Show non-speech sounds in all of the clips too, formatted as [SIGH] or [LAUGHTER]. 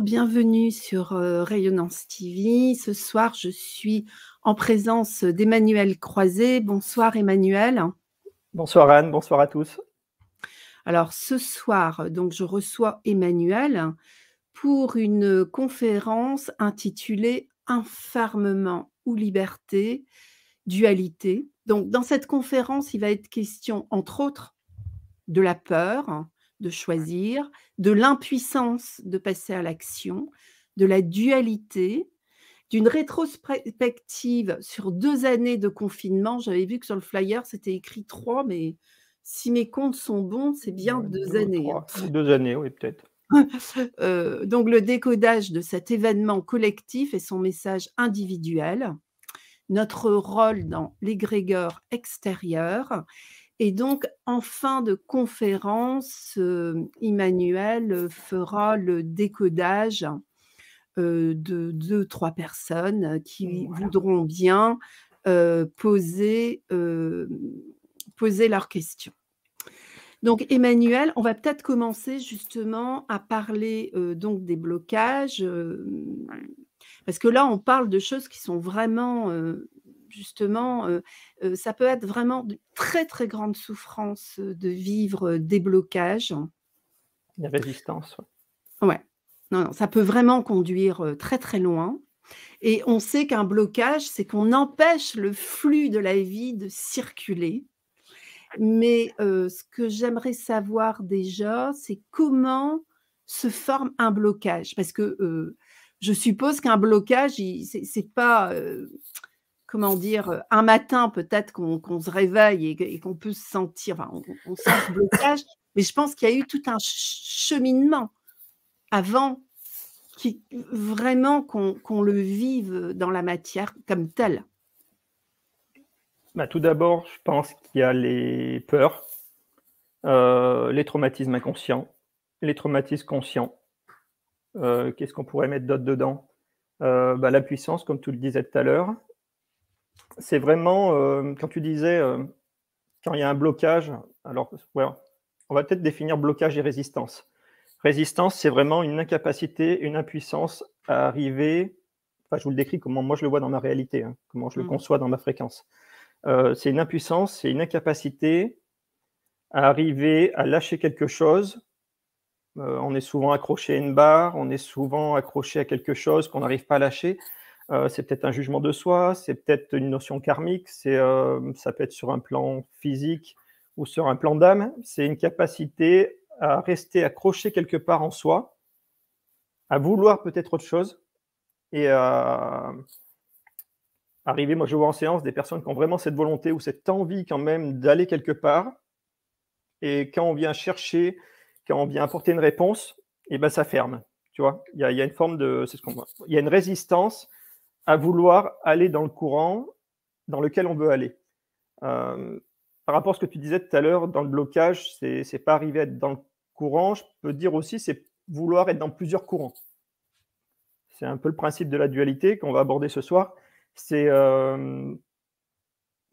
bienvenue sur euh, Rayonnance TV. Ce soir, je suis en présence d'Emmanuel croisé Bonsoir Emmanuel. Bonsoir Anne, bonsoir à tous. Alors ce soir, donc je reçois Emmanuel pour une conférence intitulée Infermement ou liberté, dualité. Donc dans cette conférence, il va être question entre autres de la peur, de choisir, de l'impuissance de passer à l'action, de la dualité, d'une rétrospective sur deux années de confinement. J'avais vu que sur le flyer, c'était écrit trois, mais si mes comptes sont bons, c'est bien deux, années. Hein. Deux années, oui, peut-être. [LAUGHS] Euh, donc le décodage de cet événement collectif et son message individuel, notre rôle dans l'égrégore extérieur et donc, en fin de conférence, euh, Emmanuel euh, fera le décodage euh, de deux, trois personnes qui voudront bien poser, poser leurs questions. Donc Emmanuel, on va peut-être commencer justement à parler donc des blocages, parce que là on parle de choses qui sont vraiment justement, euh, euh, ça peut être vraiment de très, très grande souffrance euh, de vivre des blocages. La résistance. Ouais. Non, ça peut vraiment conduire très, très loin. Et on sait qu'un blocage, c'est qu'on empêche le flux de la vie de circuler. Mais ce que j'aimerais savoir déjà, c'est comment se forme un blocage. Parce que je suppose qu'un blocage, c'est pas comment dire, euh, un matin peut-être qu'on se réveille et, qu'on peut se sentir, on, sent ce blocage, mais je pense qu'il y a eu tout un cheminement avant qui, vraiment qu'on le vive dans la matière comme tel. Bah, tout d'abord, je pense qu'il y a les peurs, euh, les traumatismes inconscients, les traumatismes conscients. Euh, qu'est-ce qu'on pourrait mettre d'autre dedans bah, La puissance, comme tu le disais tout à l'heure, c'est vraiment, euh, quand tu disais, euh, quand il y a un blocage, alors on va peut-être définir blocage et résistance. Résistance, c'est vraiment une incapacité, une impuissance à arriver, enfin je vous le décris comment moi je le vois dans ma réalité, hein, comment je le mmh. conçois dans ma fréquence. Euh, c'est une impuissance, c'est une incapacité à arriver à lâcher quelque chose. on est souvent accroché à une barre, on est souvent accroché à quelque chose qu'on n'arrive pas à lâcher. Euh, c'est peut-être un jugement de soi, c'est peut-être une notion karmique, euh, ça peut être sur un plan physique ou sur un plan d'âme. C'est une capacité à rester accroché quelque part en soi, à vouloir peut-être autre chose. Et euh, arriver, moi je vois en séance des personnes qui ont vraiment cette volonté ou cette envie quand même d'aller quelque part. Et quand on vient chercher, quand on vient apporter une réponse, et eh ben ça ferme. Tu vois, il y, a une forme de, c'est ce qu'on, il y a une résistance à vouloir aller dans le courant dans lequel on veut aller. Euh, par rapport à ce que tu disais tout à l'heure, dans le blocage, c'est n'est pas arriver à être dans le courant. Je peux dire aussi, c'est vouloir être dans plusieurs courants. C'est un peu le principe de la dualité qu'on va aborder ce soir. C'est euh,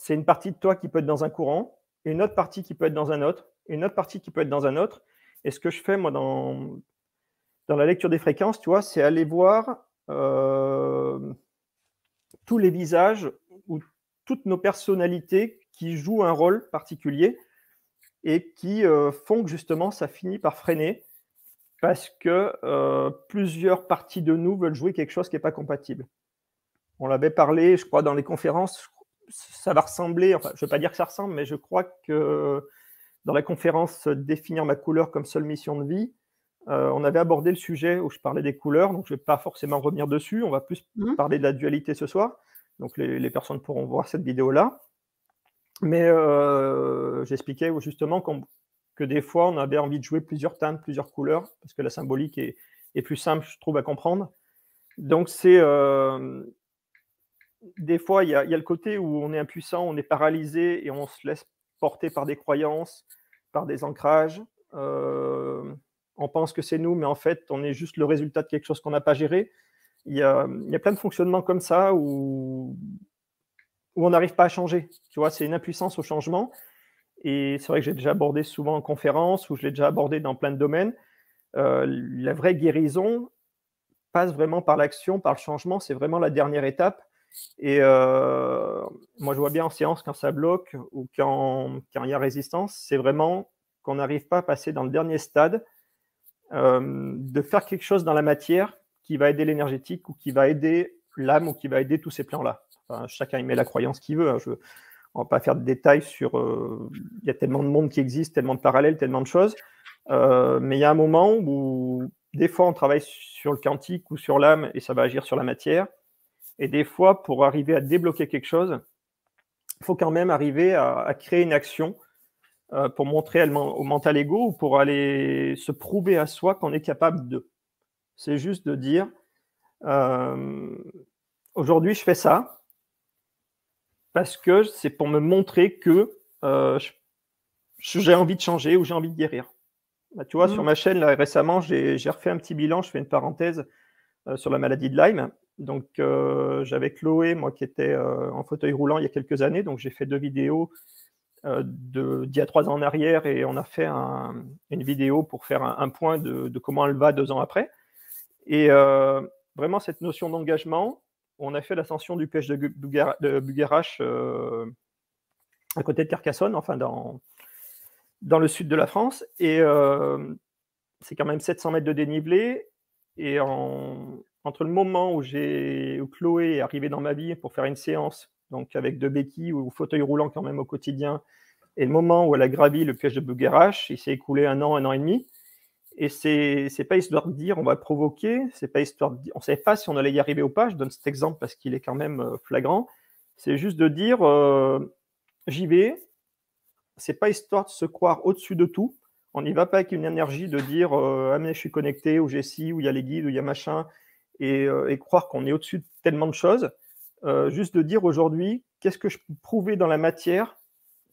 une partie de toi qui peut être dans un courant, et une autre partie qui peut être dans un autre, une autre partie qui peut être dans un autre. Et ce que je fais, moi, dans, dans la lecture des fréquences, tu vois, c'est aller voir euh, tous les visages ou toutes nos personnalités qui jouent un rôle particulier et qui euh, font que justement ça finit par freiner parce que euh, plusieurs parties de nous veulent jouer quelque chose qui n'est pas compatible. On l'avait parlé, je crois, dans les conférences, ça va ressembler, enfin, je ne veux pas dire que ça ressemble, mais je crois que dans la conférence Définir ma couleur comme seule mission de vie, euh, on avait abordé le sujet où je parlais des couleurs, donc je ne vais pas forcément revenir dessus, on va plus mmh parler de la dualité ce soir. Donc les, personnes pourront voir cette vidéo-là. Mais euh, j'expliquais justement que des fois, on avait envie de jouer plusieurs teintes, plusieurs couleurs, parce que la symbolique est, plus simple, je trouve, à comprendre. Donc c'est... Euh, des fois, il y, y, a le côté où on est impuissant, on est paralysé et on se laisse porter par des croyances, par des ancrages. Euh, on pense que c'est nous, mais en fait, on est juste le résultat de quelque chose qu'on n'a pas géré il y a, y a, plein de fonctionnements comme ça où, où on n'arrive pas à changer. Tu vois, c'est une impuissance au changement. Et c'est vrai que j'ai déjà abordé souvent en conférence ou je l'ai déjà abordé dans plein de domaines. Euh, la vraie guérison passe vraiment par l'action, par le changement. C'est vraiment la dernière étape. Et euh, moi, je vois bien en séance quand ça bloque ou quand, quand il y a résistance, c'est vraiment qu'on n'arrive pas à passer dans le dernier stade, euh, de faire quelque chose dans la matière qui va aider l'énergétique ou qui va aider l'âme ou qui va aider tous ces plans-là. chacun y met la croyance qu'il veut. Hein. Je, on ne va pas faire de détails sur. Euh, il y a tellement de monde qui existe, tellement de parallèles, tellement de choses. Euh, mais il y a un moment où, des fois, on travaille sur le quantique ou sur l'âme et ça va agir sur la matière. Et des fois, pour arriver à débloquer quelque chose, il faut quand même arriver à, créer une action euh, pour montrer au mental ego ou pour aller se prouver à soi qu'on est capable de c'est juste de dire, euh, aujourd'hui je fais ça, parce que c'est pour me montrer que euh, j'ai envie de changer ou j'ai envie de guérir. Bah, tu vois, mmh. sur ma chaîne, récemment, j'ai refait un petit bilan, je fais une parenthèse euh, sur la maladie de Lyme. Donc, j'avais Chloé, moi qui était en fauteuil roulant il y a quelques années, donc j'ai fait deux vidéos d'il y a trois ans en arrière et on a fait une vidéo pour faire un, point de, comment elle va deux ans après. Et euh, vraiment, cette notion d'engagement, on a fait l'ascension du pêche de, euh, à côté de Carcassonne, enfin dans, dans le sud de la France. Et euh, c'est quand même 700 mètres de dénivelé. Et en, entre le moment où, où Chloé est arrivée dans ma vie pour faire une séance, donc avec deux béquilles ou fauteuil roulant quand même au quotidien, et le moment où elle a gravi le pêche de Bugarache, il s'est écoulé un an, un an et demi. Et c'est n'est pas histoire de dire on va provoquer, c'est pas histoire de dire, on ne savait pas si on allait y arriver ou pas. Je donne cet exemple parce qu'il est quand même euh, flagrant. C'est juste de dire euh, j'y vais. C'est pas histoire de se croire au-dessus de tout. On n'y va pas avec une énergie de dire euh, ah mais je suis connecté ou j'ai ci ou il y a les guides ou il y a machin et, et croire qu'on est au-dessus de tellement de choses. juste de dire aujourd'hui qu'est-ce que je peux prouver dans la matière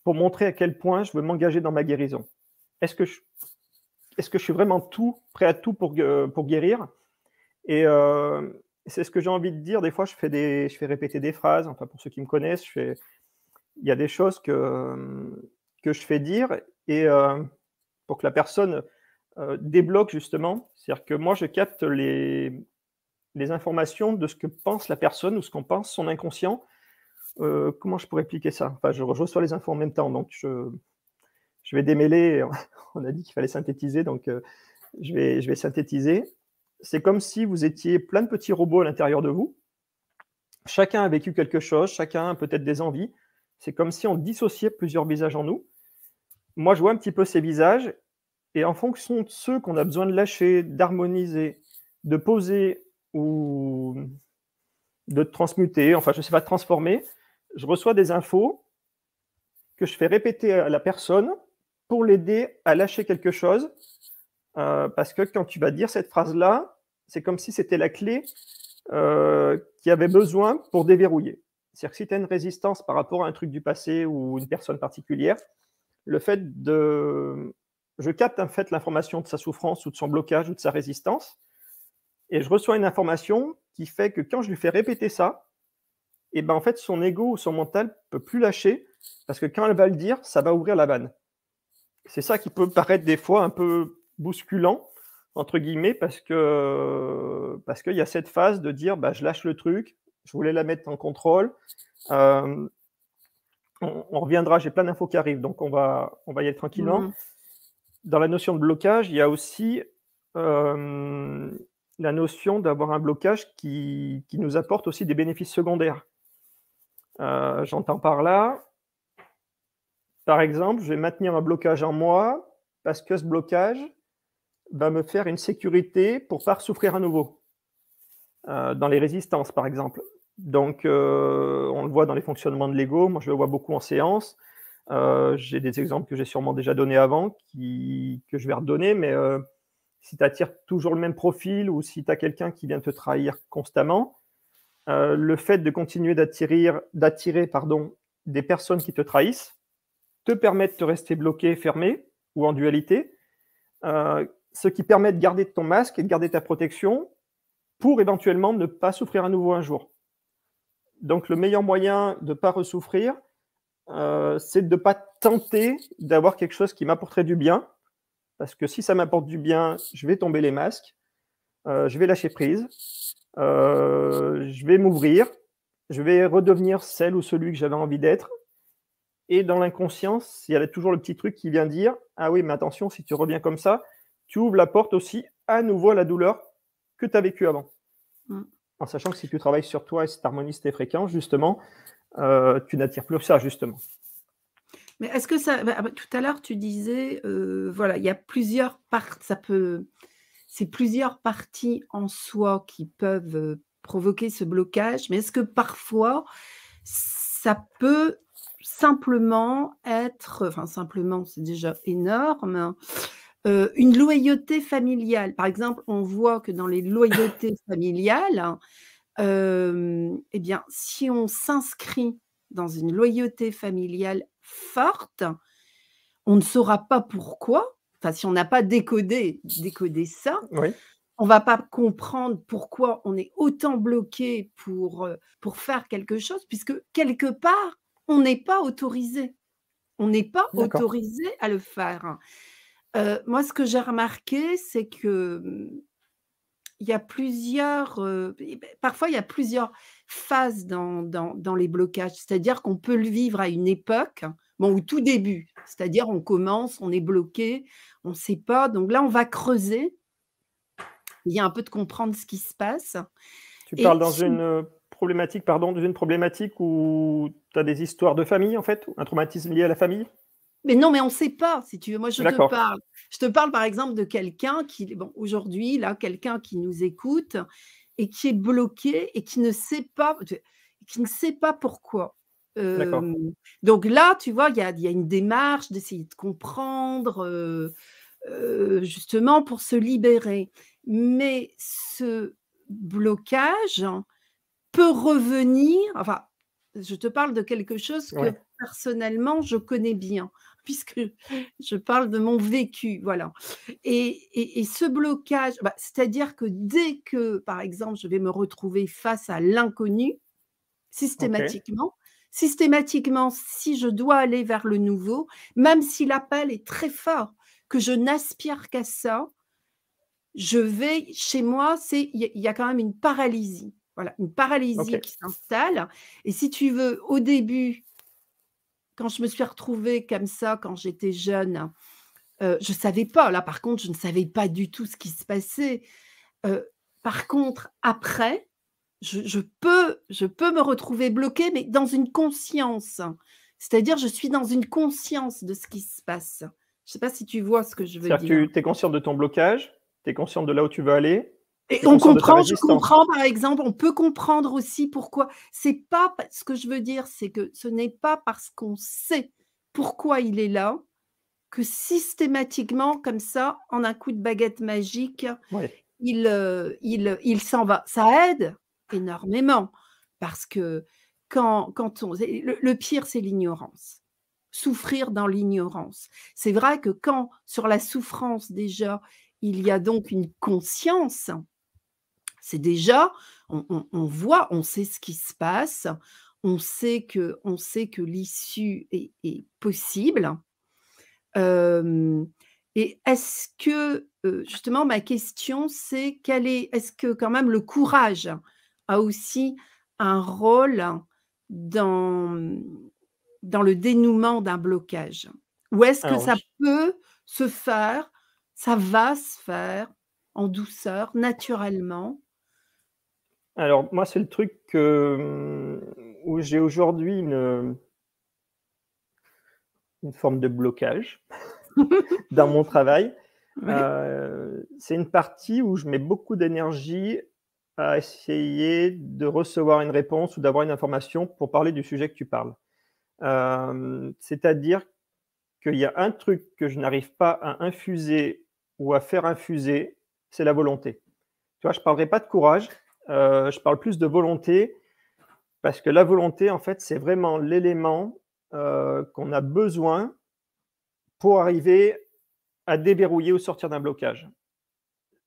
pour montrer à quel point je veux m'engager dans ma guérison. Est-ce que je est-ce que je suis vraiment tout, prêt à tout pour, euh, pour guérir Et euh, c'est ce que j'ai envie de dire. Des fois, je fais, des, je fais répéter des phrases. Enfin, pour ceux qui me connaissent, je fais, il y a des choses que, que je fais dire et euh, pour que la personne débloque justement. C'est-à-dire que moi, je capte les, les informations de ce que pense la personne ou ce qu'on pense son inconscient. comment je pourrais expliquer ça enfin, je, reçois les infos en même temps, donc je, je vais démêler. [LAUGHS] On a dit qu'il fallait synthétiser, donc euh, je, vais, je vais synthétiser. C'est comme si vous étiez plein de petits robots à l'intérieur de vous. Chacun a vécu quelque chose, chacun a peut-être des envies. C'est comme si on dissociait plusieurs visages en nous. Moi, je vois un petit peu ces visages, et en fonction de ceux qu'on a besoin de lâcher, d'harmoniser, de poser ou de transmuter, enfin, je ne sais pas, transformer, je reçois des infos que je fais répéter à la personne pour l'aider à lâcher quelque chose. Euh, parce que quand tu vas dire cette phrase-là, c'est comme si c'était la clé euh, qui avait besoin pour déverrouiller. C'est-à-dire que si tu as une résistance par rapport à un truc du passé ou une personne particulière, le fait de. Je capte en fait l'information de sa souffrance ou de son blocage ou de sa résistance, et je reçois une information qui fait que quand je lui fais répéter ça, et eh ben en fait son ego ou son mental peut plus lâcher parce que quand elle va le dire, ça va ouvrir la vanne c'est ça qui peut paraître des fois un peu bousculant, entre guillemets, parce que parce qu'il y a cette phase de dire bah, je lâche le truc, je voulais la mettre en contrôle. Euh, on, reviendra, j'ai plein d'infos qui arrivent, donc on va, on va y aller tranquillement. Mhm. Dans la notion de blocage, il y a aussi euh, la notion d'avoir un blocage qui, nous apporte aussi des bénéfices secondaires. Euh, j'entends par là, par exemple, je vais maintenir un blocage en moi parce que ce blocage va me faire une sécurité pour ne pas souffrir à nouveau. Euh, dans les résistances, par exemple. Donc, euh, on le voit dans les fonctionnements de l'ego. Moi, je le vois beaucoup en séance. Euh, j'ai des exemples que j'ai sûrement déjà donnés avant, qui, que je vais redonner, mais si tu attires toujours le même profil ou si tu as quelqu'un qui vient te trahir constamment, le fait de continuer d'attirer, d'attirer pardon, des personnes qui te trahissent, te permettent de rester bloqué, fermé ou en dualité, euh, ce qui permet de garder ton masque et de garder ta protection pour éventuellement ne pas souffrir à nouveau un jour. Donc le meilleur moyen de ne pas ressouffrir, euh, c'est de ne pas tenter d'avoir quelque chose qui m'apporterait du bien, parce que si ça m'apporte du bien, je vais tomber les masques, euh, je vais lâcher prise, je vais m'ouvrir, je vais redevenir celle ou celui que j'avais envie d'être, et dans l'inconscience, il y a toujours le petit truc qui vient dire Ah oui, mais attention, si tu reviens comme ça, tu ouvres la porte aussi à nouveau à la douleur que tu as vécue avant. Mm. En sachant que si tu travailles sur toi et si tu harmonises tes fréquences, justement, euh, tu n'attires plus ça, justement. Mais est-ce que ça. Bah, ah bah, tout à l'heure, tu disais, euh, voilà, il y a plusieurs parts, ça peut. C'est plusieurs parties en soi qui peuvent euh, provoquer ce blocage, mais est-ce que parfois ça peut simplement être, enfin simplement c'est déjà énorme, euh, une loyauté familiale. Par exemple, on voit que dans les loyautés [COUGHS] familiales, euh, eh bien, si on s'inscrit dans une loyauté familiale forte, on ne saura pas pourquoi. Enfin, si on n'a pas décodé, décodé ça, on va pas comprendre pourquoi on est autant bloqué pour, euh, pour faire quelque chose, puisque quelque part, on n'est pas autorisé. On n'est pas autorisé à le faire. Euh, moi, ce que j'ai remarqué, c'est que hmm, il y a plusieurs, euh, eh ben, parfois il y a plusieurs phases dans, les blocages. C'est-à-dire qu'on peut le vivre à une époque, bon, au tout début. C'est-à-dire on commence, on est bloqué, on ne sait pas. Donc là, on va creuser. Il y a un peu de comprendre ce qui se passe. Tu parles dans une problématique, pardon, d'une problématique où tu as des histoires de famille, en fait, un traumatisme lié à la famille mais non, mais on ne sait pas, si tu veux. Moi, je te parle. Je te parle, par exemple, de quelqu'un qui, bon, aujourd'hui, là, quelqu'un qui nous écoute et qui est bloqué et qui ne sait pas, qui ne sait pas pourquoi. Euh, donc là, tu vois, il y a, y a, une démarche d'essayer de comprendre, euh, euh, justement, pour se libérer. Mais ce blocage, peut revenir, enfin, je te parle de quelque chose que personnellement, je connais bien, [LAUGHS] puisque je parle de mon vécu. Voilà. Et, ce blocage, bah, c'est-à-dire que dès que, par exemple, je vais me retrouver face à l'inconnu, systématiquement, systématiquement, si je dois aller vers le nouveau, même si l'appel est très fort, que je n'aspire qu'à ça, je vais chez moi, il y a quand même une paralysie. Voilà, une paralysie qui s'installe. Et si tu veux, au début, quand je me suis retrouvée comme ça, quand j'étais jeune, euh, je ne savais pas. Là, par contre, je ne savais pas du tout ce qui se passait. Euh, par contre, après, je, peux, je peux me retrouver bloquée, mais dans une conscience. C'est-à-dire, je suis dans une conscience de ce qui se passe. Je ne sais pas si tu vois ce que je veux dire. tu es consciente de ton blocage, tu es consciente de là où tu veux aller, on comprend, je comprends par exemple, on peut comprendre aussi pourquoi. C'est pas ce que je veux dire, c'est que ce n'est pas parce qu'on sait pourquoi il est là que systématiquement, comme ça, en un coup de baguette magique, il, euh, euh, il, s'en va. Ça aide énormément parce que quand, quand on, le, le pire, c'est l'ignorance. Souffrir dans l'ignorance. C'est vrai que quand sur la souffrance déjà, il y a donc une conscience, c'est déjà, on, voit, on sait ce qui se passe, on sait que, que l'issue est, possible. et est-ce que, euh, justement, ma question, c'est est, est-ce que quand même le courage a aussi un rôle dans, dans le dénouement d'un blocage Ou est-ce que ça peut se faire, ça va se faire en douceur, naturellement alors, moi, c'est le truc euh, où j'ai aujourd'hui une, forme de blocage [LAUGHS] dans mon travail. Euh, c'est une partie où je mets beaucoup d'énergie à essayer de recevoir une réponse ou d'avoir une information pour parler du sujet que tu parles. Euh, c'est-à-dire qu'il y a un truc que je n'arrive pas à infuser ou à faire infuser, c'est la volonté. Tu vois, je ne parlerai pas de courage, euh, je parle plus de volonté, parce que la volonté, en fait, c'est vraiment l'élément euh, qu'on a besoin pour arriver à déverrouiller ou sortir d'un blocage.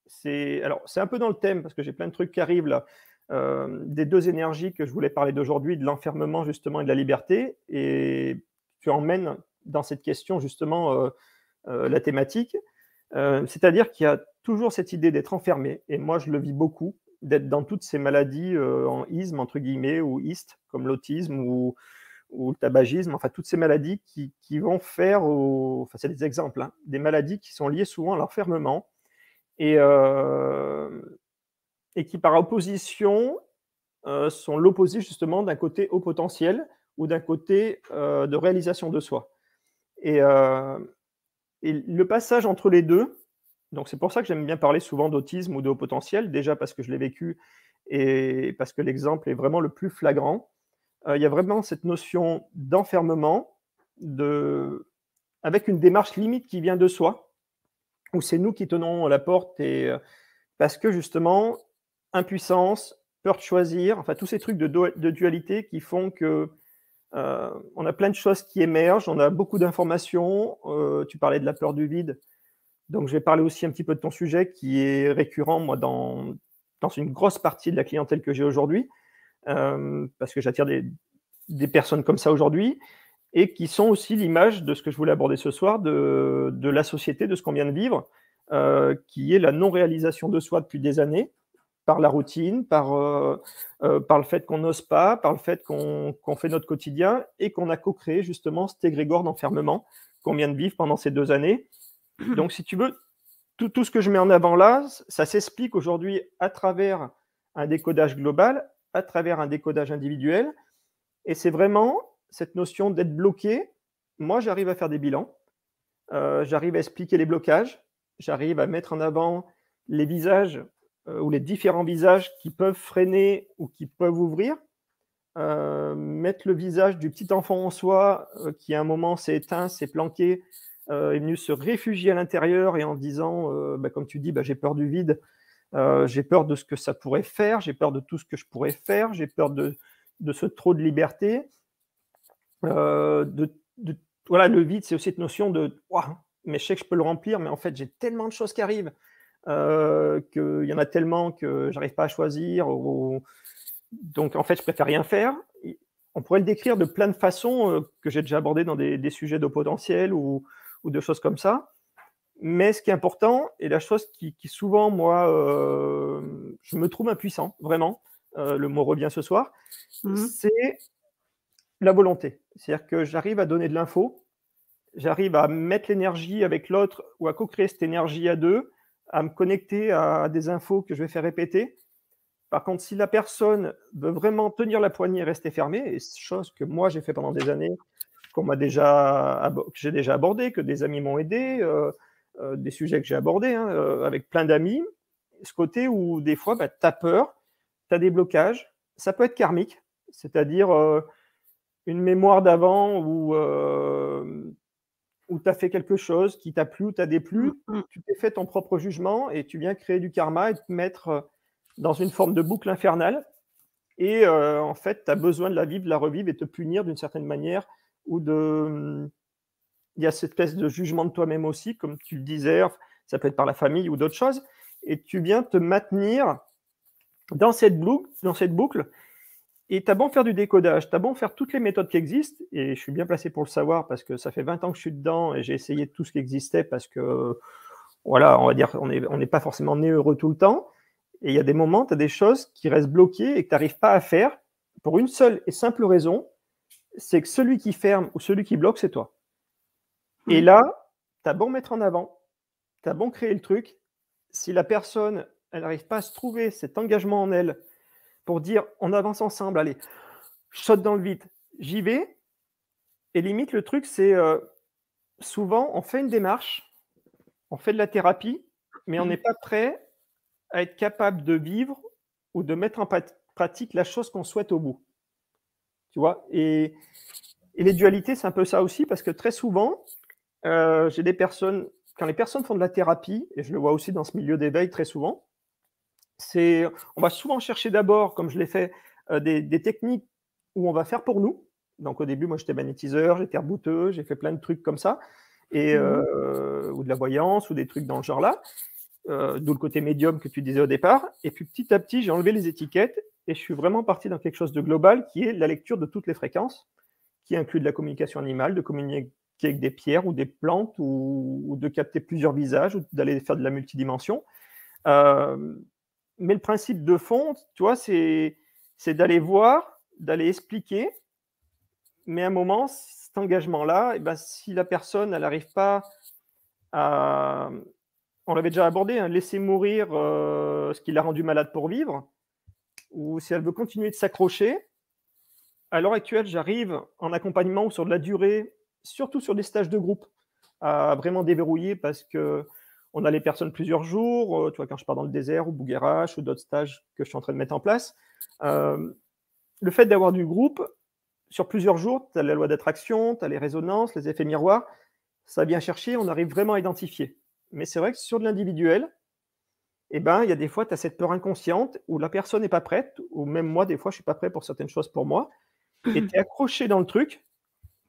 C'est alors c'est un peu dans le thème parce que j'ai plein de trucs qui arrivent là. Euh, des deux énergies que je voulais parler d'aujourd'hui, de l'enfermement justement et de la liberté, et tu emmènes dans cette question justement la thématique. C'est-à-dire qu'il y a toujours cette idée d'être enfermé, et moi je le vis beaucoup d'être dans toutes ces maladies euh, en isme, entre guillemets, ou ist, comme l'autisme ou, ou, le tabagisme, enfin toutes ces maladies qui, vont faire, au... enfin c'est des exemples, hein, des maladies qui sont liées souvent à l'enfermement et, euh, et qui par opposition euh, sont l'opposé justement d'un côté haut potentiel ou d'un côté de réalisation de soi. et le passage entre les deux, donc c'est pour ça que j'aime bien parler souvent d'autisme ou de haut potentiel, déjà parce que je l'ai vécu et parce que l'exemple est vraiment le plus flagrant. Euh, il y a vraiment cette notion d'enfermement, de... avec une démarche limite qui vient de soi, où c'est nous qui tenons la porte, et euh, parce que justement, impuissance, peur de choisir, enfin tous ces trucs de, dualité qui font que euh, on a plein de choses qui émergent, on a beaucoup d'informations. tu parlais de la peur du vide. Donc, je vais parler aussi un petit peu de ton sujet qui est récurrent, moi, dans, dans une grosse partie de la clientèle que j'ai aujourd'hui, euh, parce que j'attire des, personnes comme ça aujourd'hui, et qui sont aussi l'image de ce que je voulais aborder ce soir, de, la société, de ce qu'on vient de vivre, euh, qui est la non-réalisation de soi depuis des années, par la routine, par, euh, par le fait qu'on n'ose pas, par le fait qu'on fait notre quotidien, et qu'on a co-créé justement cet égrégore d'enfermement qu'on vient de vivre pendant ces deux années [CLEARS THROAT] Donc, si tu veux, tout, ce que je mets en avant là, ça s'explique aujourd'hui à travers un décodage global, à travers un décodage individuel. Et c'est vraiment cette notion d'être bloqué. Moi, j'arrive à faire des bilans, euh, j'arrive à expliquer les blocages, j'arrive à mettre en avant les visages euh, ou les différents visages qui peuvent freiner ou qui peuvent ouvrir. Euh, mettre le visage du petit enfant en soi qui à un moment s'est éteint, s'est planqué, euh, est venu se réfugier à l'intérieur et en disant, euh, bah, comme tu dis, bah, j'ai peur du vide, euh, j'ai peur de ce que ça pourrait faire, j'ai peur de tout ce que je pourrais faire, j'ai peur de, de, ce trop de liberté. De, voilà, le vide, c'est aussi cette notion de, mais je sais que je peux le remplir, mais en fait, j'ai tellement de choses qui arrivent, qu'il y en a tellement que j'arrive pas à choisir. Ou, donc, en fait, je préfère rien faire on pourrait le décrire de plein de façons que j'ai déjà abordé dans des, des sujets de potentiel ou, ou de choses comme ça. Mais ce qui est important, et la chose qui, souvent, moi, euh, je me trouve impuissant, vraiment, euh, le mot revient ce soir, mhm. c'est la volonté. C'est-à-dire que j'arrive à donner de l'info, j'arrive à mettre l'énergie avec l'autre ou à co-créer cette énergie à deux, à me connecter à des infos que je vais faire répéter. Par contre, si la personne veut vraiment tenir la poignée et rester fermée, et chose que moi j'ai fait pendant des années, qu'on m'a déjà, que j'ai déjà abordé, que des amis m'ont aidé, euh, euh, des sujets que j'ai abordés hein, euh, avec plein d'amis. Ce côté où des fois, bah, tu as peur, tu as des blocages, ça peut être karmique, c'est-à-dire une mémoire d'avant où, où tu as fait quelque chose qui t'a plu ou t'a déplu, mmh, mmh. tu t'es fait ton propre jugement et tu viens créer du karma et te mettre dans une forme de boucle infernale. Et en fait, tu as besoin de la vivre, de la revivre et te punir d'une certaine manière ou de. Il y a cette espèce de jugement de toi-même aussi, comme tu le disais, ça peut être par la famille ou d'autres choses, et tu viens te maintenir dans cette boucle, dans cette boucle et tu as bon faire du décodage, tu as bon faire toutes les méthodes qui existent, et je suis bien placé pour le savoir parce que ça fait 20 ans que je suis dedans et j'ai essayé tout ce qui existait parce que, voilà, on va dire, on n'est pas forcément né heureux tout le temps. Et il y a des moments, tu as des choses qui restent bloquées et que tu n'arrives pas à faire pour une seule et simple raison, c'est que celui qui ferme ou celui qui bloque, c'est toi. Et hmm. là, tu as bon mettre en avant, tu as bon créer le truc. Si la personne, elle n'arrive pas à se trouver cet engagement en elle pour dire on avance ensemble, allez, je dans le vide, j'y vais. Et limite, le truc, c'est euh, souvent, on fait une démarche, on fait de la thérapie, mais on hmm. n'est pas prêt à être capable de vivre ou de mettre en pratique la chose qu'on souhaite au bout. Tu vois et, et, les dualités, c'est un peu ça aussi, parce que très souvent, euh, j'ai des personnes, quand les personnes font de la thérapie, et je le vois aussi dans ce milieu d'éveil très souvent, c'est on va souvent chercher d'abord, comme je l'ai fait, euh, des, techniques où on va faire pour nous. Donc au début, moi j'étais magnétiseur, j'étais rebouteux, j'ai fait plein de trucs comme ça, et, mmh euh, ou de la voyance, ou des trucs dans le genre là. d'où le côté médium que tu disais au départ. Et puis petit à petit, j'ai enlevé les étiquettes et je suis vraiment parti dans quelque chose de global qui est la lecture de toutes les fréquences, qui inclut de la communication animale, de communiquer avec des pierres ou des plantes, ou, de capter plusieurs visages, ou d'aller faire de la multidimension. Euh, mais le principe de fond, tu vois, c'est d'aller voir, d'aller expliquer, mais à un moment, cet engagement-là, et eh ben, si la personne, elle n'arrive pas à... On l'avait déjà abordé, hein, laisser mourir euh, ce qui l'a rendu malade pour vivre, ou si elle veut continuer de s'accrocher, à l'heure actuelle, j'arrive en accompagnement ou sur de la durée, surtout sur des stages de groupe, à vraiment déverrouiller parce que on a les personnes plusieurs jours. Euh, tu vois, quand je pars dans le désert ou bouguerache ou d'autres stages que je suis en train de mettre en place, euh, le fait d'avoir du groupe sur plusieurs jours, tu as la loi d'attraction, tu as les résonances, les effets miroirs, ça vient chercher, on arrive vraiment à identifier. Mais c'est vrai que sur de l'individuel, eh ben, il y a des fois, tu as cette peur inconsciente où la personne n'est pas prête, ou même moi, des fois, je ne suis pas prêt pour certaines choses pour moi, et [CLEARS THROAT] tu es accroché dans le truc,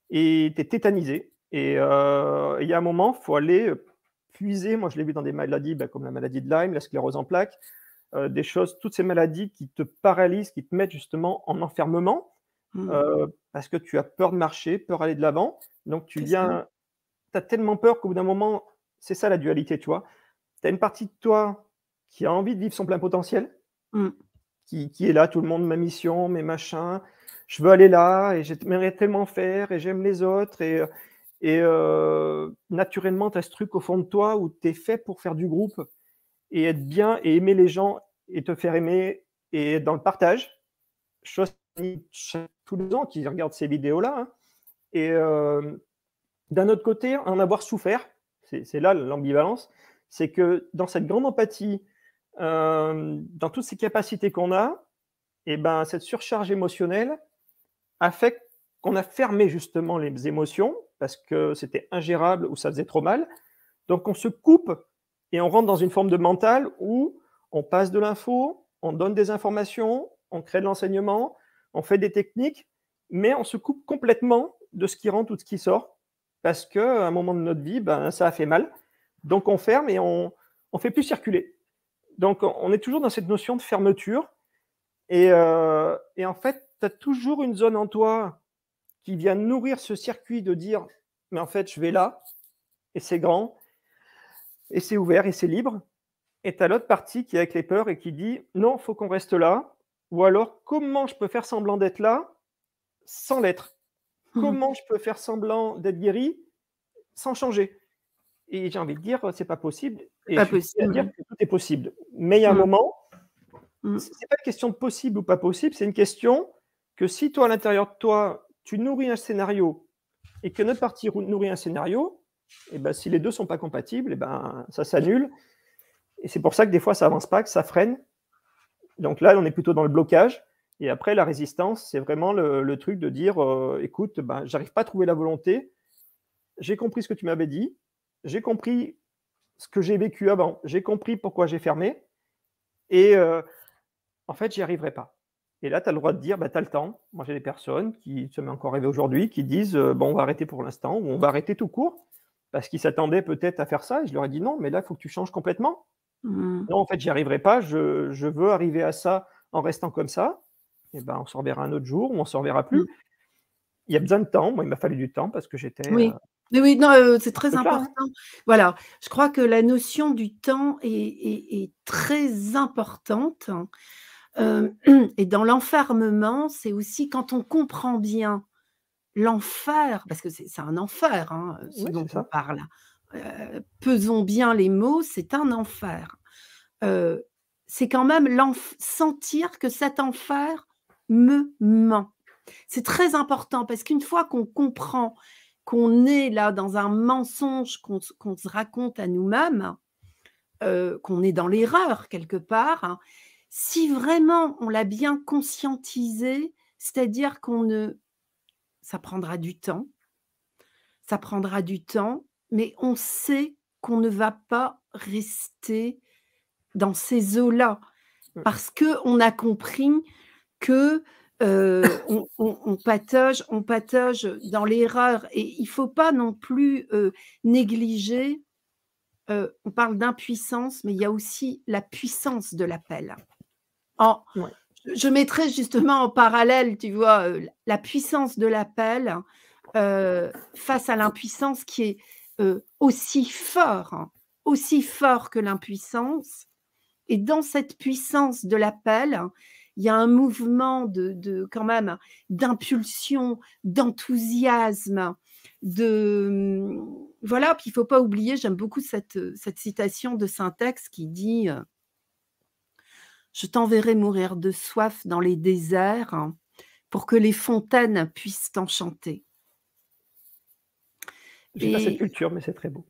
et tu es tétanisé. Et euh, il y a un moment, il faut aller puiser, moi je l'ai vu dans des maladies bah, comme la maladie de Lyme, la sclérose en plaques, des choses, toutes ces maladies qui te paralysent, qui te mettent justement en enfermement, mmh. parce que tu as peur de marcher, peur d'aller de l'avant, donc tu viens, tu as tellement peur qu'au bout d'un moment, c'est ça la dualité, tu vois, tu as une partie de toi qui a envie de vivre son plein potentiel, mm. qui, qui, est là, tout le monde, ma mission, mes machins, je veux aller là, et j'aimerais tellement faire, et j'aime les autres, et, et euh, naturellement, tu as ce truc au fond de toi où tu es fait pour faire du groupe, et être bien, et aimer les gens, et te faire aimer, et être dans le partage, chose tous les ans qui regardent ces vidéos-là, hein. et euh, d'un autre côté, en avoir souffert, c'est là l'ambivalence, c'est que dans cette grande empathie dans toutes ces capacités qu'on a, et eh ben, cette surcharge émotionnelle a fait qu'on a fermé justement les émotions parce que c'était ingérable ou ça faisait trop mal. Donc on se coupe et on rentre dans une forme de mental où on passe de l'info, on donne des informations, on crée de l'enseignement, on fait des techniques, mais on se coupe complètement de ce qui rentre ou de ce qui sort parce qu'à un moment de notre vie, ben, ça a fait mal. Donc on ferme et on ne fait plus circuler. Donc, on est toujours dans cette notion de fermeture. Et, euh, en fait, tu as toujours une zone en toi qui vient nourrir ce circuit de dire, mais en fait, je vais là, et c'est grand, et c'est ouvert, et c'est libre. Et tu as l'autre partie qui est avec les peurs et qui dit, non, faut qu'on reste là. Ou alors, comment je peux faire semblant d'être là sans l'être mmh. Comment je peux faire semblant d'être guéri sans changer et j'ai envie de dire, c'est pas possible. Et pas possible. Dire que tout est possible. Mais il y a un mm. moment, mm. ce c'est pas une question de possible ou pas possible, c'est une question que si toi, à l'intérieur de toi, tu nourris un scénario et que notre partie nourrit un scénario, et eh ben, si les deux sont pas compatibles, et eh ben, ça s'annule. Et c'est pour ça que des fois, ça avance pas, que ça freine. Donc là, on est plutôt dans le blocage. Et après, la résistance, c'est vraiment le, truc de dire, euh, écoute, ben, j'arrive pas à trouver la volonté. J'ai compris ce que tu m'avais dit j'ai compris ce que j'ai vécu avant, j'ai compris pourquoi j'ai fermé, et euh, en fait, j'y arriverai pas. Et là, tu as le droit de dire, bah, tu as le temps. Moi, j'ai des personnes qui se mettent encore rêver aujourd'hui, qui disent, euh, bon, on va arrêter pour l'instant, ou on va arrêter tout court, parce qu'ils s'attendaient peut-être à faire ça, et je leur ai dit, non, mais là, il faut que tu changes complètement. Mmh. Non, en fait, j'y arriverai pas, je, veux arriver à ça en restant comme ça. Et eh ben, on se reverra un autre jour, ou on se reverra plus. Mmh. Il y a besoin de temps. Moi, il m'a fallu du temps parce que j'étais euh, mais oui, non, euh, c'est très hein. important. voilà, je crois que la notion du temps est, très importante. Hein. Euh, [CLEARS THROAT] et dans l'enfermement, c'est aussi quand on comprend bien l'enfer, parce que c'est un enfer, hein, euh, ce dont on parle. pesons bien les mots, c'est un enfer. c'est quand même sentir que cet enfer me ment. C'est très important parce qu'une fois qu'on comprend qu'on est là dans un mensonge qu'on se raconte à nous-mêmes, euh, qu'on est dans l'erreur quelque part, hein, si vraiment on l'a bien conscientisé, c'est-à-dire qu'on ne... Ça prendra du temps, ça prendra du temps, mais on sait qu'on ne va pas rester dans ces eaux-là mmh. parce qu'on a compris que euh, on, on, patauge, dans l'erreur et il ne faut pas non plus euh, négliger. Euh, on parle d'impuissance, mais il y a aussi la puissance de l'appel. je, mettrais mettrai justement en parallèle, tu vois, la puissance de l'appel face à l'impuissance qui est aussi fort, aussi fort que l'impuissance. Et dans cette puissance de l'appel, il y a un mouvement de, quand même d'impulsion, d'enthousiasme, de mm, voilà. Puis il faut pas oublier, j'aime beaucoup cette, citation de saint Ex qui dit euh, Je t'enverrai mourir de soif dans les déserts pour que les fontaines puissent t'enchanter. Je n'ai pas cette culture, mais c'est très beau.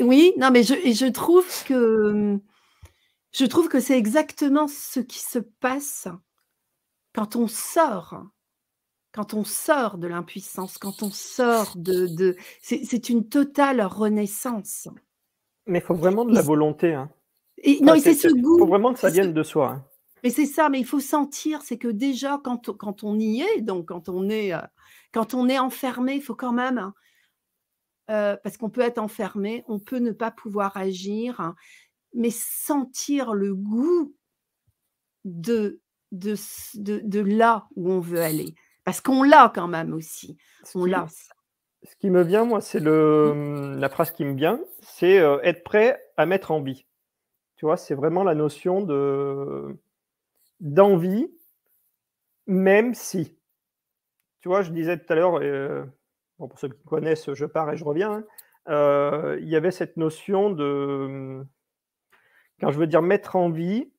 Oui, non, mais je trouve que mm, je trouve que c'est exactement ce qui se passe quand on sort, quand on sort de l'impuissance, quand on sort de... de... C'est une totale renaissance. Mais il faut vraiment de la volonté. Hein. Et, non, Il faut vraiment que ça vienne de soi. Hein. Mais c'est ça, mais il faut sentir, c'est que déjà quand, quand, on y est, donc quand on est, euh, quand on est enfermé, il faut quand même, hein, euh, parce qu'on peut être enfermé, on peut ne pas pouvoir agir, hein mais sentir le goût de, de, de, là où on veut aller. Parce qu'on l'a quand même aussi. On l'a. Ce qui me vient, moi, c'est mmh. Mmh, la phrase qui me vient, c'est euh, être prêt à mettre en vie. Tu vois, c'est vraiment la notion de d'envie, même si. Tu vois, je disais tout à l'heure, euh, pour ceux qui connaissent, je pars et je reviens. Hein, euh, il y avait cette notion de mmh, quand je veux dire mettre en vie,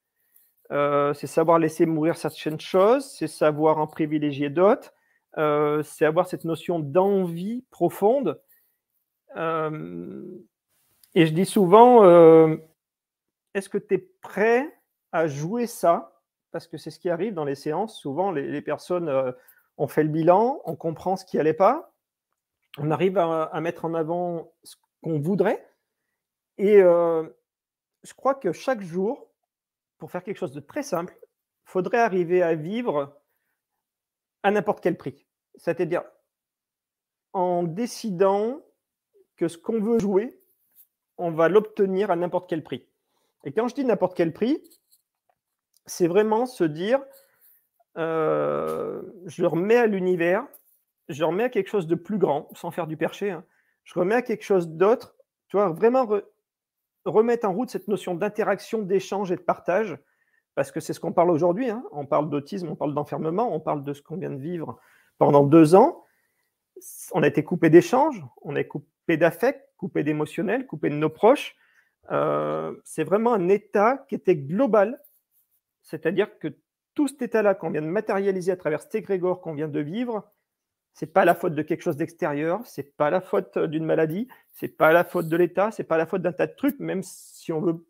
euh, c'est savoir laisser mourir certaines choses, c'est savoir en privilégier d'autres, euh, c'est avoir cette notion d'envie profonde. Euh, et je dis souvent, est-ce que tu es prêt à jouer ça Parce que c'est ce qui arrive dans les séances. Souvent, les, personnes ont fait le bilan, on comprend ce qui n'allait pas, on arrive à, à, mettre en avant ce qu'on voudrait. Et je crois que chaque jour, pour faire quelque chose de très simple, faudrait arriver à vivre à n'importe quel prix. C'est-à-dire en décidant que ce qu'on veut jouer, on va l'obtenir à n'importe quel prix. Et quand je dis n'importe quel prix, c'est vraiment se dire, euh, je remets à l'univers, je remets à quelque chose de plus grand, sans faire du perché, hein. je remets à quelque chose d'autre, tu vois, vraiment remettre en route cette notion d'interaction, d'échange et de partage, parce que c'est ce qu'on parle aujourd'hui. Hein. On parle d'autisme, on parle d'enfermement, on parle de ce qu'on vient de vivre pendant deux ans. On a été coupé d'échanges, on est coupé d'affect, coupé d'émotionnel, coupé de nos proches. Euh, c'est vraiment un état qui était global, c'est-à-dire que tout cet état-là qu'on vient de matérialiser à travers cet égrégore qu'on vient de vivre, n'est pas la faute de quelque chose d'extérieur, c'est pas la faute euh, d'une maladie, c'est pas la faute de l'État, c'est pas la faute d'un tas de trucs, même si on veut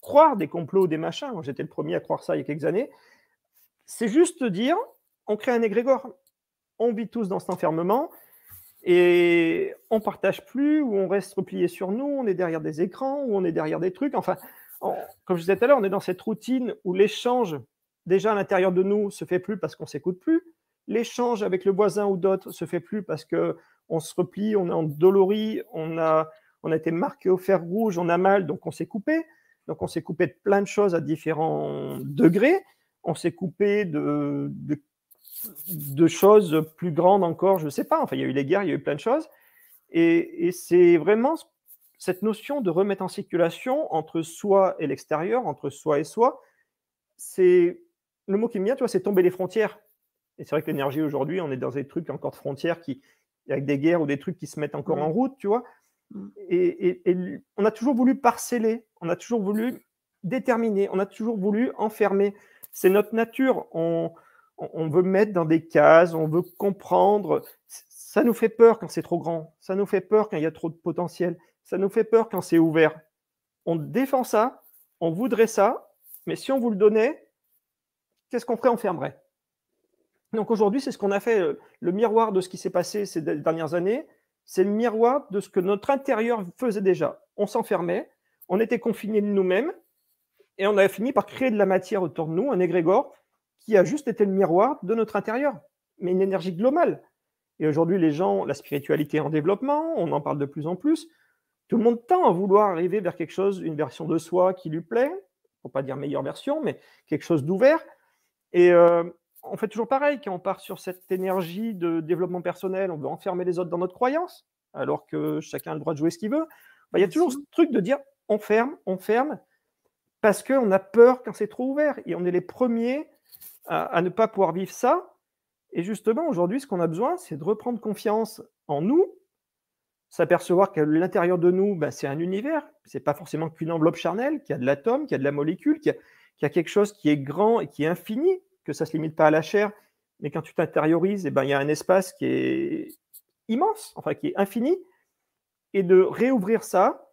croire des complots, des machins. Moi, j'étais le premier à croire ça il y a quelques années. C'est juste dire, on crée un égrégore. On vit tous dans cet enfermement et on partage plus, ou on reste replié sur nous, on est derrière des écrans, ou on est derrière des trucs. Enfin, comme je disais tout à l'heure, on est dans cette routine où l'échange, déjà à l'intérieur de nous, se fait plus parce qu'on s'écoute plus. L'échange avec le voisin ou d'autres se fait plus parce que on se replie, on est en doloris, on a, on a été marqué au fer rouge, on a mal, donc on s'est coupé. Donc on s'est coupé de plein de choses à différents degrés. On s'est coupé de, de, choses plus grandes encore, je ne sais pas. Enfin, il y a eu les guerres, il y a eu plein de choses. Et, c'est vraiment cette notion de remettre en circulation entre soi et l'extérieur, entre soi et soi. C'est le mot qui me vient, tu c'est tomber les frontières. Et c'est vrai que l'énergie aujourd'hui, on est dans des trucs encore de frontières qui, avec des guerres ou des trucs qui se mettent encore mmh. en route, tu vois. Mmh. Et, on a toujours voulu parceller, on a toujours voulu déterminer, on a toujours voulu enfermer. C'est notre nature. On, on, veut mettre dans des cases, on veut comprendre. Ça nous fait peur quand c'est trop grand. Ça nous fait peur quand il y a trop de potentiel. Ça nous fait peur quand c'est ouvert. On défend ça, on voudrait ça, mais si on vous le donnait, qu'est-ce qu'on ferait On fermerait. Donc aujourd'hui, c'est ce qu'on a fait, euh, le miroir de ce qui s'est passé ces dernières années, c'est le miroir de ce que notre intérieur faisait déjà. On s'enfermait, on était confinés de nous-mêmes, et on avait fini par créer de la matière autour de nous, un égrégore, qui a juste été le miroir de notre intérieur, mais une énergie globale. Et aujourd'hui, les gens, la spiritualité en développement, on en parle de plus en plus. Tout le monde tend à vouloir arriver vers quelque chose, une version de soi qui lui plaît, pour pas dire meilleure version, mais quelque chose d'ouvert. Et, euh, on fait toujours pareil quand on part sur cette énergie de développement personnel, on veut enfermer les autres dans notre croyance, alors que chacun a le droit de jouer ce qu'il veut. Bah, il y a toujours ce truc de dire on ferme, on ferme, parce qu'on a peur quand c'est trop ouvert. Et on est les premiers à, ne pas pouvoir vivre ça. Et justement, aujourd'hui, ce qu'on a besoin, c'est de reprendre confiance en nous, s'apercevoir que l'intérieur de nous, bah, c'est un univers. C'est pas forcément qu'une enveloppe charnelle, qu'il y a de l'atome, qu'il y a de la molécule, qu'il y, a quelque chose qui est grand et qui est infini que ça ne se limite pas à la chair, mais quand tu t'intériorises, eh ben, il ben, y a un espace qui est immense, enfin qui est infini, et de réouvrir ça,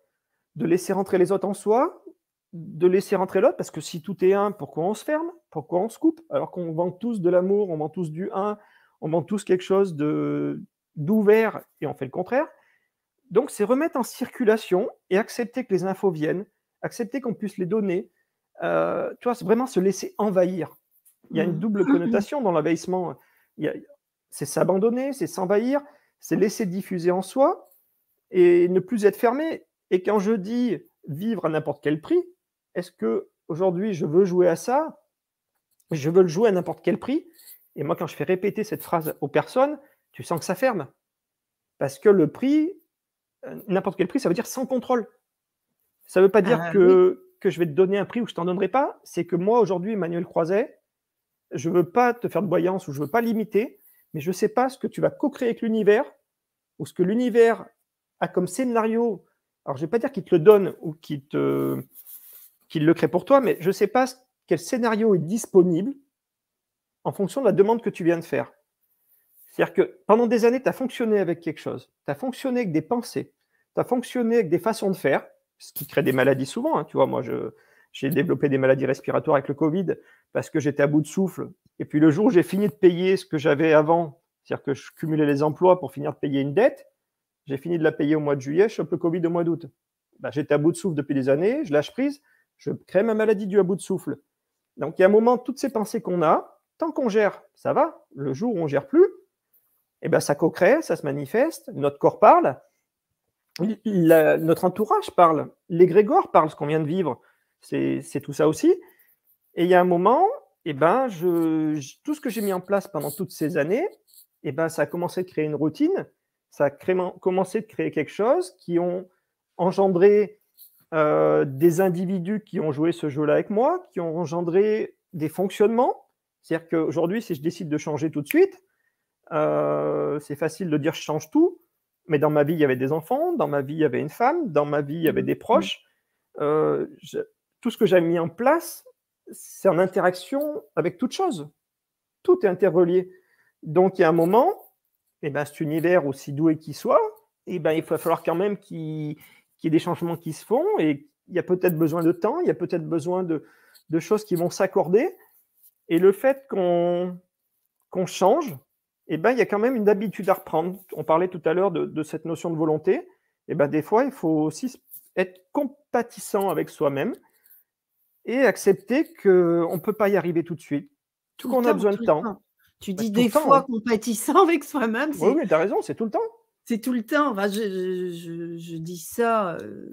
de laisser rentrer les autres en soi, de laisser rentrer l'autre, parce que si tout est un, pourquoi on se ferme Pourquoi on se coupe Alors qu'on vend tous de l'amour, on vend tous du un, on vend tous quelque chose de d'ouvert, et on fait le contraire. Donc c'est remettre en circulation et accepter que les infos viennent, accepter qu'on puisse les donner. Euh, tu vois, c'est vraiment se laisser envahir. Il y a une mmh. double mmh, mmh. connotation dans l'envahissement C'est s'abandonner, c'est s'envahir, c'est laisser diffuser en soi et ne plus être fermé. Et quand je dis vivre à n'importe quel prix, est-ce que aujourd'hui je veux jouer à ça Je veux le jouer à n'importe quel prix Et moi, quand je fais répéter cette phrase aux personnes, tu sens que ça ferme. Parce que le prix, euh, n'importe quel prix, ça veut dire sans contrôle. Ça ne veut pas ah dire bah que, que je vais te donner un prix ou je t'en donnerai pas. C'est que moi, aujourd'hui, Emmanuel Croiset, je ne veux pas te faire de voyance ou je ne veux pas limiter, mais je ne sais pas ce que tu vas co-créer avec l'univers ou ce que l'univers a comme scénario. Alors, je ne vais pas dire qu'il te le donne ou qu'il te, le crée pour toi, mais je ne sais pas quel scénario est disponible en fonction de la demande que tu viens de faire. C'est-à-dire que pendant des années, tu as fonctionné avec quelque chose, tu as fonctionné avec des pensées, tu as fonctionné avec des façons de faire, ce qui crée des maladies souvent. Hein, tu vois, moi, je, j'ai développé des maladies respiratoires avec le Covid parce que j'étais à bout de souffle. Et puis le jour où j'ai fini de payer ce que j'avais avant, c'est-à-dire que je cumulais les emplois pour finir de payer une dette, j'ai fini de la payer au mois de juillet, je chope le Covid au mois d'août. Ben, j'étais à bout de souffle depuis des années, je lâche prise, je crée ma maladie du à bout de souffle. Donc il y a un moment, toutes ces pensées qu'on a, tant qu'on gère, ça va. Le jour où on ne gère plus, eh ben, ça co-crée, ça se manifeste, notre corps parle, notre entourage parle, Les l'égrégore parlent ce qu'on vient de vivre. C'est tout ça aussi. Et il y a un moment, et eh ben, je, tout ce que j'ai mis en place pendant toutes ces années, et eh ben, ça a commencé à créer une routine, ça a commencé de créer quelque chose qui ont engendré euh, des individus qui ont joué ce jeu-là avec moi, qui ont engendré des fonctionnements. C'est-à-dire qu'aujourd'hui, si je décide de changer tout de suite, euh, c'est facile de dire je change tout, mais dans ma vie, il y avait des enfants, dans ma vie, il y avait une femme, dans ma vie, il y avait mmh. des proches. Mmh. Euh, je, tout ce que j'ai mis en place, c'est en interaction avec toute chose. Tout est interrelié. Donc, il y a un moment, et eh ben, cet univers, aussi doué qu'il soit, et eh ben, il va falloir quand même qu'il y ait des changements qui se font. Et il y a peut-être besoin de temps, il y a peut-être besoin de, choses qui vont s'accorder. Et le fait qu'on change, eh ben, il y a quand même une habitude à reprendre. On parlait tout à l'heure de, cette notion de volonté. Et eh ben, des fois, il faut aussi être compatissant avec soi-même et accepter qu'on ne peut pas y arriver tout de suite, tout qu'on a besoin de temps. Tu bah, dis des fois compatissant [LAUGHS] avec soi-même. Oui, mais tu as raison, c'est tout le temps. C'est tout le temps. je, je, dis ça, euh,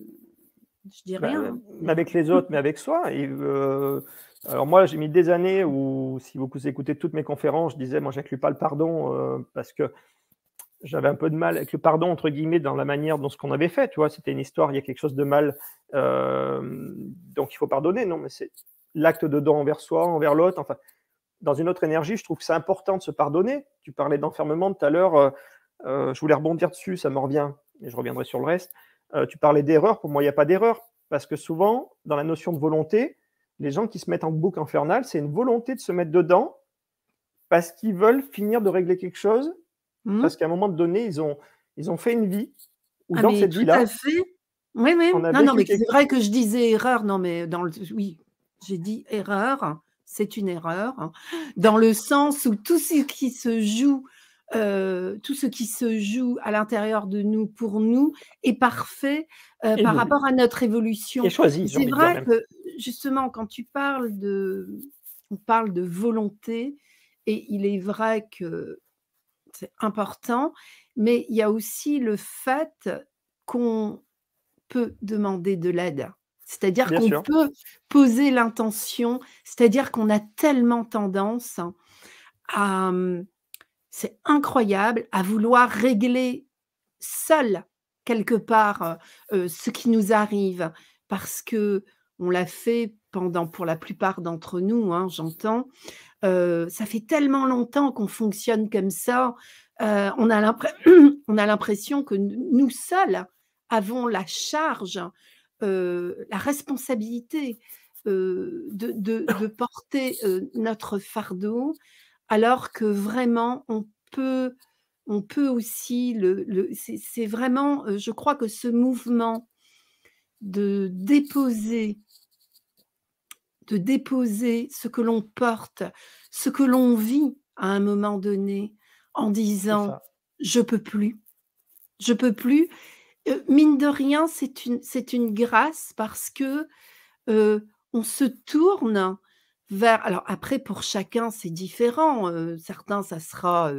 je dis bah, rien. mais avec les autres, mais avec soi. Euh, alors moi, j'ai mis des années où, si vous écoutez toutes mes conférences, je disais, moi, j'inclus pas le pardon euh, parce que j'avais un peu de mal avec le pardon entre guillemets dans la manière dont ce qu'on avait fait. Tu vois, c'était une histoire, il y a quelque chose de mal, euh, donc il faut pardonner. Non, mais c'est l'acte de don envers soi, envers l'autre. Enfin, dans une autre énergie, je trouve que c'est important de se pardonner. Tu parlais d'enfermement tout à l'heure. Euh, euh, je voulais rebondir dessus, ça me revient, et je reviendrai sur le reste. tu parlais d'erreur. Pour moi, il n'y a pas d'erreur parce que souvent, dans la notion de volonté, les gens qui se mettent en boucle infernale, c'est une volonté de se mettre dedans parce qu'ils veulent finir de régler quelque chose Mmh. Parce qu'à un moment donné, ils ont, ils ont fait une vie ou ah, dans cette vie-là. Oui, oui. Non, non, mais c'est vrai que je disais erreur. Non, mais dans le. Oui, j'ai dit erreur. C'est une erreur. dans le sens où tout ce qui se joue. Euh, tout ce qui se joue à l'intérieur de nous pour nous est parfait euh, par rapport à notre évolution. C'est vrai que justement quand tu parles de, on parle de volonté et il est vrai que important, mais il y a aussi le fait qu'on peut demander de l'aide. C'est-à-dire qu'on peut poser l'intention, c'est-à-dire qu'on a tellement tendance à, hum, c'est incroyable, à vouloir régler seul quelque part euh, ce qui nous arrive, parce que on l'a fait pendant pour la plupart d'entre nous, hein, j'entends, ça fait tellement longtemps qu'on fonctionne comme ça, [CLEARS THROAT] on a l'impression que nous seuls avons la charge, la responsabilité de, porter notre fardeau, alors que vraiment on peut, on peut aussi, le, c'est vraiment, je crois que ce mouvement de déposer de déposer ce que l'on porte, ce que l'on vit à un moment donné, en disant je peux plus, je peux plus. Euh, mine de rien, c'est une, c'est une grâce parce que euh, on se tourne vers. Alors après, pour chacun, c'est différent. Euh, certains, ça sera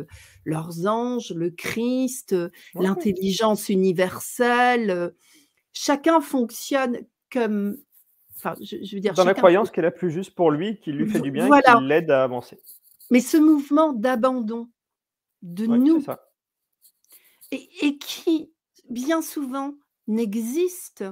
leurs anges, le Christ, l'intelligence universelle. chacun fonctionne comme je, dans la croyance qu'elle la plus juste pour lui, qui lui fait du bien, qui l'aide à avancer. Mais ce mouvement d'abandon de nous, et, qui bien souvent n'existe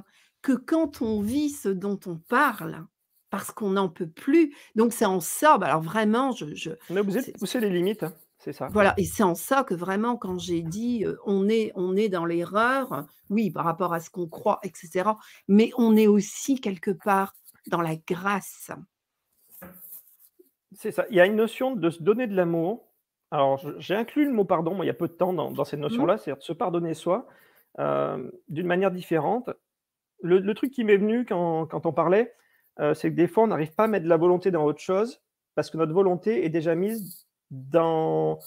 que quand on vit ce dont on parle, parce qu'on n'en peut plus. Donc c'est en sorte Alors vraiment, je, je... on est obligé de les limites. Hein. C'est ça. Voilà, et c'est en ça que vraiment, quand j'ai dit on, est, on est dans l'erreur, oui, par rapport à ce qu'on croit, etc., mais on est aussi quelque part dans la grâce. C'est ça. Il y a une notion de se donner de l'amour. Alors, j'ai inclus le mot pardon, moi, il y a peu de temps dans, cette mmh. notion-là, c'est-à-dire de se pardonner soi d'une manière différente. Le, truc qui m'est venu quand, quand on parlait, c'est que des fois, on n'arrive pas à mettre de la volonté dans autre chose parce que notre volonté est déjà mise dans,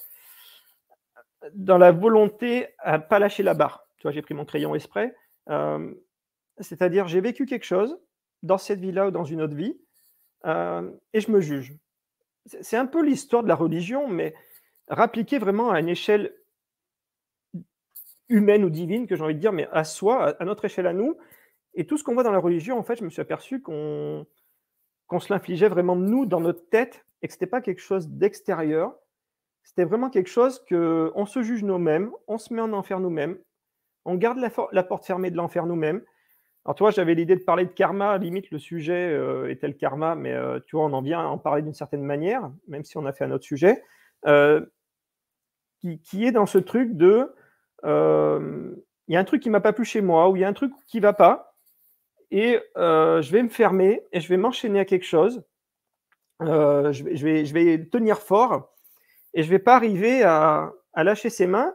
dans la volonté à pas lâcher la barre. Tu vois, j'ai pris mon crayon exprès. Euh, c'est-à-dire, j'ai vécu quelque chose dans cette vie-là ou dans une autre vie, euh, et je me juge. C'est un peu l'histoire de la religion, mais rappliquée vraiment à une échelle humaine ou divine, que j'ai envie de dire, mais à soi, à notre échelle à nous. Et tout ce qu'on voit dans la religion, en fait, je me suis aperçu qu'on qu'on se l'infligeait vraiment nous dans notre tête et que ce n'était pas quelque chose d'extérieur. C'était vraiment quelque chose que on se juge nous-mêmes, on se met en enfer nous-mêmes, on garde la, porte fermée de l'enfer nous-mêmes. Alors, tu vois, j'avais l'idée de parler de karma, limite le sujet était euh, le karma, mais euh, tu vois, on en vient à en parler d'une certaine manière, même si on a fait un autre sujet, euh, qui, est dans ce truc de il y a un truc qui m'a pas plu chez moi, ou il y a un truc qui va pas, et je vais me fermer et je vais m'enchaîner à quelque chose, euh, je, vais, tenir fort et je ne vais pas arriver à, lâcher ses mains.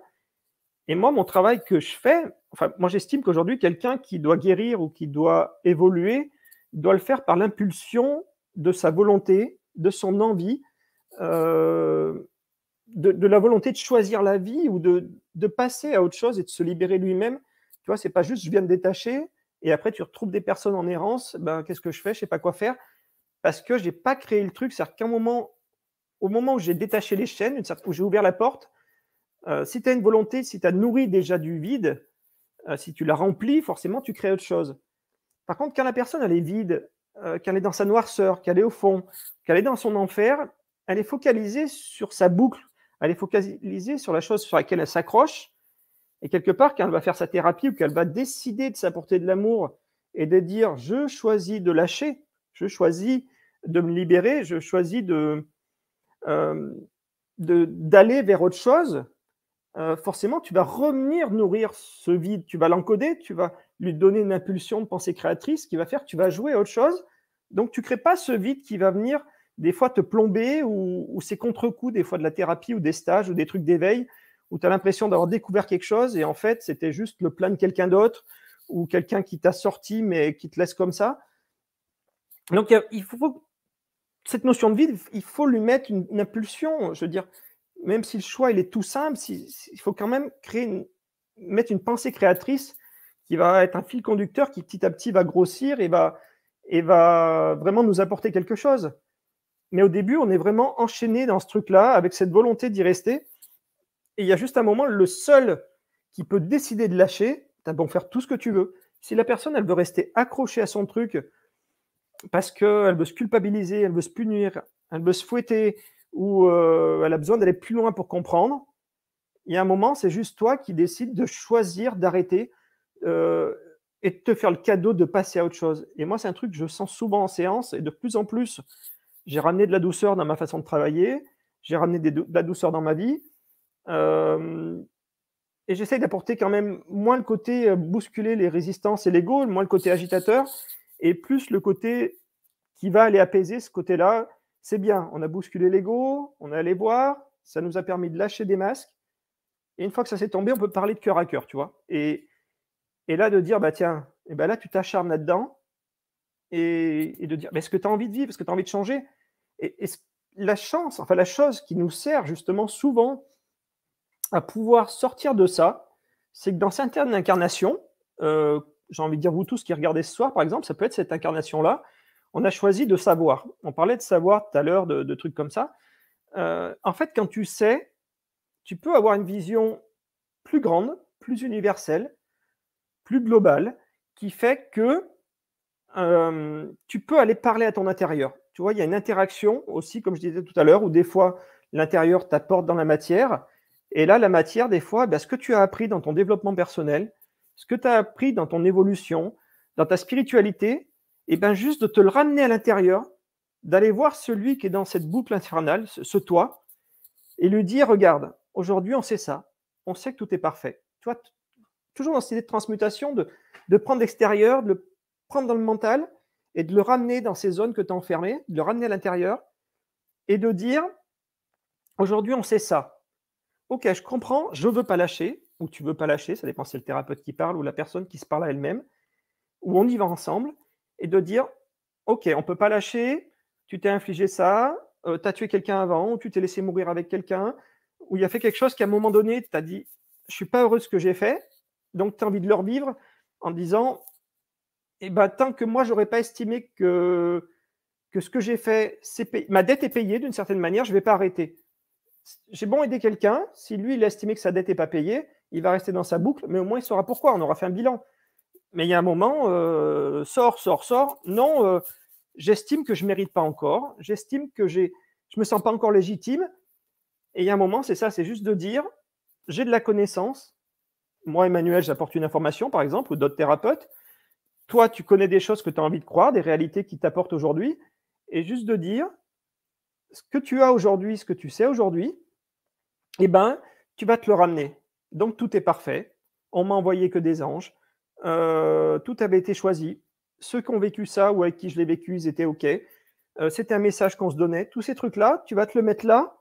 Et moi, mon travail que je fais, enfin, moi j'estime qu'aujourd'hui, quelqu'un qui doit guérir ou qui doit évoluer doit le faire par l'impulsion de sa volonté, de son envie, euh, de, la volonté de choisir la vie ou de, passer à autre chose et de se libérer lui-même. Tu vois, c'est pas juste je viens me détacher et après tu retrouves des personnes en errance, ben, qu'est-ce que je fais, je ne sais pas quoi faire parce que je n'ai pas créé le truc. C'est-à-dire moment, au moment où j'ai détaché les chaînes, où j'ai ouvert la porte, euh, si tu as une volonté, si tu as nourri déjà du vide, euh, si tu l'as rempli, forcément, tu crées autre chose. Par contre, quand la personne, elle est vide, euh, quand elle est dans sa noirceur, qu'elle est au fond, qu'elle est dans son enfer, elle est focalisée sur sa boucle, elle est focalisée sur la chose sur laquelle elle s'accroche. Et quelque part, quand elle va faire sa thérapie ou qu'elle va décider de s'apporter de l'amour et de dire je choisis de lâcher, je choisis de me libérer, je choisis de euh, d'aller vers autre chose. Euh, forcément, tu vas revenir nourrir ce vide, tu vas l'encoder, tu vas lui donner une impulsion de pensée créatrice qui va faire, tu vas jouer à autre chose. Donc, tu ne crées pas ce vide qui va venir des fois te plomber ou, ces contre-coups des fois de la thérapie ou des stages ou des trucs d'éveil où tu as l'impression d'avoir découvert quelque chose et en fait, c'était juste le plan de quelqu'un d'autre ou quelqu'un qui t'a sorti mais qui te laisse comme ça. Donc, il faut, cette notion de vide, il faut lui mettre une, impulsion. Je veux dire, même si le choix il est tout simple, il faut quand même créer mettre une pensée créatrice qui va être un fil conducteur qui petit à petit va grossir et va, et va vraiment nous apporter quelque chose. Mais au début, on est vraiment enchaîné dans ce truc-là, avec cette volonté d'y rester. Et il y a juste un moment, le seul qui peut décider de lâcher, t'as bon faire tout ce que tu veux. Si la personne, elle veut rester accrochée à son truc, parce qu'elle veut se culpabiliser, elle veut se punir, elle veut se fouetter, ou euh, elle a besoin d'aller plus loin pour comprendre. Il y a un moment, c'est juste toi qui décides de choisir d'arrêter euh, et de te faire le cadeau de passer à autre chose. Et moi, c'est un truc que je sens souvent en séance, et de plus en plus, j'ai ramené de la douceur dans ma façon de travailler, j'ai ramené de la douceur dans ma vie. Euh, et j'essaye d'apporter quand même moins le côté bousculer les résistances et l'ego, moins le côté agitateur, et plus le côté qui va aller apaiser ce côté-là. C'est bien, on a bousculé l'ego, on est allé voir, ça nous a permis de lâcher des masques. Et une fois que ça s'est tombé, on peut parler de cœur à cœur, tu vois. Et, et là, de dire, bah tiens, et eh bah ben là, tu t'acharnes là-dedans. Et, et, de dire, est-ce que tu as envie de vivre Est-ce que tu as envie de changer et, la chance, enfin la chose qui nous sert justement souvent à pouvoir sortir de ça, c'est que dans certaines incarnations, euh, j'ai envie de dire vous tous qui regardez ce soir, par exemple, ça peut être cette incarnation-là. On a choisi de savoir. On parlait de savoir tout à l'heure, de, trucs comme ça. Euh, en fait, quand tu sais, tu peux avoir une vision plus grande, plus universelle, plus globale, qui fait que euh, tu peux aller parler à ton intérieur. Tu vois, il y a une interaction aussi, comme je disais tout à l'heure, où des fois l'intérieur t'apporte dans la matière. Et là, la matière, des fois, ben, ce que tu as appris dans ton développement personnel, ce que tu as appris dans ton évolution, dans ta spiritualité, et eh bien juste de te le ramener à l'intérieur, d'aller voir celui qui est dans cette boucle infernale, ce, toi, et lui dire, regarde, aujourd'hui on sait ça, on sait que tout est parfait. Tu vois, toujours dans cette idée de transmutation, de, de prendre l'extérieur, de le prendre dans le mental, et de le ramener dans ces zones que tu as enfermées, de le ramener à l'intérieur, et de dire, aujourd'hui on sait ça. Ok, je comprends, je ne veux pas lâcher, ou tu veux pas lâcher, ça dépend si c'est le thérapeute qui parle ou la personne qui se parle à elle-même, où on y va ensemble, et de dire, OK, on peut pas lâcher, tu t'es infligé ça, euh, tu as tué quelqu'un avant, ou tu t'es laissé mourir avec quelqu'un, ou il a fait quelque chose qu'à un moment donné, tu as dit, je suis pas heureux de ce que j'ai fait, donc tu as envie de le revivre en disant, eh ben, tant que moi, j'aurais pas estimé que, que ce que j'ai fait, ma dette est payée d'une certaine manière, je vais pas arrêter. J'ai bon aidé quelqu'un, si lui, il a estimé que sa dette n'est pas payée, il va rester dans sa boucle, mais au moins il saura pourquoi, on aura fait un bilan. Mais il y a un moment, euh, sort, sort, sort. Non, euh, j'estime que je ne mérite pas encore, j'estime que j'ai, je ne me sens pas encore légitime. Et il y a un moment, c'est ça, c'est juste de dire, j'ai de la connaissance. Moi, Emmanuel, j'apporte une information, par exemple, ou d'autres thérapeutes. Toi, tu connais des choses que tu as envie de croire, des réalités qui t'apportent aujourd'hui. Et juste de dire, ce que tu as aujourd'hui, ce que tu sais aujourd'hui, eh ben, tu vas te le ramener. Donc tout est parfait. On m'a envoyé que des anges. Euh, tout avait été choisi. Ceux qui ont vécu ça ou avec qui je l'ai vécu, ils étaient OK. Euh, c'était un message qu'on se donnait. Tous ces trucs-là, tu vas te le mettre là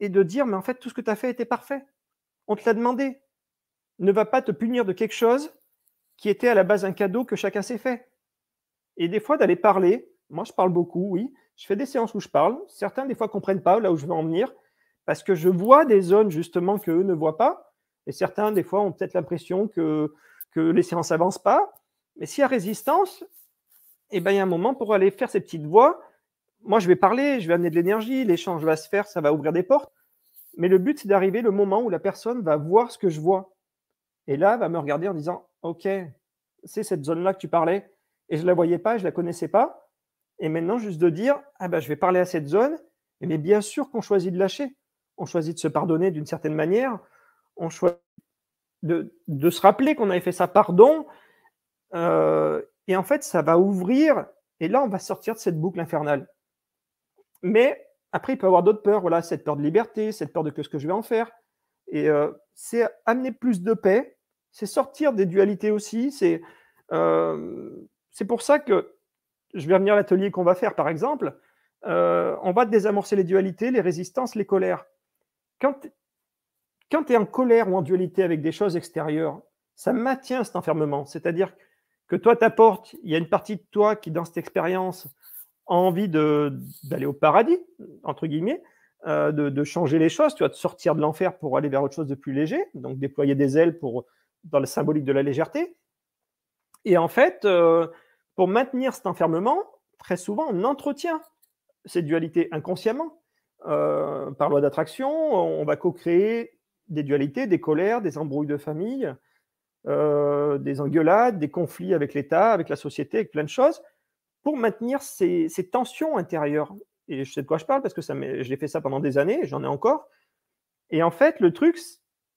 et de dire, mais en fait, tout ce que tu as fait était parfait. On te l'a demandé. Ne va pas te punir de quelque chose qui était à la base un cadeau que chacun s'est fait. Et des fois, d'aller parler, moi je parle beaucoup, oui, je fais des séances où je parle, certains des fois comprennent pas là où je veux en venir, parce que je vois des zones justement que ne voient pas, et certains, des fois, ont peut-être l'impression que, les séances n'avancent pas. Mais s'il y a résistance, eh ben, il y a un moment pour aller faire ces petites voix. Moi, je vais parler, je vais amener de l'énergie, l'échange va se faire, ça va ouvrir des portes. Mais le but, c'est d'arriver le moment où la personne va voir ce que je vois. Et là, elle va me regarder en disant Ok, c'est cette zone-là que tu parlais. Et je ne la voyais pas, je ne la connaissais pas. Et maintenant, juste de dire Ah ben, je vais parler à cette zone. Mais bien sûr qu'on choisit de lâcher. On choisit de se pardonner d'une certaine manière on choisit de, se rappeler qu'on avait fait ça, pardon. Euh, et en fait, ça va ouvrir, et là, on va sortir de cette boucle infernale. Mais après, il peut y avoir d'autres peurs, voilà, cette peur de liberté, cette peur de que ce que je vais en faire. Et euh, c'est amener plus de paix, c'est sortir des dualités aussi. C'est euh, pour ça que je vais revenir à l'atelier qu'on va faire, par exemple. Euh, on va désamorcer les dualités, les résistances, les colères. Quand quand tu es en colère ou en dualité avec des choses extérieures, ça maintient cet enfermement. C'est-à-dire que toi, t'apportes, il y a une partie de toi qui, dans cette expérience, a envie d'aller au paradis, entre guillemets, euh, de, changer les choses, tu vois, de sortir de l'enfer pour aller vers autre chose de plus léger, donc déployer des ailes pour, dans la symbolique de la légèreté. Et en fait, euh, pour maintenir cet enfermement, très souvent, on entretient cette dualité inconsciemment. Euh, par loi d'attraction, on va co-créer des dualités, des colères, des embrouilles de famille, euh, des engueulades, des conflits avec l'État, avec la société, avec plein de choses, pour maintenir ces, tensions intérieures. Et je sais de quoi je parle parce que ça j'ai fait ça pendant des années, j'en ai encore. Et en fait, le truc,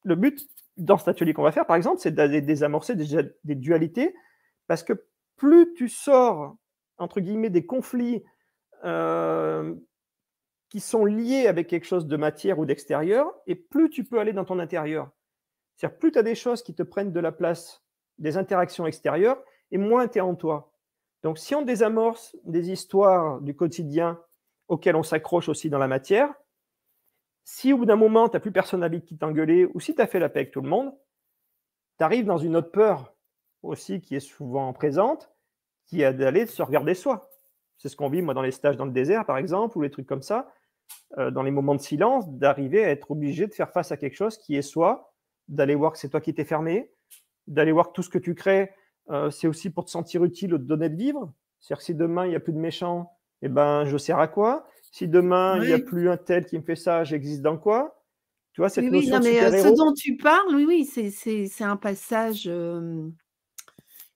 le but dans cet atelier qu'on va faire, par exemple, c'est d'aller désamorcer des, des dualités, parce que plus tu sors, entre guillemets, des conflits euh, qui sont liés avec quelque chose de matière ou d'extérieur, et plus tu peux aller dans ton intérieur. C'est-à-dire, plus tu as des choses qui te prennent de la place, des interactions extérieures, et moins tu es en toi. Donc, si on désamorce des histoires du quotidien auxquelles on s'accroche aussi dans la matière, si au bout d'un moment, tu n'as plus personne vivre qui t'engueuler, ou si tu as fait la paix avec tout le monde, tu arrives dans une autre peur aussi qui est souvent présente, qui est d'aller se regarder soi. C'est ce qu'on vit, moi, dans les stages dans le désert, par exemple, ou les trucs comme ça, euh, dans les moments de silence, d'arriver à être obligé de faire face à quelque chose qui est soit d'aller voir que c'est toi qui t'es fermé, d'aller voir que tout ce que tu crées, euh, c'est aussi pour te sentir utile ou te donner de vivre. C'est-à-dire que si demain, il n'y a plus de méchants, eh ben, je sers à quoi Si demain, il n'y a plus un tel qui me fait ça, j'existe dans quoi Tu vois, cette oui, notion oui, mais, euh, ce dont tu parles, oui, oui, c'est un passage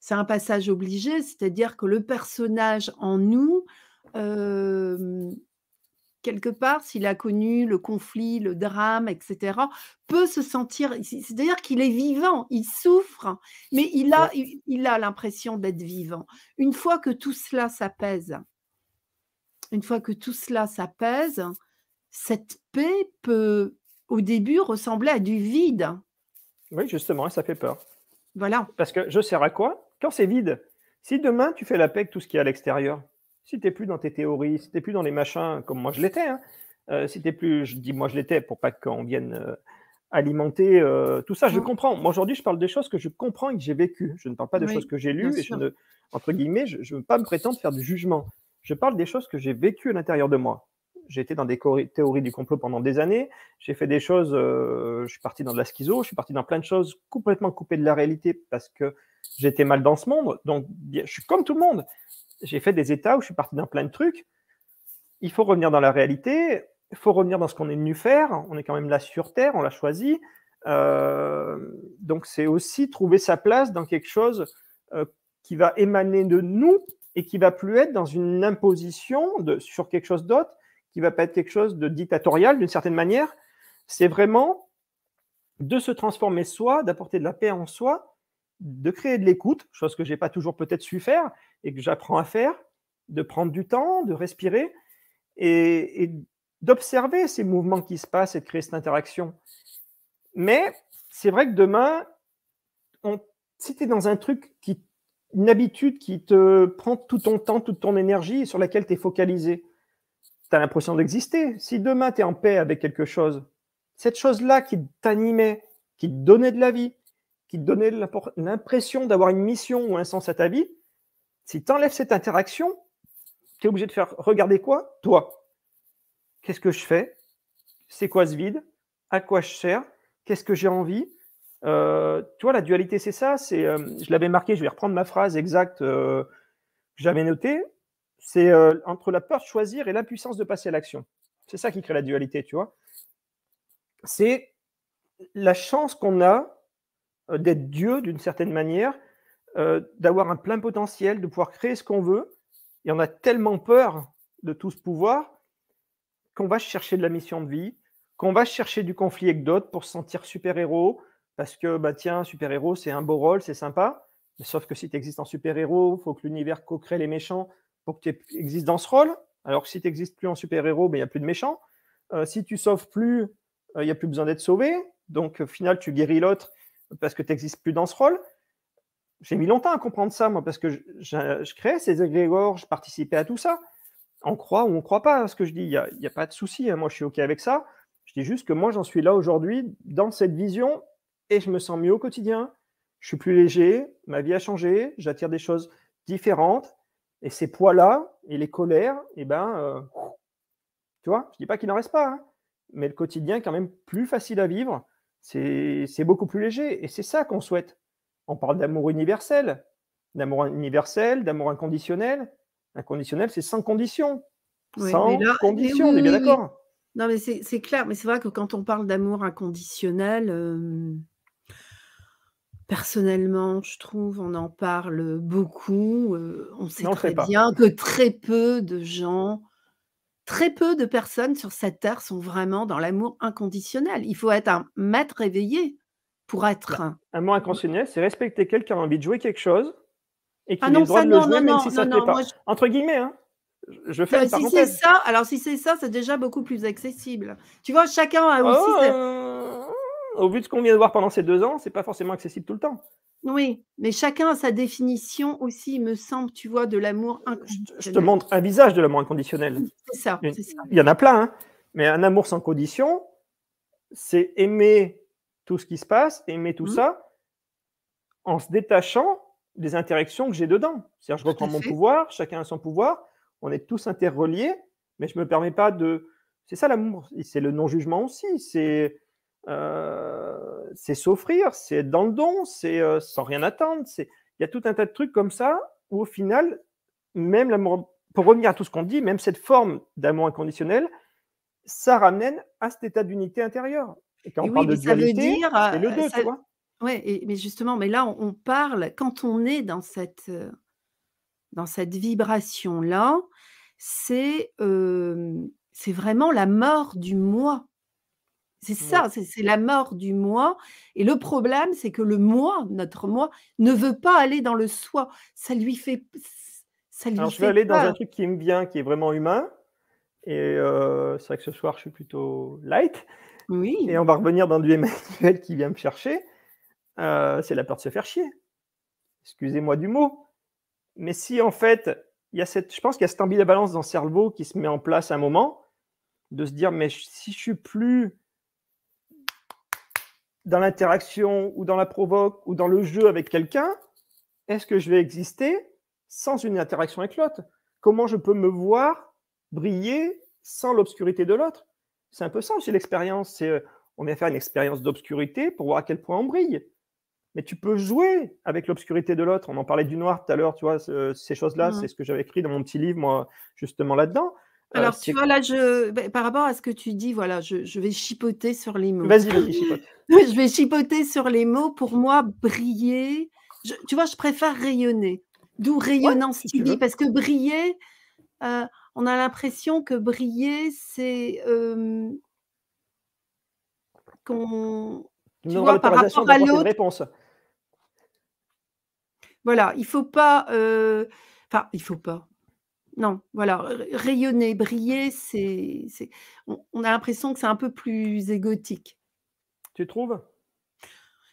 c'est un passage obligé, c'est-à-dire que le personnage en nous, quelque part, s'il a connu le conflit, le drame, etc., peut se sentir, c'est-à-dire qu'il est vivant, il souffre, mais il a, il a l'impression d'être vivant. Une fois que tout cela s'apaise, une fois que tout cela s'apaise, cette paix peut au début ressembler à du vide. Oui, justement, ça fait peur. Voilà. Parce que je sers à quoi quand c'est vide, si demain tu fais la paix avec tout ce qui est à l'extérieur, si tu n'es plus dans tes théories, si tu n'es plus dans les machins comme moi je l'étais, hein, euh, si tu plus, je dis moi je l'étais pour pas qu'on vienne euh, alimenter euh, tout ça, je comprends. Moi aujourd'hui, je parle des choses que je comprends et que j'ai vécues. Je ne parle pas des choses que j'ai lues et je ne, entre guillemets, je ne veux pas me prétendre faire du jugement. Je parle des choses que j'ai vécues à l'intérieur de moi. J'ai été dans des théories du complot pendant des années. J'ai fait des choses, euh, je suis parti dans de la schizo, je suis parti dans plein de choses complètement coupées de la réalité parce que j'étais mal dans ce monde. Donc, je suis comme tout le monde. J'ai fait des états où je suis parti dans plein de trucs. Il faut revenir dans la réalité. Il faut revenir dans ce qu'on est venu faire. On est quand même là sur Terre, on l'a choisi. Euh, donc, c'est aussi trouver sa place dans quelque chose euh, qui va émaner de nous et qui va plus être dans une imposition sur quelque chose d'autre qui va pas être quelque chose de dictatorial d'une certaine manière. C'est vraiment de se transformer soi, d'apporter de la paix en soi, de créer de l'écoute, chose que j'ai pas toujours peut-être su faire et que j'apprends à faire, de prendre du temps, de respirer et, d'observer ces mouvements qui se passent et de créer cette interaction. Mais c'est vrai que demain, si tu es dans un truc qui une habitude qui te prend tout ton temps, toute ton énergie et sur laquelle tu es focalisé tu as l'impression d'exister. Si demain, tu es en paix avec quelque chose, cette chose-là qui t'animait, qui te donnait de la vie, qui te donnait l'impression d'avoir une mission ou un sens à ta vie, si tu enlèves cette interaction, tu es obligé de faire regarder quoi Toi. Qu'est-ce que je fais C'est quoi ce vide À quoi je sers Qu'est-ce que j'ai envie euh, Toi, Tu vois, la dualité, c'est ça. C'est, euh, je l'avais marqué, je vais reprendre ma phrase exacte euh, que j'avais notée c'est euh, entre la peur de choisir et l'impuissance de passer à l'action. C'est ça qui crée la dualité, tu vois. C'est la chance qu'on a euh, d'être Dieu d'une certaine manière, euh, d'avoir un plein potentiel, de pouvoir créer ce qu'on veut. Et on a tellement peur de tout ce pouvoir qu'on va chercher de la mission de vie, qu'on va chercher du conflit avec d'autres pour se sentir super-héros, parce que, bah tiens, super-héros, c'est un beau rôle, c'est sympa. sauf que si tu existes en super-héros, il faut que l'univers co-crée les méchants, que tu existes dans ce rôle, alors que si tu n'existes plus en super-héros, ben, il n'y a plus de méchants. Euh, si tu sauves plus, euh, il n'y a plus besoin d'être sauvé. Donc au final, tu guéris l'autre parce que tu n'existes plus dans ce rôle. J'ai mis longtemps à comprendre ça, moi, parce que je, je, créais ces égrégores, je participais à tout ça. On croit ou on ne croit pas à ce que je dis, il n'y a, pas de souci, hein. moi je suis OK avec ça. Je dis juste que moi j'en suis là aujourd'hui dans cette vision et je me sens mieux au quotidien. Je suis plus léger, ma vie a changé, j'attire des choses différentes, et ces poids-là et les colères, eh ben, euh, tu vois, je ne dis pas qu'il n'en reste pas, hein, mais le quotidien quand même plus facile à vivre, c'est beaucoup plus léger. Et c'est ça qu'on souhaite. On parle d'amour universel, d'amour universel, d'amour inconditionnel. Inconditionnel, c'est sans condition. Oui, sans condition, eh on est bien d'accord. Non, mais c'est clair, mais c'est vrai que quand on parle d'amour inconditionnel, euh, Personnellement, je trouve, on en parle beaucoup. Euh, on sait très bien que très peu de gens, très peu de personnes sur cette terre sont vraiment dans l'amour inconditionnel. Il faut être un maître réveillé pour être bah, un. Un mot inconditionnel, c'est respecter quelqu'un qui a envie de jouer quelque chose et qui ah qu'il ait le droit de jouer ça ne Entre guillemets, hein. Je fais bah, c'est ça, alors si c'est ça, c'est déjà beaucoup plus accessible. Tu vois, chacun a aussi au vu de ce qu'on vient de voir pendant ces deux ans, c'est pas forcément accessible tout le temps. Oui, mais chacun a sa définition aussi, il me semble, tu vois, de l'amour inconditionnel. Je te montre un visage de l'amour inconditionnel. C'est ça, Il y en a plein, hein. mais un amour sans condition, c'est aimer tout ce qui se passe, aimer tout mmh. ça, en se détachant des interactions que j'ai dedans. C'est-à-dire, je reprends mon pouvoir, chacun a son pouvoir, on est tous interreliés, mais je ne me permets pas de. C'est ça l'amour, c'est le non-jugement aussi, c'est euh, c'est s'offrir, c'est être dans le don, c'est euh, sans rien attendre. C'est il y a tout un tas de trucs comme ça où au final, même l'amour, pour revenir à tout ce qu'on dit, même cette forme d'amour inconditionnel, ça ramène à cet état d'unité intérieure. Et quand on oui, parle de dualité, c'est le euh, deux, Ouais, mais justement, mais là on, parle quand on est dans cette dans cette vibration là, c'est c'est vraiment la mort du moi c'est ça, c'est la mort du moi. Et le problème, c'est que le moi, notre moi, ne veut pas aller dans le soi. Ça lui fait. Ça lui je veux aller dans un truc qui me bien, qui est vraiment humain. Et euh, c'est vrai que ce soir, je suis plutôt light. Oui. Et on va revenir dans du [LAUGHS] Emmanuel qui vient me chercher. Euh, c'est la peur de se faire chier. Excusez-moi du mot. Mais si en fait, il y a cette, je pense qu'il y a cette ambivalence dans le cerveau qui se met en place à un moment, de se dire, mais si je suis plus dans l'interaction ou dans la provoque ou dans le jeu avec quelqu'un, est-ce que je vais exister sans une interaction avec l'autre Comment je peux me voir briller sans l'obscurité de l'autre C'est un peu ça aussi l'expérience. C'est, euh, on vient faire une expérience d'obscurité pour voir à quel point on brille. Mais tu peux jouer avec l'obscurité de l'autre. On en parlait du noir tout à l'heure, tu vois, ces choses-là, mmh. c'est ce que j'avais écrit dans mon petit livre, moi, justement là-dedans. Alors, tu vois, là, je, bah, par rapport à ce que tu dis, voilà, je, vais chipoter sur les mots. Vas-y, vas-y, [LAUGHS] je vais chipoter sur les mots. Pour moi, briller, tu vois, je préfère rayonner. D'où rayonnance ouais, parce que briller, euh, on a l'impression que briller, c'est qu'on. Tu par rapport à l'autre. Voilà, il ne faut pas. Euh, enfin, il faut pas non, voilà, rayonner, briller, c'est, on, a l'impression que c'est un peu plus égotique. Tu trouves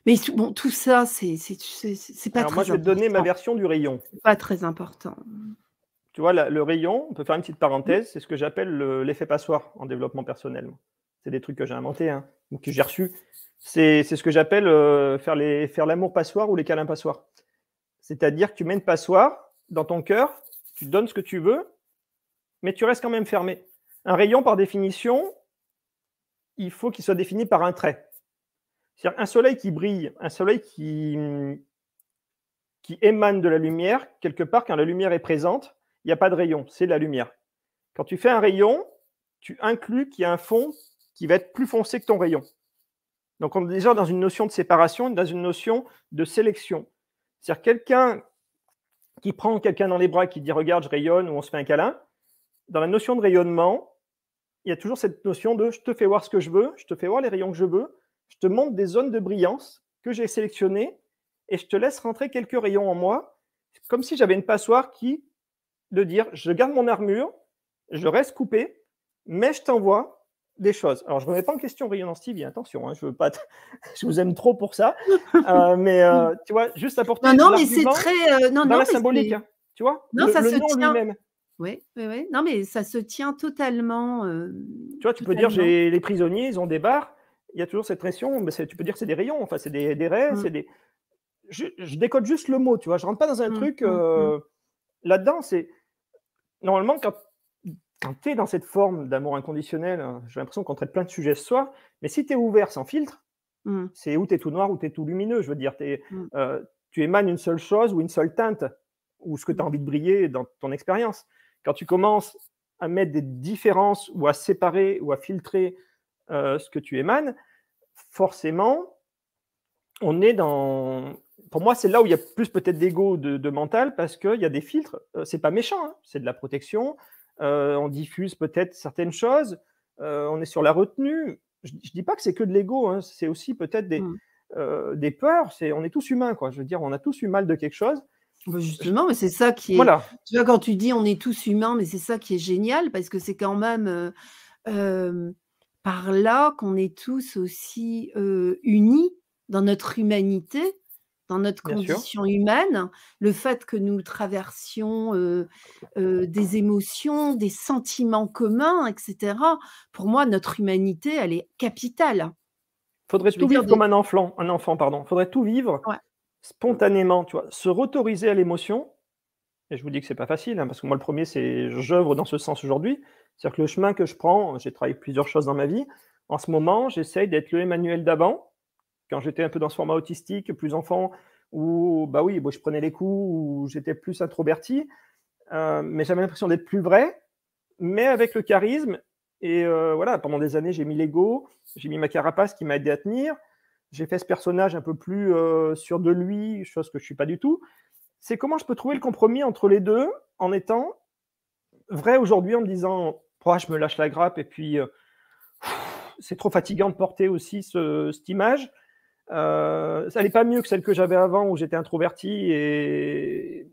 Mais bon, tout ça, c'est, c'est, pas Alors très moi, je vais te donner ma version du rayon. pas très important. Tu vois, le rayon, on peut faire une petite parenthèse, c'est ce que j'appelle l'effet passoire en développement personnel. C'est des trucs que j'ai inventés hein, ou que j'ai reçus. C'est, ce que j'appelle euh, faire, les, faire l'amour passoire ou les câlins passoire. C'est-à-dire que tu mets une passoire dans ton cœur tu donnes ce que tu veux, mais tu restes quand même fermé. Un rayon, par définition, il faut qu'il soit défini par un trait. cest un soleil qui brille, un soleil qui, qui émane de la lumière, quelque part, quand la lumière est présente, il n'y a pas de rayon, c'est la lumière. Quand tu fais un rayon, tu inclus qu'il y a un fond qui va être plus foncé que ton rayon. Donc on est déjà dans une notion de séparation, dans une notion de sélection. C'est-à-dire quelqu'un qui prend quelqu'un dans les bras, qui dit regarde, je rayonne, ou on se fait un câlin, dans la notion de rayonnement, il y a toujours cette notion de je te fais voir ce que je veux, je te fais voir les rayons que je veux, je te montre des zones de brillance que j'ai sélectionnées et je te laisse rentrer quelques rayons en moi, comme si j'avais une passoire qui, de dire je garde mon armure, je reste coupé, mais je t'envoie des choses. Alors, je ne remets pas en question Rayonnance TV, attention, hein, je veux pas. [LAUGHS] je vous aime trop pour ça. Euh, mais euh, [LAUGHS] tu vois, juste apporter. Non, non, mais c'est très. Euh, non, dans non, la symbolique, hein, tu vois. Non, le, ça se nom tient. même Oui, oui, oui. Non, mais ça se tient totalement. tu vois, tu peux dire, j'ai les prisonniers, ils ont des barres. Il y a toujours cette pression. Mais tu peux dire, c'est des rayons. Enfin, c'est des, des raies, mm. c'est des. Je, décode juste le mot, tu vois. Je rentre pas dans un mm, truc. Mm, là-dedans, c'est. Normalement, quand quand tu es dans cette forme d'amour inconditionnel, hein, j'ai l'impression qu'on traite plein de sujets ce soir, mais si tu es ouvert sans filtre, mm. c'est où tu es tout noir ou tu es tout lumineux. Je veux dire, mm. euh, tu émanes une seule chose ou une seule teinte, ou ce que tu as envie de briller dans ton expérience. Quand tu commences à mettre des différences ou à séparer ou à filtrer euh, ce que tu émanes, forcément, on est dans. Pour moi, c'est là où il y a plus peut-être d'ego, de, mental, parce qu'il y a des filtres. Euh, c'est pas méchant, hein. c'est de la protection, euh, on diffuse peut-être certaines choses, euh, on est sur la retenue. Je ne dis pas que c'est que de l'ego, hein, c'est aussi peut-être des, hmm. euh, peurs. on est tous humains, quoi. Je veux dire, on a tous eu mal de quelque chose. Bah, justement, mais c'est ça qui est. quand tu dis on est tous humains, mais c'est ça qui est génial parce que c'est quand même par là qu'on est tous aussi unis dans notre humanité dans notre condition humaine, le fait que nous traversions des émotions, des sentiments communs, etc. Pour moi, notre humanité, elle est capitale. Faudrait tout vivre comme un enfant, un enfant, pardon. Faudrait tout vivre spontanément, tu vois, se autoriser à l'émotion. Et je vous dis que c'est pas facile, hein, parce que moi le premier, c'est j'œuvre dans ce sens aujourd'hui. C'est-à-dire que le chemin que je prends, j'ai travaillé plusieurs choses dans ma vie. En ce moment, j'essaye d'être le Emmanuel d'avant, quand j'étais un peu dans ce format autistique, plus enfant, où bah oui, je prenais les coups, où j'étais plus introverti, euh, mais j'avais l'impression d'être plus vrai, mais avec le charisme. Et euh, voilà, pendant des années, j'ai mis l'ego, j'ai mis ma carapace qui m'a aidé à tenir. J'ai fait ce personnage un peu plus euh, sûr de lui, chose que je suis pas du tout. C'est comment je peux trouver le compromis entre les deux en étant vrai aujourd'hui, en me disant, je me lâche la grappe et puis c'est trop fatigant de porter aussi cette image. Euh, ça n'est pas mieux que celle que j'avais avant où j'étais introverti et,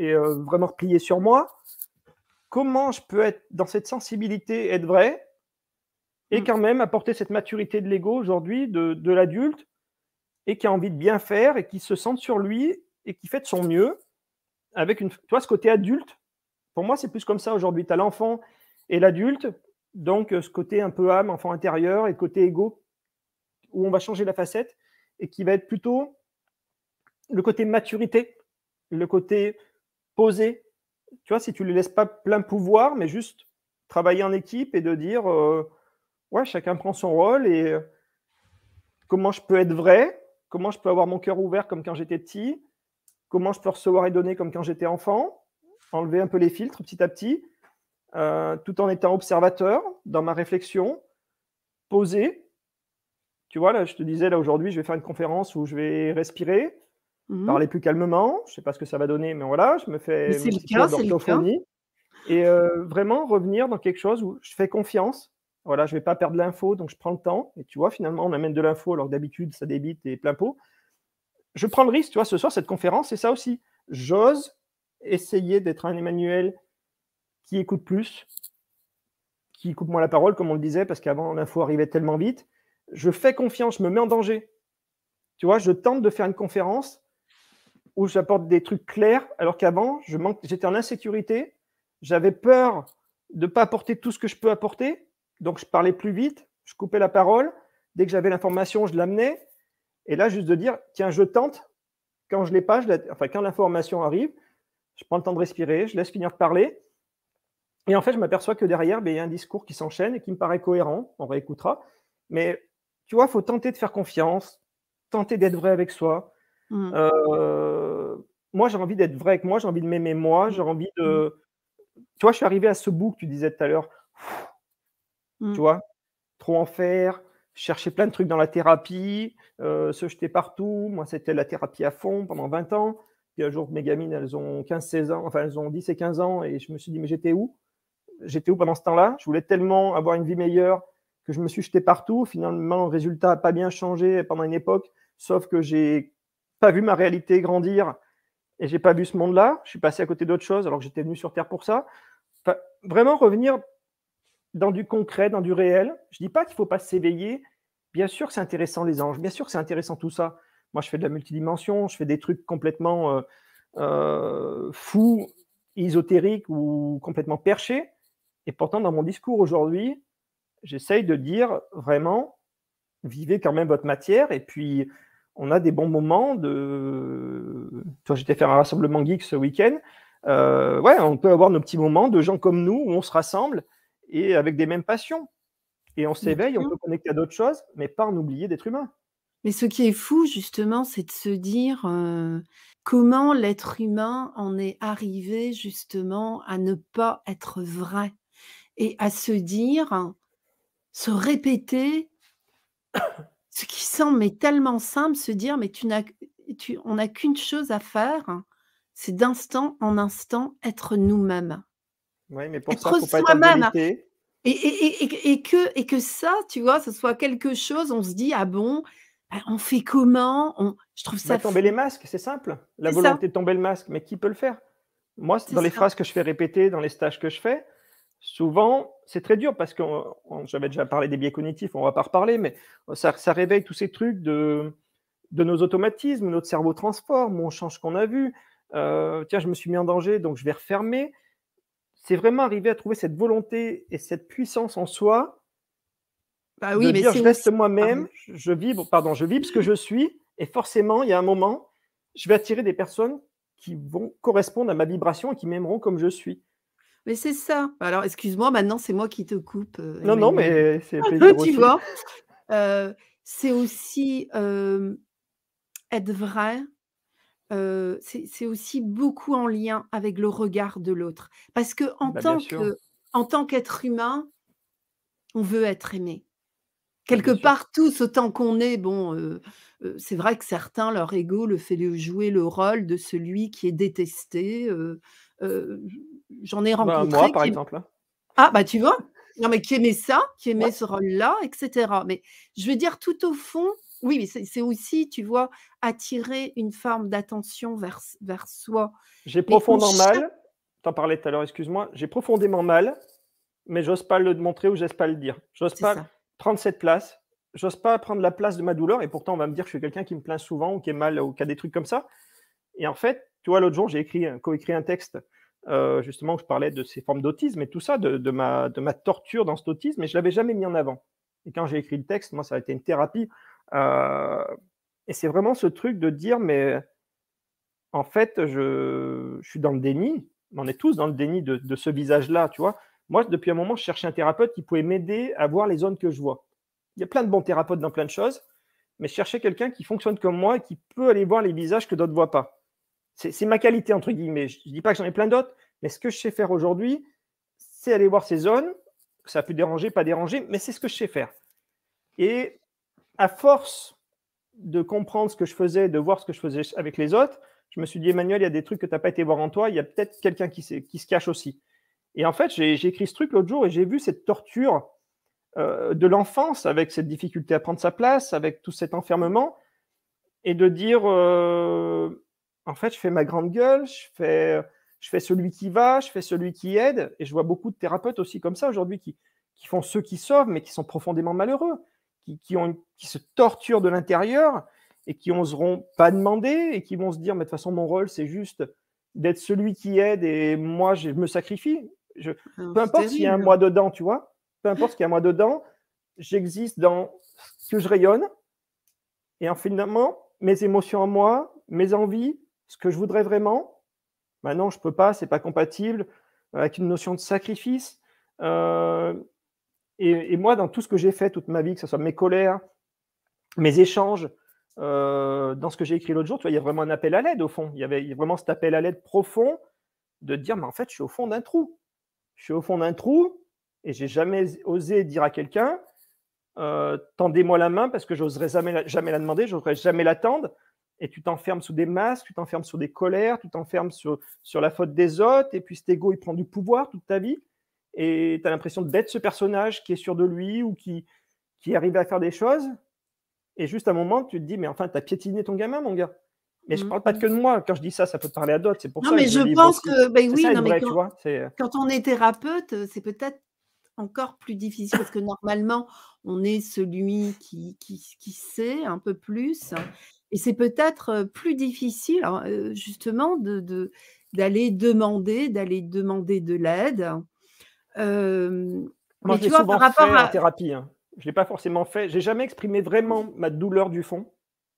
euh, vraiment replié sur moi. Comment je peux être dans cette sensibilité, être vrai et mm. quand même apporter cette maturité de l'ego aujourd'hui, de, l'adulte, et qui a envie de bien faire et qui se sente sur lui et qui fait de son mieux avec une. Toi, ce côté adulte, pour moi, c'est plus comme ça aujourd'hui. Tu as l'enfant et l'adulte, donc euh, ce côté un peu âme, enfant intérieur et côté ego où on va changer la facette et qui va être plutôt le côté maturité, le côté posé. Tu vois, si tu ne les laisses pas plein pouvoir, mais juste travailler en équipe et de dire euh, ouais, chacun prend son rôle et euh, comment je peux être vrai, comment je peux avoir mon cœur ouvert comme quand j'étais petit, comment je peux recevoir et donner comme quand j'étais enfant, enlever un peu les filtres petit à petit, euh, tout en étant observateur dans ma réflexion, posé, tu vois, là, je te disais, là, aujourd'hui, je vais faire une conférence où je vais respirer, mhm. parler plus calmement. Je ne sais pas ce que ça va donner, mais voilà, je me fais une Et euh, vraiment revenir dans quelque chose où je fais confiance. Voilà, je ne vais pas perdre l'info, donc je prends le temps. Et tu vois, finalement, on amène de l'info, alors que d'habitude, ça débite et plein pot. Je prends le risque, tu vois, ce soir, cette conférence, c'est ça aussi. J'ose essayer d'être un Emmanuel qui écoute plus, qui coupe moins la parole, comme on le disait, parce qu'avant, l'info arrivait tellement vite je fais confiance, je me mets en danger. Tu vois, je tente de faire une conférence où j'apporte des trucs clairs, alors qu'avant, j'étais en insécurité, j'avais peur de ne pas apporter tout ce que je peux apporter, donc je parlais plus vite, je coupais la parole, dès que j'avais l'information, je l'amenais, et là, juste de dire, tiens, je tente, quand je l'ai pas, enfin, quand l'information arrive, je prends le temps de respirer, je laisse finir de parler, et en fait, je m'aperçois que derrière, ben, il y a un discours qui s'enchaîne et qui me paraît cohérent, on réécoutera, mais tu vois, faut tenter de faire confiance, tenter d'être vrai avec soi. Mmh. Euh, moi, j'ai envie d'être vrai avec moi, j'ai envie de m'aimer moi, mmh. j'ai envie de. Mmh. Tu vois, je suis arrivé à ce bout que tu disais tout à l'heure. Tu vois, trop en faire, chercher plein de trucs dans la thérapie, euh, se jeter partout. Moi, c'était la thérapie à fond pendant 20 ans. Puis un jour, mes gamines, elles ont 15-16 ans, enfin, elles ont 10 et 15 ans, et je me suis dit, mais j'étais où J'étais où pendant ce temps-là Je voulais tellement avoir une vie meilleure, que je me suis jeté partout. Finalement, le résultat n'a pas bien changé pendant une époque, sauf que j'ai pas vu ma réalité grandir et j'ai pas vu ce monde-là. Je suis passé à côté d'autres choses alors que j'étais venu sur Terre pour ça. vraiment revenir dans du concret, dans du réel. Je dis pas qu'il faut pas s'éveiller. Bien sûr que c'est intéressant les anges, bien sûr que c'est intéressant tout ça. Moi, je fais de la multidimension, je fais des trucs complètement euh, euh, fous, ésotériques ou complètement perchés. Et pourtant, dans mon discours aujourd'hui, j'essaye de dire vraiment, vivez quand même votre matière. Et puis, on a des bons moments. De... Toi, j'étais faire un rassemblement geek ce week-end. Euh, ouais, on peut avoir nos petits moments de gens comme nous où on se rassemble et avec des mêmes passions. Et on s'éveille, on peut connecter à d'autres choses, mais pas en oublier d'être humain. Mais ce qui est fou, justement, c'est de se dire euh, comment l'être humain en est arrivé, justement, à ne pas être vrai et à se dire se répéter [COUGHS] ce qui semble tellement simple, se dire mais tu n'as, on n'a qu'une chose à faire, c'est d'instant en instant être nous-mêmes. Oui, mais pour ça, faut pas être et, et, et, et, que, et que ça, tu vois, ce soit quelque chose, on se dit, ah bon, ben, on fait comment Je trouve ça. Bah, tomber les masques, c'est simple. La volonté de tomber le masque, mais qui peut le faire Moi, dans les phrases que je fais répéter, dans les stages que je fais, souvent, c'est très dur parce que j'avais déjà parlé des biais cognitifs, on va pas reparler, mais ça, réveille tous ces trucs de, nos automatismes, notre cerveau transforme, on change ce qu'on a vu. Euh, tiens, je me suis mis en danger, donc je vais refermer. C'est vraiment arriver à trouver cette volonté et cette puissance en soi. Bah oui, de dire, je reste moi-même, je vis, pardon, je vibre ce que je suis, et forcément, il y a un moment, je vais attirer des personnes qui vont correspondre à ma vibration et qui m'aimeront comme je suis. Mais c'est ça. Alors, excuse-moi, maintenant, c'est moi qui te coupe. Euh, non, non, mais c'est [LAUGHS] plaisir Tu vois, euh, c'est aussi être vrai. c'est aussi beaucoup en lien avec le regard de l'autre. Parce que en, bah, tant que, tant qu'être humain, on veut être aimé. Bah, Quelque part, tous, autant qu'on est, bon, c'est vrai que certains, leur ego le fait de jouer le rôle de celui qui est détesté, euh, j'en ai bah, rencontré. moi, par exemple. Hein. Ah, bah tu vois Non, mais qui aimait ça, qui aimait ce rôle-là, etc. Mais je veux dire, tout au fond, oui, mais c'est aussi, tu vois, attirer une forme d'attention vers, vers soi. J'ai profondément mal mal, t'en parlais tout à l'heure, excuse-moi, j'ai profondément mal, mais j'ose pas le montrer ou j'ose pas le dire. J'ose pas prendre cette place, j'ose pas prendre la place de ma douleur, et pourtant on va me dire que je suis quelqu'un qui me plaint souvent ou qui est mal ou qui a des trucs comme ça. Et en fait, tu vois, l'autre jour, j'ai écrit, co-écrit un texte euh, justement, où je parlais de ces formes d'autisme et tout ça, de, ma, de ma torture dans cet autisme, et je l'avais jamais mis en avant. Et quand j'ai écrit le texte, moi, ça a été une thérapie. Euh, et c'est vraiment ce truc de dire, mais en fait, je, suis dans le déni. On est tous dans le déni de, de ce visage-là, tu vois. Moi, depuis un moment, je cherchais un thérapeute qui pouvait m'aider à voir les zones que je vois. Il y a plein de bons thérapeutes dans plein de choses, mais je cherchais quelqu'un qui fonctionne comme moi et qui peut aller voir les visages que d'autres ne voient pas. C'est ma qualité, entre guillemets. Je ne dis pas que j'en ai plein d'autres, mais ce que je sais faire aujourd'hui, c'est aller voir ces zones. Ça peut déranger, pas déranger, mais c'est ce que je sais faire. Et à force de comprendre ce que je faisais, de voir ce que je faisais avec les autres, je me suis dit, Emmanuel, il y a des trucs que tu n'as pas été voir en toi, il y a peut-être quelqu'un qui, qui, se cache aussi. Et en fait, j'ai écrit ce truc l'autre jour et j'ai vu cette torture euh, de l'enfance avec cette difficulté à prendre sa place, avec tout cet enfermement, et de dire, euh, en fait, je fais ma grande gueule, je fais, je fais celui qui va, je fais celui qui aide. Et je vois beaucoup de thérapeutes aussi comme ça aujourd'hui qui, font ceux qui sauvent, mais qui sont profondément malheureux, qui, se torturent de l'intérieur et qui n'oseront pas demander et qui vont se dire, mais de toute façon, mon rôle, c'est juste d'être celui qui aide et moi, je me sacrifie. Je, ah, peu importe qu'il y a un moi dedans, tu vois, peu importe ce qu'il y a un moi dedans, j'existe dans ce que je rayonne. Et en finalement, mes émotions en moi, mes envies, ce que je voudrais vraiment maintenant Non, je ne peux pas, ce n'est pas compatible euh, avec une notion de sacrifice. Euh, et, moi, dans tout ce que j'ai fait toute ma vie, que ce soit mes colères, mes échanges, euh, dans ce que j'ai écrit l'autre jour, tu vois, il y a vraiment un appel à l'aide au fond. Il y avait vraiment cet appel à l'aide profond de dire, mais en fait, je suis au fond d'un trou. Je suis au fond d'un trou et j'ai jamais osé dire à quelqu'un, tendez-moi la main parce que j'oserais jamais, jamais la demander, j'oserais jamais l'attendre et tu t'enfermes sous des masques, tu t'enfermes sur des colères, tu t'enfermes sur, la faute des autres, et puis cet ego, il prend du pouvoir toute ta vie, et tu as l'impression d'être ce personnage qui est sûr de lui ou qui, qui arrive à faire des choses, et juste à un moment, tu te dis, mais enfin, tu as piétiné ton gamin, mon gars. Mais je ne mm. parle pas que de moi. Quand je dis ça, ça peut parler à d'autres. C'est pour ça mais je, pense que. oui, quand, quand, on est thérapeute, euh, c'est peut-être encore plus difficile parce que normalement, on est celui qui, qui, qui sait un peu plus hein, et c'est peut-être plus difficile, hein, justement, d'aller demander, d'aller demander de l'aide. Euh, Moi, je souvent fait à... la thérapie. Hein. Je ne l'ai pas forcément fait. Je n'ai jamais exprimé vraiment ma douleur du fond,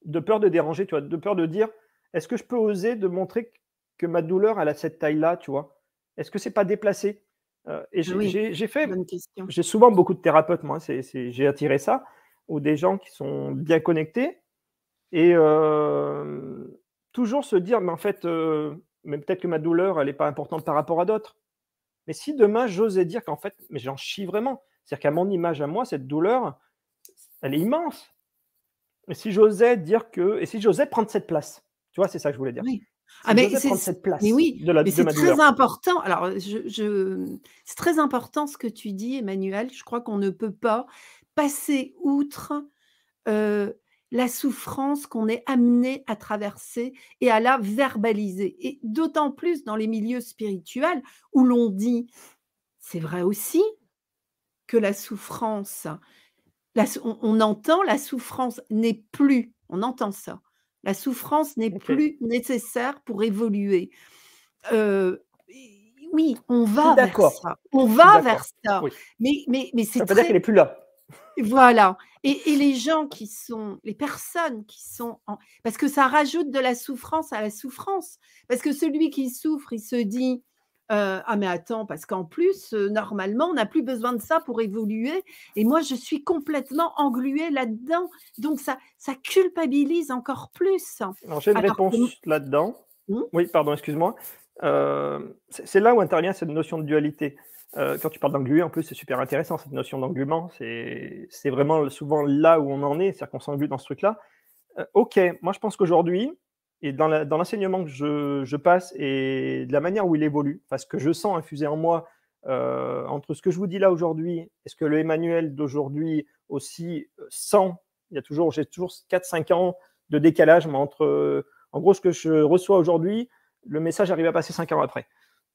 de peur de déranger, tu de peur de dire est-ce que je peux oser de montrer que ma douleur, elle a cette taille-là, tu vois Est-ce que ce n'est pas déplacé Et j'ai fait. J'ai souvent beaucoup de thérapeutes, moi, j'ai attiré ça, ou des gens qui sont bien connectés et toujours se dire, mais en fait, même peut-être que ma douleur, elle n'est pas importante par rapport à d'autres. Mais si demain, j'osais dire qu'en fait, mais j'en chie vraiment. C'est-à-dire qu'à mon image, à moi, cette douleur, elle est immense. Et si j'osais dire que, et si j'osais prendre cette place, tu vois, c'est ça que je voulais dire. Oui. Ah, mais c'est cette place oui, de la, c'est très important. Alors, je, c'est très important ce que tu dis, Emmanuel. Je crois qu'on ne peut pas passer outre euh, la souffrance qu'on est amené à traverser et à la verbaliser. Et d'autant plus dans les milieux spirituels où l'on dit, c'est vrai aussi que la souffrance, on, entend la souffrance n'est plus, on entend ça, la souffrance n'est plus nécessaire pour évoluer. Euh, oui, on va vers ça. On va vers ça. Mais, mais, mais c'est. Ça veut dire qu'elle n'est plus là. Voilà. Et, les gens qui sont, les personnes qui sont Parce que ça rajoute de la souffrance à la souffrance. Parce que celui qui souffre, il se dit, euh, ah mais attends, parce qu'en plus, euh, normalement, on n'a plus besoin de ça pour évoluer. Et moi, je suis complètement engluée là-dedans. Donc, ça, ça culpabilise encore plus. j'ai une réponse là-dedans. Mmh. oui, pardon, excuse-moi. Euh, c'est là où intervient cette notion de dualité. Euh, quand tu parles d'engluer, en plus, c'est super intéressant cette notion d'engluement. C'est vraiment souvent là où on en est, c'est-à-dire qu'on s'englue dans ce truc-là. Euh, ok, moi je pense qu'aujourd'hui, et dans l'enseignement que je, je, passe et de la manière où il évolue, parce que je sens infuser en moi euh, entre ce que je vous dis là aujourd'hui et ce que le Emmanuel d'aujourd'hui aussi sent. Il y a toujours, j'ai toujours 4-5 ans de décalage mais entre, en gros, ce que je reçois aujourd'hui, le message arrive à passer 5 ans après.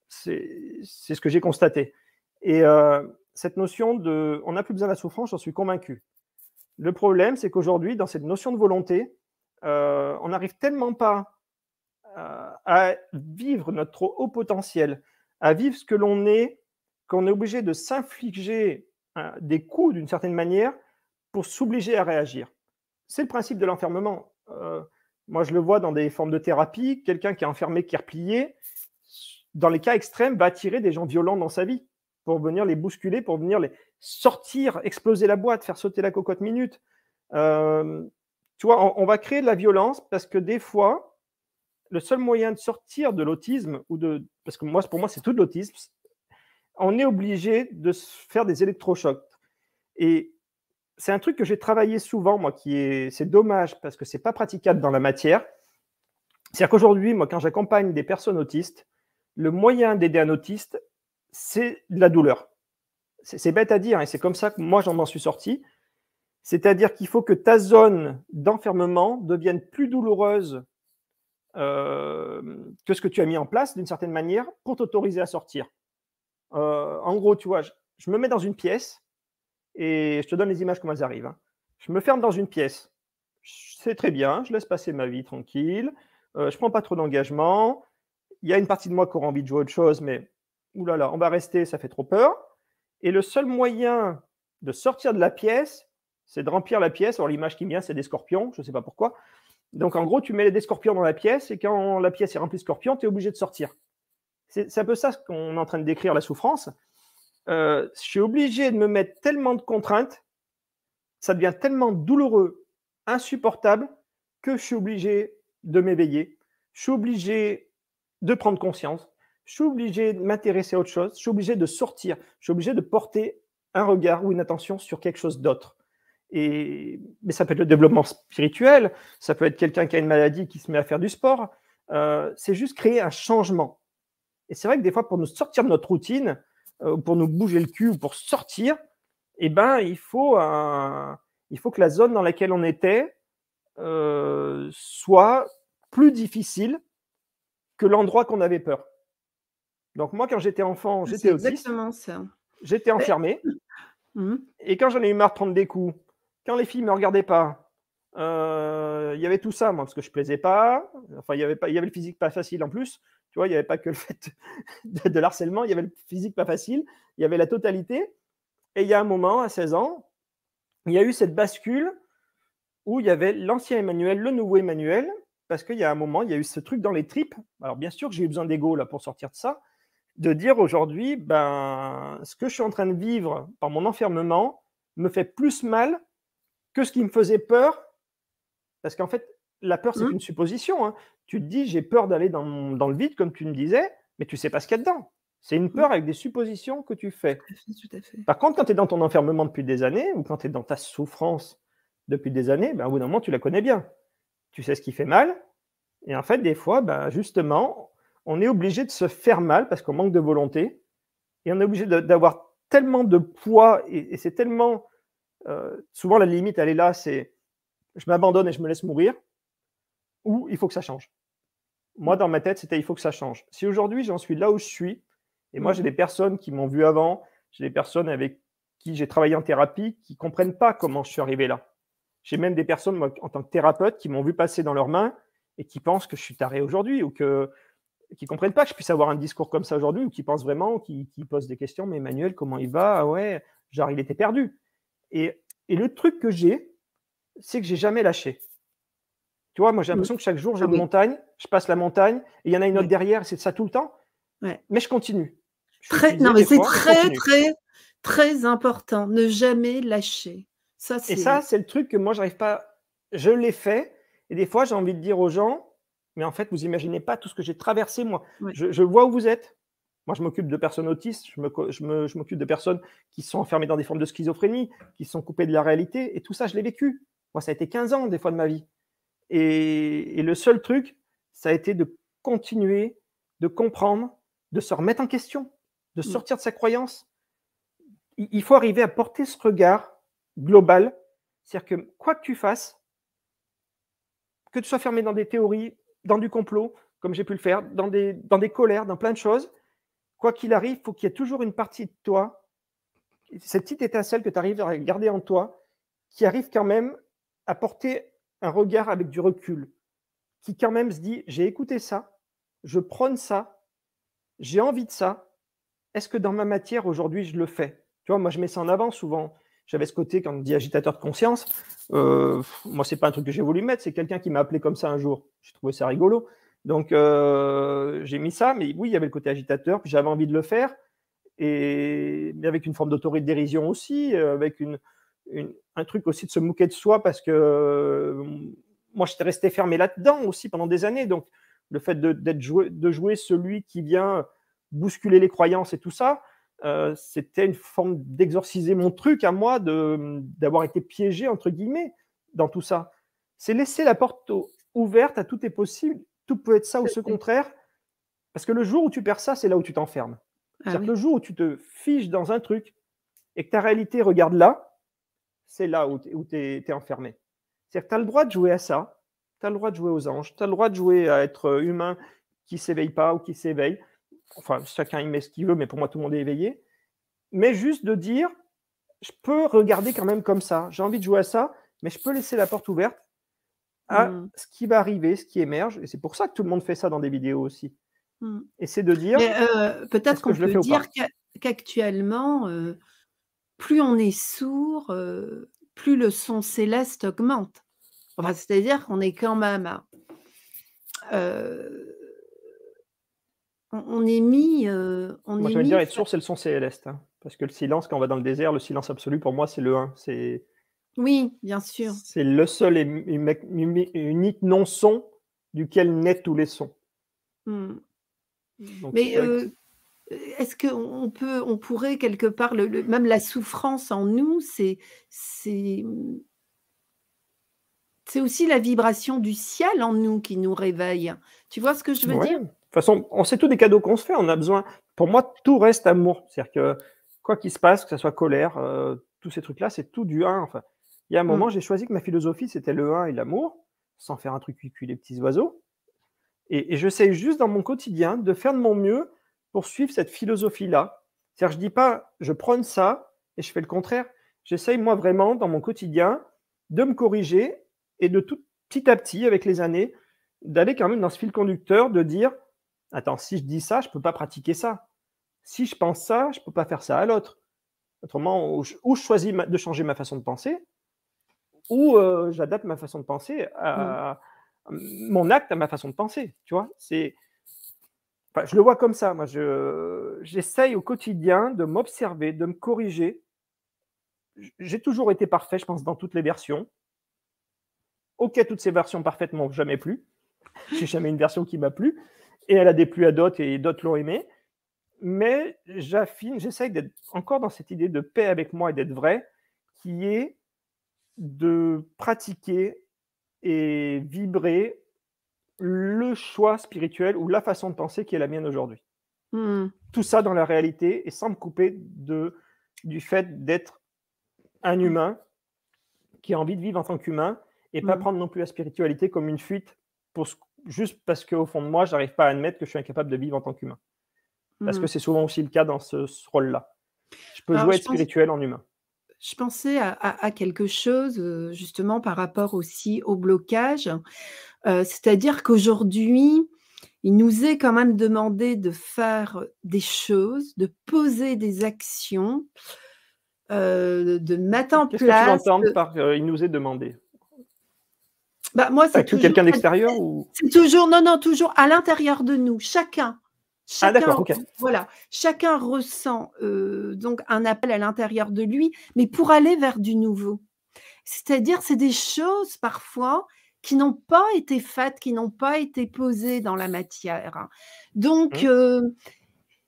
C'est ce que j'ai constaté. Et euh, cette notion de on n'a plus besoin de la souffrance, j'en suis convaincu. Le problème, c'est qu'aujourd'hui, dans cette notion de volonté, euh, on n'arrive tellement pas euh, à vivre notre haut potentiel, à vivre ce que l'on est, qu'on est obligé de s'infliger des coups d'une certaine manière pour s'obliger à réagir. C'est le principe de l'enfermement. moi, je le vois dans des formes de thérapie. Quelqu'un qui est enfermé, qui est replié, dans les cas extrêmes, va attirer des gens violents dans sa vie pour venir les bousculer, pour venir les sortir, exploser la boîte, faire sauter la cocotte minute. Euh, tu vois, on, on, va créer de la violence parce que des fois, le seul moyen de sortir de l'autisme, ou de, parce que moi, pour moi, c'est tout de l'autisme, on est obligé de faire des électrochocs. Et c'est un truc que j'ai travaillé souvent, moi, qui est, c'est dommage parce que c'est pas praticable dans la matière. C'est-à-dire qu'aujourd'hui, moi, quand j'accompagne des personnes autistes, le moyen d'aider un autiste, c'est de la douleur. C'est bête à dire, hein, et c'est comme ça que moi j'en suis sorti. C'est-à-dire qu'il faut que ta zone d'enfermement devienne plus douloureuse euh, que ce que tu as mis en place, d'une certaine manière, pour t'autoriser à sortir. Euh, en gros, tu vois, je, me mets dans une pièce, et je te donne les images comme elles arrivent. Hein. Je me ferme dans une pièce. C'est très bien, je laisse passer ma vie tranquille, euh, je prends pas trop d'engagement. Il y a une partie de moi qui aura envie de jouer autre chose, mais oulala, là là, on va rester, ça fait trop peur. Et le seul moyen de sortir de la pièce, c'est de remplir la pièce. Alors l'image qui vient, c'est des scorpions, je ne sais pas pourquoi. Donc en gros, tu mets des scorpions dans la pièce et quand la pièce est remplie de scorpions, tu es obligé de sortir. C'est un peu ça qu'on est en train de décrire la souffrance. Euh, je suis obligé de me mettre tellement de contraintes, ça devient tellement douloureux, insupportable, que je suis obligé de m'éveiller. Je suis obligé de prendre conscience je suis obligé de m'intéresser à autre chose, je suis obligé de sortir, je suis obligé de porter un regard ou une attention sur quelque chose d'autre. Et, mais ça peut être le développement spirituel, ça peut être quelqu'un qui a une maladie qui se met à faire du sport. Euh, c'est juste créer un changement. Et c'est vrai que des fois, pour nous sortir de notre routine, euh, pour nous bouger le cul, ou pour sortir, eh ben, il faut, il faut que la zone dans laquelle on était euh, soit plus difficile que l'endroit qu'on avait peur. Donc moi, quand j'étais enfant, j'étais autiste. J'étais enfermé. [LAUGHS] Mhm. Et quand j'en ai eu marre de prendre des coups, quand les filles me regardaient pas, euh, il y avait tout ça, moi, parce que je plaisais pas. Enfin, il y avait pas, il y avait le physique pas facile en plus. Tu vois, il n'y avait pas que le fait [LAUGHS] de, de l'harcèlement, il y avait le physique pas facile, il y avait la totalité. Et il y a un moment, à 16 ans, il y a eu cette bascule où il y avait l'ancien Emmanuel, le nouveau Emmanuel, parce qu'il y a un moment, il y a eu ce truc dans les tripes. Alors bien sûr que j'ai eu besoin d'ego là pour sortir de ça, de dire aujourd'hui, ben, ce que je suis en train de vivre par mon enfermement me fait plus mal que ce qui me faisait peur. Parce qu'en fait, la peur, c'est mmh. une supposition. Hein. Tu te dis, j'ai peur d'aller dans, le vide, comme tu me disais, mais tu sais pas ce qu'il y a dedans. C'est une peur mmh. avec des suppositions que tu fais. Par contre, quand tu es dans ton enfermement depuis des années, ou quand tu es dans ta souffrance depuis des années, ben, au bout d'un moment, tu la connais bien. Tu sais ce qui fait mal. Et en fait, des fois, ben, justement, on est obligé de se faire mal parce qu'on manque de volonté, et on est obligé d'avoir tellement de poids, et, c'est tellement... Euh, souvent, la limite, elle est là, c'est je m'abandonne et je me laisse mourir, ou il faut que ça change. Moi, dans ma tête, c'était il faut que ça change. Si aujourd'hui, j'en suis là où je suis, et moi, j'ai mmh. des personnes qui m'ont vu avant, j'ai des personnes avec qui j'ai travaillé en thérapie, qui comprennent pas comment je suis arrivé là. J'ai même des personnes, moi, en tant que thérapeute, qui m'ont vu passer dans leurs mains et qui pensent que je suis taré aujourd'hui ou que qui comprennent pas que je puisse avoir un discours comme ça aujourd'hui ou qui pensent vraiment, qui, qui posent des questions. Mais Emmanuel, comment il va ah Ouais, genre, il était perdu. Et, le truc que j'ai, c'est que j'ai jamais lâché. Tu vois, moi, j'ai l'impression que chaque jour, j'ai une montagne, je passe la montagne, et il y en a une autre derrière, c'est de ça tout le temps. Ouais. Mais je continue. très, non, mais c'est très, très, très important. Ne jamais lâcher. Ça, et ça, c'est le truc que moi, j'arrive pas. Je l'ai fait. Et des fois, j'ai envie de dire aux gens, mais en fait, vous imaginez pas tout ce que j'ai traversé, moi. Je, vois où vous êtes. Moi, je m'occupe de personnes autistes, je m'occupe de personnes qui sont enfermées dans des formes de schizophrénie, qui sont coupées de la réalité, et tout ça, je l'ai vécu. Moi, ça a été 15 ans, des fois, de ma vie. Et, le seul truc, ça a été de continuer, de comprendre, de se remettre en question, de mm. sortir de sa croyance. Il, il faut arriver à porter ce regard global, c'est-à-dire que quoi que tu fasses, que tu sois fermé dans des théories dans du complot, comme j'ai pu le faire, dans des, dans des colères, dans plein de choses. Quoi qu'il arrive, il faut qu'il y ait toujours une partie de toi, cette petite étincelle que tu arrives à garder en toi, qui arrive quand même à porter un regard avec du recul, qui quand même se dit, j'ai écouté ça, je prône ça, j'ai envie de ça, est-ce que dans ma matière aujourd'hui je le fais Tu vois, moi je mets ça en avant souvent. J'avais ce côté, quand on dit agitateur de conscience, euh, moi, c'est pas un truc que j'ai voulu mettre, c'est quelqu'un qui m'a appelé comme ça un jour. J'ai trouvé ça rigolo. Donc, euh, j'ai mis ça, mais oui, il y avait le côté agitateur, puis j'avais envie de le faire, et mais avec une forme d'autorité de dérision aussi, euh, avec une, un truc aussi de se moquer de soi, parce que euh, moi, j'étais resté fermé là-dedans aussi pendant des années. Donc, le fait de, joué, de jouer celui qui vient bousculer les croyances et tout ça, euh, c'était une forme d'exorciser mon truc à moi d'avoir été piégé, entre guillemets, dans tout ça. C'est laisser la porte ouverte à tout est possible, tout peut être ça ou ce contraire, parce que le jour où tu perds ça, c'est là où tu t'enfermes. Ah le jour où tu te fiches dans un truc et que ta réalité regarde là, c'est là où tu es, enfermé. C'est-à-dire que tu as le droit de jouer à ça, tu as le droit de jouer aux anges, tu as le droit de jouer à être euh, humain qui s'éveille pas ou qui s'éveille, enfin, chacun y met ce qu'il veut, mais pour moi, tout le monde est éveillé. Mais juste de dire, je peux regarder quand même comme ça. J'ai envie de jouer à ça, mais je peux laisser la porte ouverte à hmm. ce qui va arriver, ce qui émerge. Et c'est pour ça que tout le monde fait ça dans des vidéos aussi. Hmm. Et c'est de dire. Euh, peut-être qu'on peut dire qu'actuellement, euh, plus on est sourd, euh, plus le son céleste augmente. c'est-à-dire qu'on est quand même. À, on, est mis. Euh, on est je vais dire être source, c'est le son céleste, hein, parce que le silence, quand on va dans le désert, le silence absolu, pour moi, c'est le 1. C'est... Oui, bien sûr. C'est le seul et unique non-son duquel naissent tous les sons. Hmm. Mais euh, est-ce qu'on peut, on pourrait quelque part, le, même la souffrance en nous, c'est, c'est, c'est aussi la vibration du ciel en nous qui nous réveille. Tu vois ce que je veux dire toute façon, on sait tous des cadeaux qu'on se fait, on a besoin. Pour moi, tout reste amour. C'est-à-dire que quoi qu'il se passe, que ce soit colère, euh, tous ces trucs-là, c'est tout du un. Enfin, il y a un mm. moment, j'ai choisi que ma philosophie, c'était le 1 et l'amour, sans faire un truc cuit les petits oiseaux. Et, et j'essaie juste dans mon quotidien de faire de mon mieux pour suivre cette philosophie-là. C'est-à-dire, je dis pas, je prône ça et je fais le contraire. J'essaye, moi, vraiment, dans mon quotidien, de me corriger et de tout petit à petit, avec les années, d'aller quand même dans ce fil conducteur, de dire, attends, si je dis ça, je ne peux pas pratiquer ça. Si je pense ça, je ne peux pas faire ça à l'autre. Autrement, ou je, choisis de changer ma façon de penser, ou euh, j'adapte ma façon de penser à, mmh. mon acte à ma façon de penser. Tu vois, c'est. je le vois comme ça. Moi, j'essaye au quotidien de m'observer, de me corriger. J'ai toujours été parfait, je pense, dans toutes les versions. Ok, toutes ces versions parfaites m'ont jamais plu. J'ai jamais une version qui m'a plu et elle a déplu à d'autres et d'autres l'ont aimé. Mais j'affine, j'essaye d'être encore dans cette idée de paix avec moi et d'être vrai, qui est de pratiquer et vibrer le choix spirituel ou la façon de penser qui est la mienne aujourd'hui. Hmm. Tout ça dans la réalité et sans me couper de, du fait d'être un hmm. humain qui a envie de vivre en tant qu'humain et pas hmm. prendre non plus la spiritualité comme une fuite pour ce juste parce qu'au fond de moi, je n'arrive pas à admettre que je suis incapable de vivre en tant qu'humain. Parce mm. que c'est souvent aussi le cas dans ce, rôle-là. Je peux jouer être spirituel en humain je pensais à, quelque chose euh, justement par rapport aussi au blocage. Euh, c'est-à-dire qu'aujourd'hui, il nous est quand même demandé de faire des choses, de poser des actions, euh, de mettre en place. Qu'est-ce que tu entends par il nous est demandé bah, c'est toujours... quelqu'un d'extérieur ou... toujours, non, non, toujours à l'intérieur de nous, chacun. Ah, chacun, voilà, chacun ressent euh, donc un appel à l'intérieur de lui, mais pour aller vers du nouveau. C'est-à-dire, c'est des choses parfois qui n'ont pas été faites, qui n'ont pas été posées dans la matière. Hein. Donc, mmh. euh,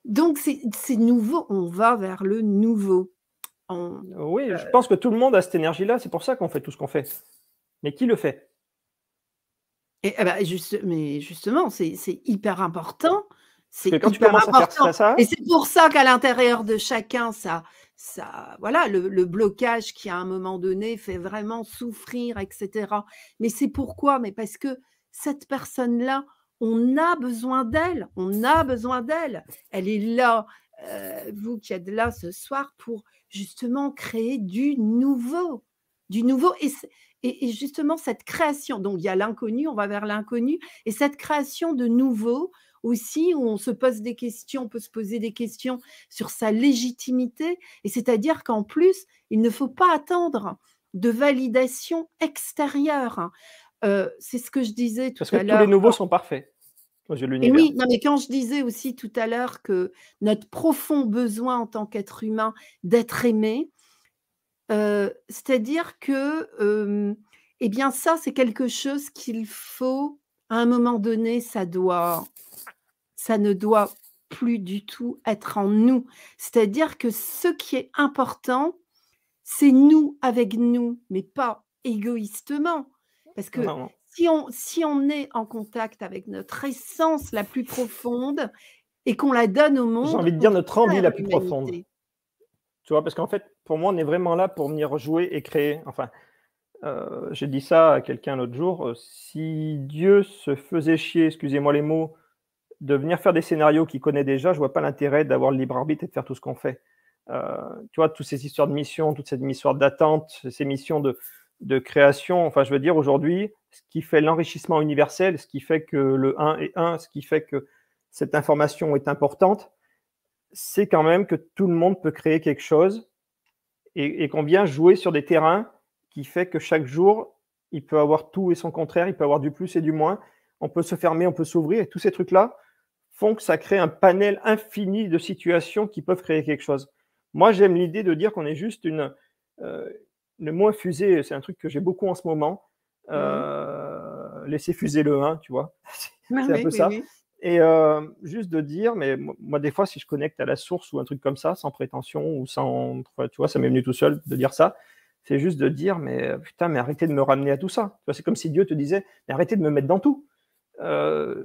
donc c'est nouveau, on va vers le nouveau. oui, je euh, pense que tout le monde a cette énergie-là, c'est pour ça qu'on fait tout ce qu'on fait. Mais qui le fait et, eh ben, juste, mais justement, c'est hyper important. C'est hyper important. Ça, ça... Et c'est pour ça qu'à l'intérieur de chacun, ça, ça, voilà, le, blocage qui à un moment donné fait vraiment souffrir, etc. Mais c'est pourquoi Mais parce que cette personne-là, on a besoin d'elle. On a besoin d'elle. Elle est là, euh, vous qui êtes là ce soir, pour justement créer du nouveau, du nouveau. Et et, justement, cette création, donc il y a l'inconnu, on va vers l'inconnu, et cette création de nouveau, aussi où on se pose des questions, on peut se poser des questions sur sa légitimité, et c'est-à-dire qu'en plus, il ne faut pas attendre de validation extérieure. Hein. Euh, c'est ce que je disais tout à l'heure. Parce que tous les nouveaux sont parfaits. oui, mais quand je disais aussi tout à l'heure que notre profond besoin en tant qu'être humain d'être aimé, c'est-à-dire que, eh bien, ça, c'est quelque chose qu'il faut, à un moment donné, ça doit, ça ne doit plus du tout être en nous. C'est-à-dire que ce qui est important, c'est nous avec nous, mais pas égoïstement. Parce que si on, si on est en contact avec notre essence la plus profonde et qu'on la donne au monde. J'ai envie de dire notre envie la plus profonde. Tu vois, parce qu'en fait, pour moi, on est vraiment là pour venir jouer et créer. Enfin, euh, j'ai dit ça à quelqu'un l'autre jour. Euh, si Dieu se faisait chier, excusez-moi les mots, de venir faire des scénarios qu'il connaît déjà, je vois pas l'intérêt d'avoir le libre arbitre et de faire tout ce qu'on fait. Euh, tu vois, toutes ces histoires de missions, toutes ces histoires d'attente, ces missions de, de création. Enfin, je veux dire, aujourd'hui, ce qui fait l'enrichissement universel, ce qui fait que le 1 est 1, ce qui fait que cette information est importante, c'est quand même que tout le monde peut créer quelque chose et, et vient jouer sur des terrains qui fait que chaque jour, il peut avoir tout et son contraire, il peut avoir du plus et du moins, on peut se fermer, on peut s'ouvrir, et tous ces trucs-là font que ça crée un panel infini de situations qui peuvent créer quelque chose. Moi, j'aime l'idée de dire qu'on est juste une... Euh, le mot fusé, c'est un truc que j'ai beaucoup en ce moment. Mmh euh, Laissez fuser le 1, tu vois. [LAUGHS] Bah c'est un peu ça. Et euh, juste de dire, mais moi, des fois, si je connecte à la source ou un truc comme ça, sans prétention ou sans. Tu vois, ça m'est venu tout seul de dire ça. C'est juste de dire, mais euh, putain, mais arrêtez de me ramener à tout ça. C'est comme si Dieu te disait, mais arrêtez de me mettre dans tout. Euh,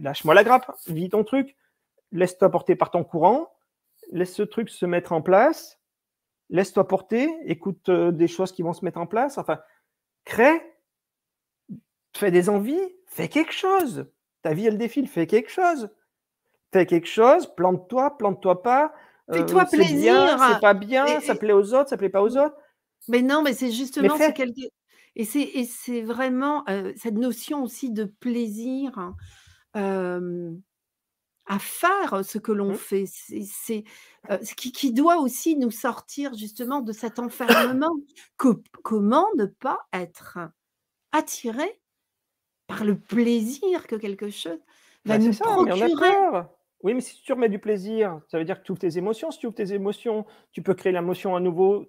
lâche-moi la grappe, vis ton truc, laisse-toi porter par ton courant, laisse ce truc se mettre en place, laisse-toi porter, écoute des choses qui vont se mettre en place. Enfin, crée, fais des envies, fais quelque chose. Ta vie, elle défile. Fais quelque chose. Fais quelque chose. Plante-toi, plante-toi pas. Euh, Fais-toi plaisir. C'est pas bien. Ça plaît aux autres, ça plaît pas aux autres. Mais non, mais c'est justement Et c'est vraiment euh, cette notion aussi de plaisir euh, à faire ce que l'on mmh. fait. C'est ce qui, qui, doit aussi nous sortir justement de cet enfermement. comment ne pas être attiré le plaisir que quelque chose va bah, nous procurer. Oui, mais si tu remets du plaisir, ça veut dire que tu ouvres tes émotions. Si tu ouvres tes émotions, tu peux créer l'émotion à nouveau,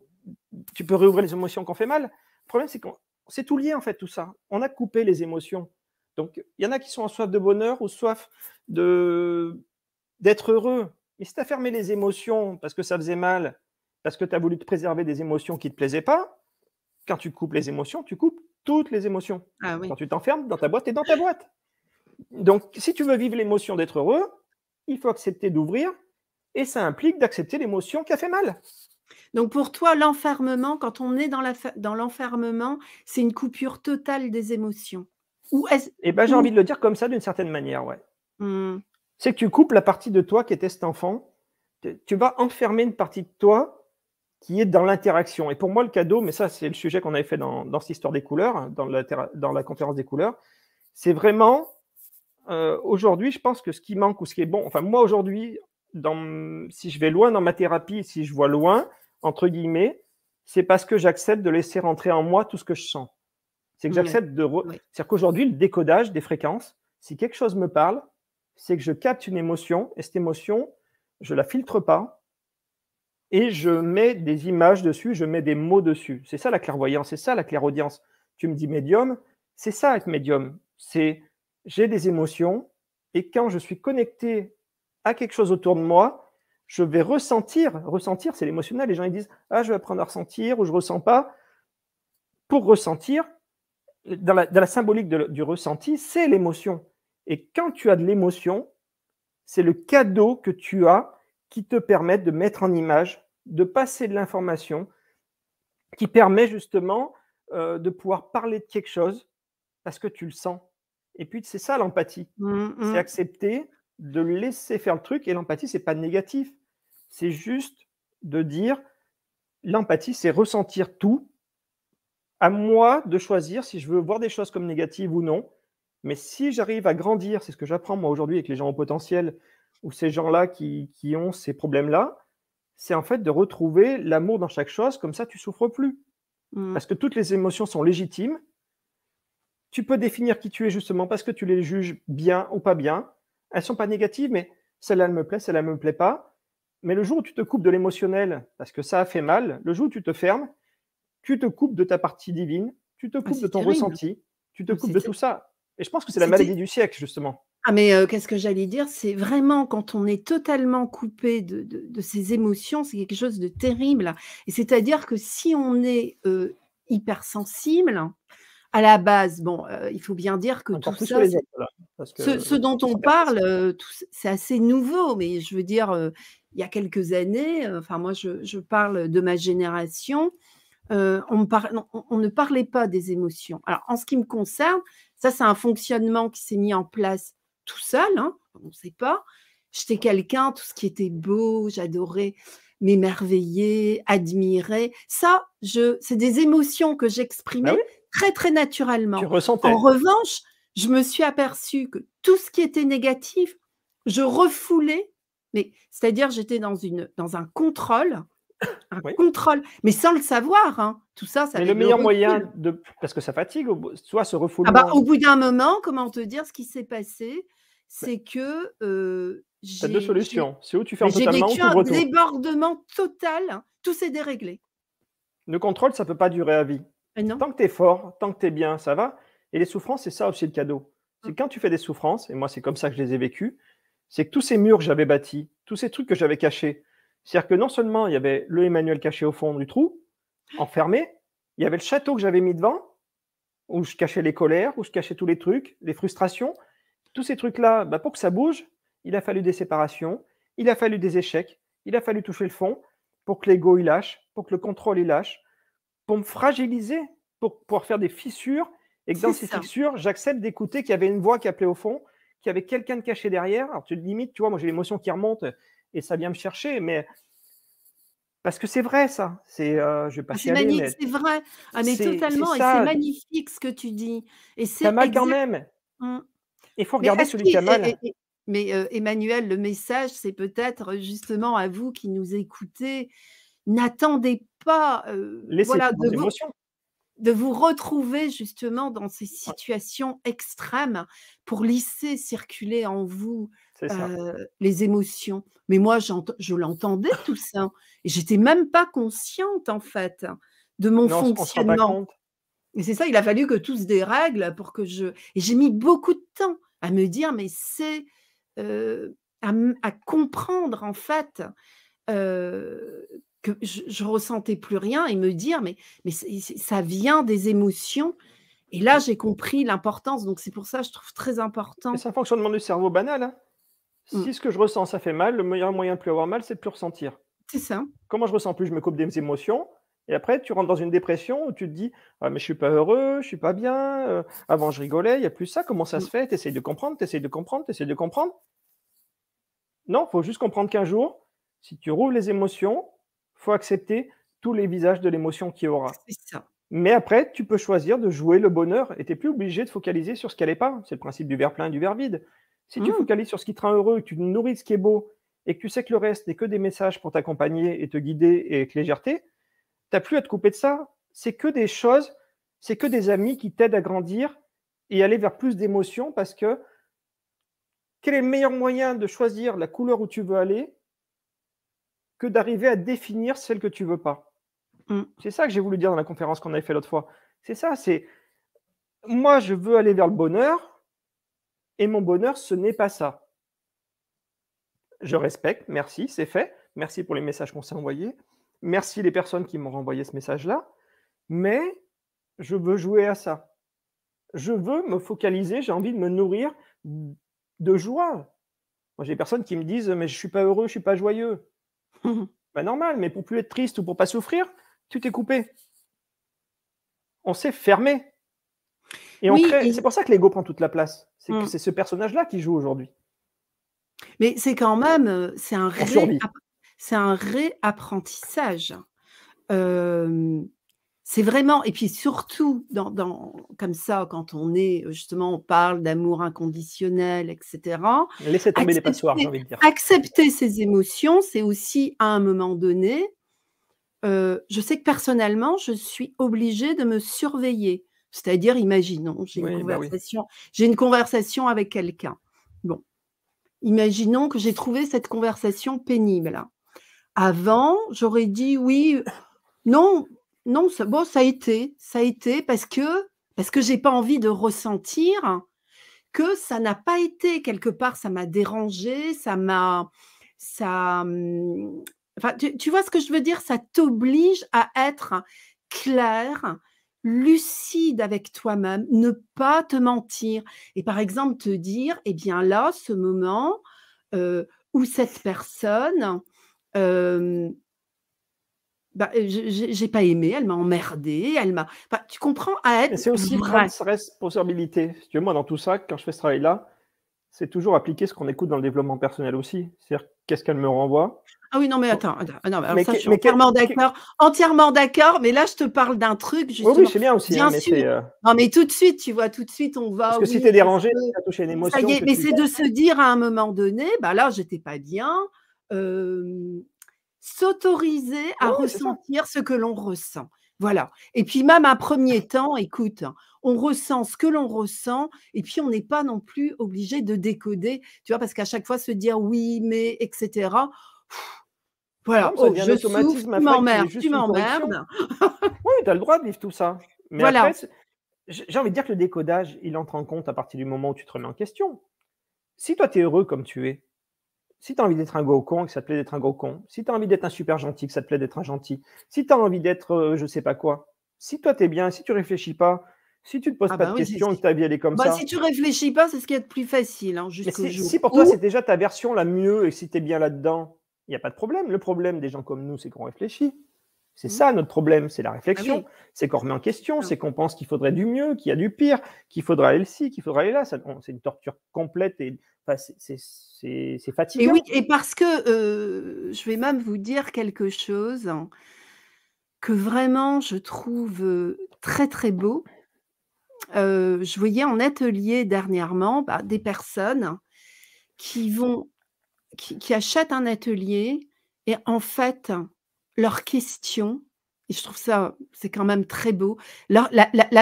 tu peux réouvrir les émotions qu'on fait mal. Le problème, c'est que c'est tout lié, en fait, tout ça. On a coupé les émotions. Donc, il y en a qui sont en soif de bonheur ou soif de d'être heureux. Mais si tu as fermé les émotions parce que ça faisait mal, parce que tu as voulu te préserver des émotions qui ne te plaisaient pas, quand tu coupes les émotions, tu coupes toutes les émotions. Ah quand tu t'enfermes dans ta boîte, tu es dans ta boîte. Donc, si tu veux vivre l'émotion d'être heureux, il faut accepter d'ouvrir et ça implique d'accepter l'émotion qui a fait mal. Donc pour toi, l'enfermement, quand on est dans, l'enfermement, c'est une coupure totale des émotions. Eh ben, j'ai envie de le dire comme ça d'une certaine manière, ouais. Mmh. C'est que tu coupes la partie de toi qui était cet enfant. Tu vas enfermer une partie de toi qui est dans l'interaction. Et pour moi, le cadeau, mais ça, c'est le sujet qu'on avait fait dans, cette histoire des couleurs, hein, dans la, conférence des couleurs, c'est vraiment, euh, aujourd'hui, je pense que ce qui manque ou ce qui est bon, enfin, moi, aujourd'hui, si je vais loin dans ma thérapie, si je vois loin, entre guillemets, c'est parce que j'accepte de laisser rentrer en moi tout ce que je sens. C'est que j'accepte de. C'est-à-dire qu'aujourd'hui, le décodage des fréquences, si quelque chose me parle, c'est que je capte une émotion et cette émotion, je la filtre pas, et je mets des images dessus, je mets des mots dessus. C'est ça la clairvoyance, c'est ça la clairaudience. Tu me dis médium, c'est ça être médium. C'est j'ai des émotions et quand je suis connecté à quelque chose autour de moi, je vais ressentir. Ressentir, c'est l'émotionnel. Les gens ils disent ah je vais apprendre à ressentir ou je ressens pas. Pour ressentir, dans la, symbolique du ressenti, c'est l'émotion. Et quand tu as de l'émotion, c'est le cadeau que tu as qui te permet de mettre en image de passer de l'information qui permet justement euh, de pouvoir parler de quelque chose parce que tu le sens. Et puis, c'est ça l'empathie. Mmh, mmh. C'est accepter de laisser faire le truc. Et l'empathie, c'est pas négatif. C'est juste de dire l'empathie, c'est ressentir tout. À moi de choisir si je veux voir des choses comme négatives ou non. Mais si j'arrive à grandir, c'est ce que j'apprends moi aujourd'hui avec les gens au potentiel ou ces gens-là qui, ont ces problèmes-là, c'est en fait de retrouver l'amour dans chaque chose, comme ça tu souffres plus. Mm. Parce que toutes les émotions sont légitimes. Tu peux définir qui tu es justement parce que tu les juges bien ou pas bien. Elles sont pas négatives, mais celle-là me plaît, celle-là ne me plaît pas. Mais le jour où tu te coupes de l'émotionnel parce que ça a fait mal, le jour où tu te fermes, tu te coupes de ta partie divine, tu te ah, coupes de ton ressenti, tu te ah, coupes de tout ça. Et je pense que c'est la maladie du siècle justement. Ah, mais qu'est-ce que j'allais dire C'est vraiment quand on est totalement coupé de, de, ses émotions, c'est quelque chose de terrible. Et c'est-à-dire que si on est euh, hypersensible, à la base, bon, il faut bien dire que tout ça, hein, ce, dont on parle, c'est assez nouveau, mais je veux dire, il y a quelques années, enfin moi je, je, parle de ma génération, on, on, ne parlait pas des émotions. Alors, en ce qui me concerne, ça, c'est un fonctionnement qui s'est mis en place tout seul, hein, on ne sait pas. J'étais quelqu'un, tout ce qui était beau, j'adorais m'émerveiller, admirer. Ça, je, c'est des émotions que ah j'exprimais très très naturellement. Tu En revanche, je me suis aperçue que tout ce qui était négatif, je refoulais. Mais c'est-à-dire, j'étais dans une dans un contrôle, un contrôle, mais sans le savoir. Hein. Tout ça, ça. Mais le meilleur moyen de parce que ça fatigue, soit se ah bah, refouler. au bout d'un moment, comment te dire ce qui s'est passé bah c'est que. Euh, deux solutions. C'est où tu fermes totalement un débordement total, hein. tout s'est déréglé. Le contrôle, ça ne peut pas durer à vie. Tant que tu es fort, tant que tu es bien, ça va. Et les souffrances, c'est ça aussi le cadeau. Mmh. C'est quand tu fais des souffrances, et moi c'est comme ça que je les ai vécues, c'est que tous ces murs que j'avais bâtis, tous ces trucs que j'avais cachés, c'est-à-dire que non seulement il y avait le Emmanuel caché au fond du trou, enfermé, il y avait le château que j'avais mis devant, où je cachais les colères, où je cachais tous les trucs, les frustrations, tous ces trucs-là, bah, pour que ça bouge, il a fallu des séparations, il a fallu des échecs, il a fallu toucher le fond pour que l'ego il lâche, pour que le contrôle il lâche, pour me fragiliser, pour pouvoir faire des fissures et que dans ces fissures, j'accepte d'écouter qu'il y avait une voix qui appelait au fond, qu'il y avait quelqu'un de caché derrière. Alors, tu limites, tu vois, moi j'ai l'émotion qui remonte et ça vient me chercher, mais parce que c'est vrai, ça. C'est, euh, je vais pas ah, C'est magnifique, c'est vrai. Ah, mais totalement. Et c'est magnifique ce que tu dis. Et c'est. mal quand même. Mmh. Il faut regarder celui Mais euh, Emmanuel, le message, c'est peut-être justement à vous qui nous écoutez, n'attendez pas euh, de, vous, retrouver justement dans ces situations extrêmes pour laisser circuler en vous euh, les émotions. Mais moi, je l'entendais tout ça. Et j'étais même pas consciente, en fait, de mon fonctionnement. Et c'est ça, il a fallu que tout se dérègle pour que je. Et j'ai mis beaucoup de temps à me dire, mais c'est euh, à, comprendre en fait euh, que je, je, ressentais plus rien et me dire, mais, mais ça vient des émotions. Et là, j'ai compris l'importance. Donc c'est pour ça, que je trouve très important. Ça fonctionne fonctionnement du cerveau banal. Hein. Mmh. Si ce que je ressens, ça fait mal, le meilleur moyen de plus avoir mal, c'est de plus ressentir. C'est ça. Comment je ressens plus, je me coupe des émotions. Et après, tu rentres dans une dépression où tu te dis «Ah, mais je suis pas heureux, je suis pas bien, euh, avant je rigolais, il n'y a plus ça, comment ça mmh. se fait Tu de comprendre, tu essayes de comprendre, tu de comprendre. Non, il faut juste comprendre qu'un jour, si tu roules les émotions, faut accepter tous les visages de l'émotion qu'il y aura. Mais après, tu peux choisir de jouer le bonheur et tu n'es plus obligé de focaliser sur ce qu'elle n'est pas. C'est le principe du verre plein et du verre vide. Si tu mmh. focalises sur ce qui te rend heureux, que tu nourris ce qui est beau et que tu sais que le reste n'est que des messages pour t'accompagner et te guider et avec légèreté, T'as plus à te couper de ça. C'est que des choses, c'est que des amis qui t'aident à grandir et aller vers plus d'émotions parce que quel est le meilleur moyen de choisir la couleur où tu veux aller que d'arriver à définir celle que tu veux pas. Mm. C'est ça que j'ai voulu dire dans la conférence qu'on avait fait l'autre fois. C'est ça, c'est moi je veux aller vers le bonheur et mon bonheur ce n'est pas ça. Je respecte, merci, c'est fait. Merci pour les messages qu'on s'est envoyés. Merci les personnes qui m'ont renvoyé ce message-là. Mais je veux jouer à ça. Je veux me focaliser, j'ai envie de me nourrir de joie. Moi, j'ai des personnes qui me disent Mais je ne suis pas heureux, je ne suis pas joyeux. [LAUGHS] pas normal, mais pour plus être triste ou pour pas souffrir, tu t'es coupé. On s'est fermé. Et C'est pour ça que l'ego prend toute la place. C'est hum. ce personnage-là qui joue aujourd'hui. Mais c'est quand même, euh, c'est un réel, c'est un réapprentissage. c'est vraiment, et puis surtout, dans, comme ça, quand on est, justement, on parle d'amour inconditionnel, etc. Laissez tomber les passoires, j'ai envie de dire. Accepter ses émotions, c'est aussi, à un moment donné, euh, je sais que personnellement, je suis obligée de me surveiller. C'est-à-dire, imaginons, j'ai une, bah conversation, une conversation avec quelqu'un. Bon, imaginons que j'ai trouvé cette conversation pénible. Avant, j'aurais dit oui, non, non, ça, bon, ça a été, ça a été parce que parce que j'ai pas envie de ressentir que ça n'a pas été quelque part, ça m'a dérangé, ça m'a, ça, hmm, enfin, tu, vois ce que je veux dire, ça t'oblige à être clair, lucide avec toi-même, ne pas te mentir et par exemple te dire, eh bien là, ce moment euh, où cette personne bah, j'ai pas aimé, elle m'a emmerdé, elle m'a. tu comprends à être. C'est aussi responsabilité. tu moi, dans tout ça, quand je fais ce travail-là, c'est toujours appliquer ce qu'on écoute dans le développement personnel aussi. C'est-à-dire, qu'est-ce qu'elle me renvoie Ah oui, non, mais attends. Ah non, mais je suis entièrement d'accord. mais là, je te parle d'un truc. Oui, oui, c'est bien aussi. Hein, euh non, mais tout de suite, tu vois, tout de suite, on va. Parce que si t'es dérangé, ça touche une émotion. Ça y est, mais c'est de se dire à un moment donné, bah là, j'étais pas bien s'autoriser à oh, ressentir ce que l'on ressent. Voilà. Et puis même un premier ah. temps, écoute, on ressent ce que l'on ressent et puis on n'est pas non plus obligé de décoder, tu vois, parce qu'à chaque fois se dire oui, mais, etc. voilà, oh, je souffre, tu m'emmerdes, tu m'emmerdes. oui, tu as le droit de vivre tout ça. Mais voilà. j'ai envie de dire que le décodage, il entre en compte à partir du moment où tu te remets en question. Si toi, tu es heureux comme tu es, si tu as envie d'être un gros con que ça te plaît d'être un gros con, si tu as envie d'être un super gentil que ça te plaît d'être un gentil, si tu as envie d'être euh, je sais pas quoi, si toi t'es bien, si tu réfléchis pas, si tu te poses ah pas bah de questions et que ta vie elle est comme bah, ça. Si tu réfléchis pas, c'est ce qui est le plus facile. Hein, si pour toi c'est déjà ta version la mieux et si tu es bien là-dedans, il n'y a pas de problème. Le problème des gens comme nous, c'est qu'on réfléchit. C'est mmh. ça notre problème, c'est la ah réflexion. C'est qu'on remet en question, c'est qu'on pense qu'il faudrait du mieux, qu'il y a du pire, qu'il faudrait aller ci, qu'il faudrait aller là. C'est une torture complète et c'est fatigant. Et oui, et parce que euh, je vais même vous dire quelque chose hein, que vraiment je trouve euh, très très beau. Euh, je voyais en atelier dernièrement bah, des personnes qui vont qui achètent un atelier et en fait leur question, et je trouve ça, c'est quand même très beau, la,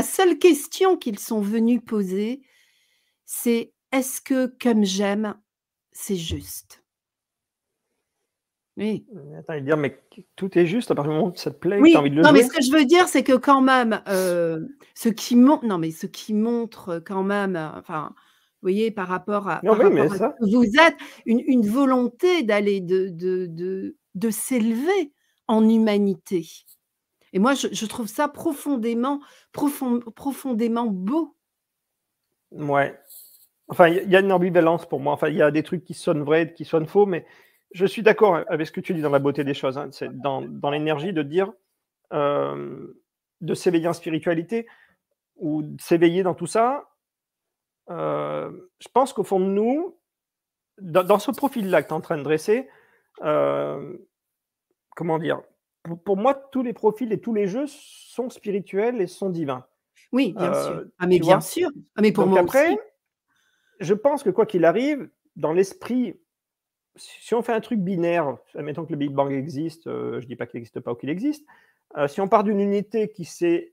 seule question qu'ils sont venus poser, c'est est-ce que comme j'aime, c'est juste oui. Euh, attends, dire, mais tout est juste à partir du moment où ça te plaît, as envie de le non, mais ce que je veux dire, c'est que quand même, euh, ce qui montre, non, mais ce qui montre quand même, enfin, vous voyez, par rapport à, vous êtes, une, volonté d'aller de, de s'élever en humanité. Et moi, je, trouve ça profondément, profond, profondément beau. Ouais. Enfin, il y a une ambivalence pour moi. Enfin, il y a des trucs qui sonnent vrais, qui sonnent faux, mais je suis d'accord avec ce que tu dis dans la beauté des choses. Hein. C'est dans, l'énergie de dire, euh, de s'éveiller en spiritualité ou de s'éveiller dans tout ça. Euh, je pense qu'au fond de nous, dans, ce profil-là que tu es en train de dresser, euh, comment dire, pour, moi, tous les profils et tous les jeux sont spirituels et sont divins. Oui, bien euh, ah, sûr. Ah, mais bien sûr. mais pour Donc après, je pense que quoi qu'il arrive, dans l'esprit, si on fait un truc binaire, admettons que le Big Bang existe, euh, je ne dis pas qu'il n'existe pas ou qu'il existe, euh, si on part d'une unité qui s'est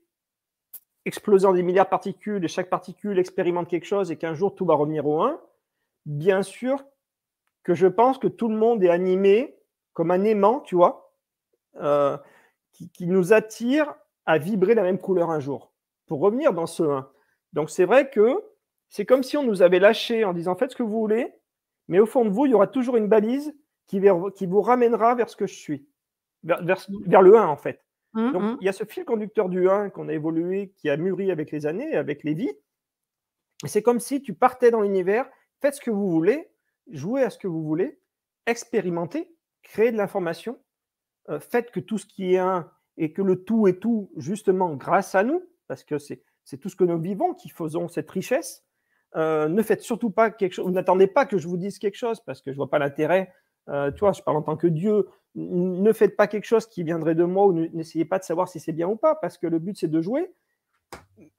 explosée en des milliards de particules et chaque particule expérimente quelque chose et qu'un jour tout va revenir au 1, bien sûr que je pense que tout le monde est animé comme un aimant, tu vois, euh, qui, nous attire à vibrer la même couleur un jour, pour revenir dans ce 1. Donc c'est vrai que c'est comme si on nous avait lâché en disant faites ce que vous voulez, mais au fond de vous, il y aura toujours une balise qui, qui vous ramènera vers ce que je suis, vers, le 1 en fait. Mmh, Donc mmh. il y a ce fil conducteur du 1 qu'on a évolué, qui a mûri avec les années, avec les vies. C'est comme si tu partais dans l'univers, faites ce que vous voulez, jouez à ce que vous voulez, expérimentez, créez de l'information, euh, faites que tout ce qui est un et que le tout est tout justement grâce à nous, parce que c'est tout ce que nous vivons qui faisons cette richesse. Euh, ne faites surtout pas quelque chose, n'attendez pas que je vous dise quelque chose, parce que je ne vois pas l'intérêt. Euh, tu vois, je parle en tant que Dieu. Ne faites pas quelque chose qui viendrait de moi ou n'essayez pas de savoir si c'est bien ou pas, parce que le but c'est de jouer.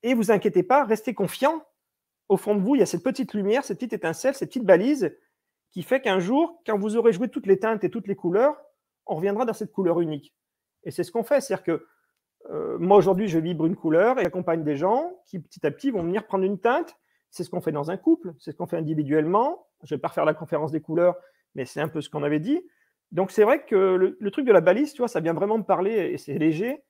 Et vous inquiétez pas, restez confiant. Au fond de vous, il y a cette petite lumière, cette petite étincelle, cette petite balise qui fait qu'un jour, quand vous aurez joué toutes les teintes et toutes les couleurs, on reviendra dans cette couleur unique. Et c'est ce qu'on fait, c'est-à-dire que euh, moi aujourd'hui je vibre une couleur et j'accompagne des gens qui petit à petit vont venir prendre une teinte. C'est ce qu'on fait dans un couple, c'est ce qu'on fait individuellement. Je ne vais pas refaire la conférence des couleurs, mais c'est un peu ce qu'on avait dit. Donc c'est vrai que le, truc de la balise, tu vois, ça vient vraiment me parler et c'est léger.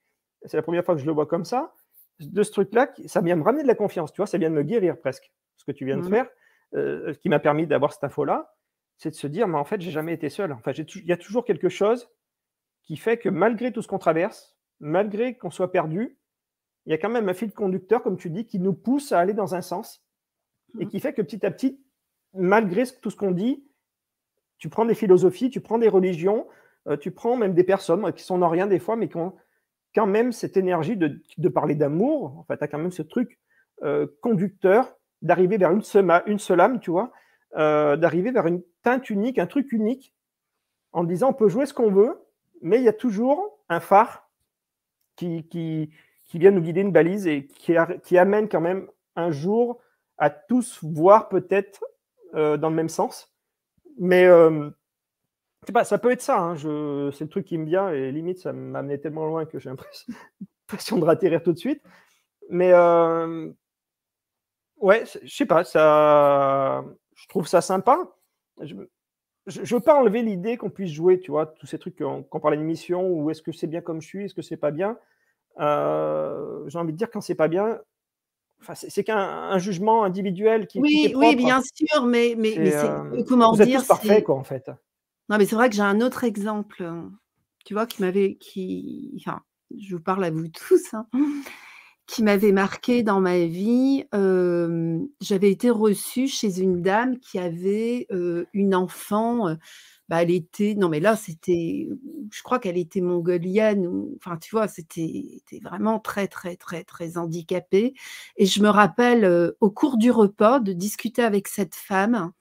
C'est la première fois que je le vois comme ça. De ce truc-là, ça vient me ramener de la confiance, tu vois, ça vient de me guérir presque, ce que tu viens de mmh. faire, euh, qui m'a permis d'avoir cette info-là c'est de se dire, mais en fait, j'ai jamais été seul. Enfin, il y a toujours quelque chose qui fait que malgré tout ce qu'on traverse, malgré qu'on soit perdu, il y a quand même un fil conducteur, comme tu dis, qui nous pousse à aller dans un sens et mmh. qui fait que petit à petit, malgré tout ce qu'on dit, tu prends des philosophies, tu prends des religions, euh, tu prends même des personnes euh, qui sont en rien des fois, mais qui ont quand même cette énergie de, parler d'amour. En fait, tu as quand même ce truc euh, conducteur d'arriver vers une, une seule âme, tu vois, d'arriver vers une teinte unique, un truc unique, en disant on peut jouer ce qu'on veut, mais il y a toujours un phare qui, qui, qui vient nous guider une balise et qui, amène quand même un jour à tous voir peut-être euh, dans le même sens. Mais euh, pas, ça peut être ça. Hein, je, c'est le truc qui me vient et limite, ça m'a amené tellement loin que j'ai l'impression [LAUGHS] de ratterrir tout de suite. Mais euh, ouais, je sais pas, ça, je trouve ça sympa je ne veux pas enlever l'idée qu'on puisse jouer, tu vois, tous ces trucs qu'on parlait de mission, ou est-ce que c'est bien comme je suis, est-ce que c'est pas bien. Euh, j'ai envie de dire quand c'est pas bien, Enfin, c'est qu'un jugement individuel qui. Oui, oui, bien sûr, mais mais, c'est euh, comment vous dire. C'est parfait, quoi, en fait. Non, mais c'est vrai que j'ai un autre exemple. Hein, tu vois, qui m'avait, qui, enfin, je vous parle à vous [LAUGHS] tous. Hein qui m'avait marqué dans ma vie. Euh, j'avais été reçue chez une dame qui avait euh, une enfant. Euh, bah, elle était, non mais là c'était, je crois qu'elle était mongolienne, enfin tu vois, c'était vraiment très très très très handicapée. Et je me rappelle au cours du repas de discuter avec cette femme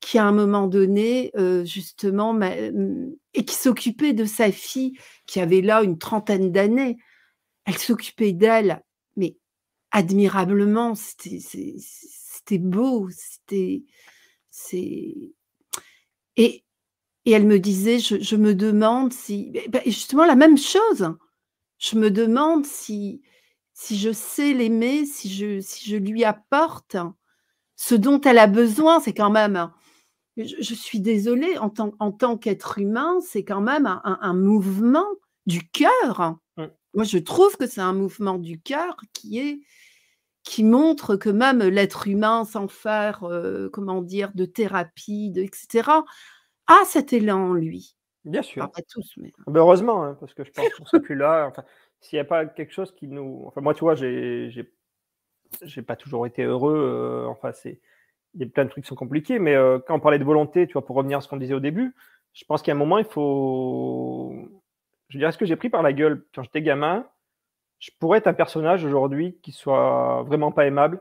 qui à un moment donné, justement, et qui s'occupait de sa fille, qui avait là une trentaine d'années. Elle s'occupait d'elle mais admirablement. C'était beau. C'était. Et, et elle me disait je, me demande si. Eh ben, et justement, la même chose. Hein. Je me demande si, si je sais l'aimer, si je, si je lui apporte hein, ce dont elle a besoin. C'est quand même. Hein. Je, suis désolée, en tant, tant qu'être humain, c'est quand même un mouvement du cœur moi, je trouve que c'est un mouvement du cœur qui est qui montre que même l'être humain, sans faire, euh, comment dire, de thérapie, etc., a cet élan en lui. Bien sûr. pas tous, mais... Hein. Ben, heureusement, hein, parce que je pense qu'on serait plus là. s'il n'y a pas quelque chose qui nous... Enfin, moi, tu vois, j'ai j'ai pas toujours été heureux. Euh, enfin, c'est il y a plein de trucs qui sont compliqués, mais euh, quand on parlait de volonté, tu vois, pour revenir à ce qu'on disait au début, je pense qu'à un moment, il faut je est ce que j'ai pris par la gueule quand j'étais gamin, je pourrais être un personnage aujourd'hui qui soit vraiment pas aimable,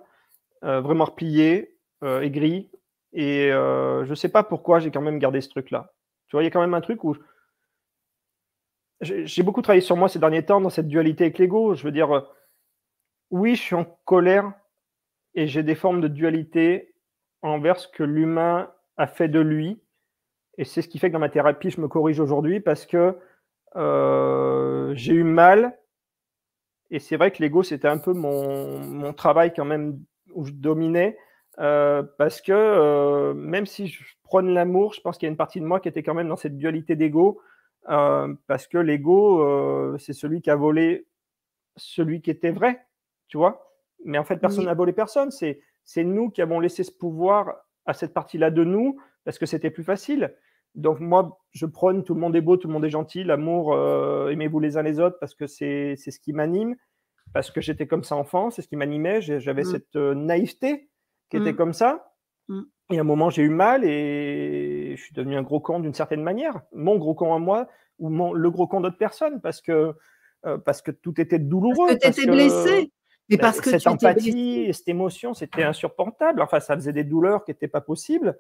euh, vraiment replié, euh, aigri. Et euh, je ne sais pas pourquoi j'ai quand même gardé ce truc-là. Tu vois, il y a quand même un truc où j'ai beaucoup travaillé sur moi ces derniers temps dans cette dualité avec l'ego. Je veux dire, oui, je suis en colère et j'ai des formes de dualité envers ce que l'humain a fait de lui. Et c'est ce qui fait que dans ma thérapie, je me corrige aujourd'hui parce que euh, j'ai eu mal. Et c'est vrai que l'ego, c'était un peu mon, mon, travail quand même où je dominais. Euh, parce que euh, même si je prône l'amour, je pense qu'il y a une partie de moi qui était quand même dans cette dualité d'ego. parce que l'ego, c'est celui qui a volé celui qui était vrai, tu vois. Mais en fait, personne n'a volé personne. C'est nous qui avons laissé ce pouvoir à cette partie-là de nous parce que c'était plus facile. Donc moi, je prône tout le monde est beau, tout le monde est gentil, l'amour, euh, aimez-vous les uns les autres parce que c'est ce qui m'anime, parce que j'étais comme ça enfant, c'est ce qui m'animait, j'avais mm. cette euh, naïveté qui était mm. comme ça. Mm. Et à un moment, j'ai eu mal et je suis devenu un gros con d'une certaine manière, mon gros con à moi ou le gros con d'autres personnes parce que, euh, parce que tout était douloureux. Parce que blessé. Mais ben, parce que cette empathie, et cette émotion, c'était insupportable. Enfin, ça faisait des douleurs qui n'étaient pas possibles.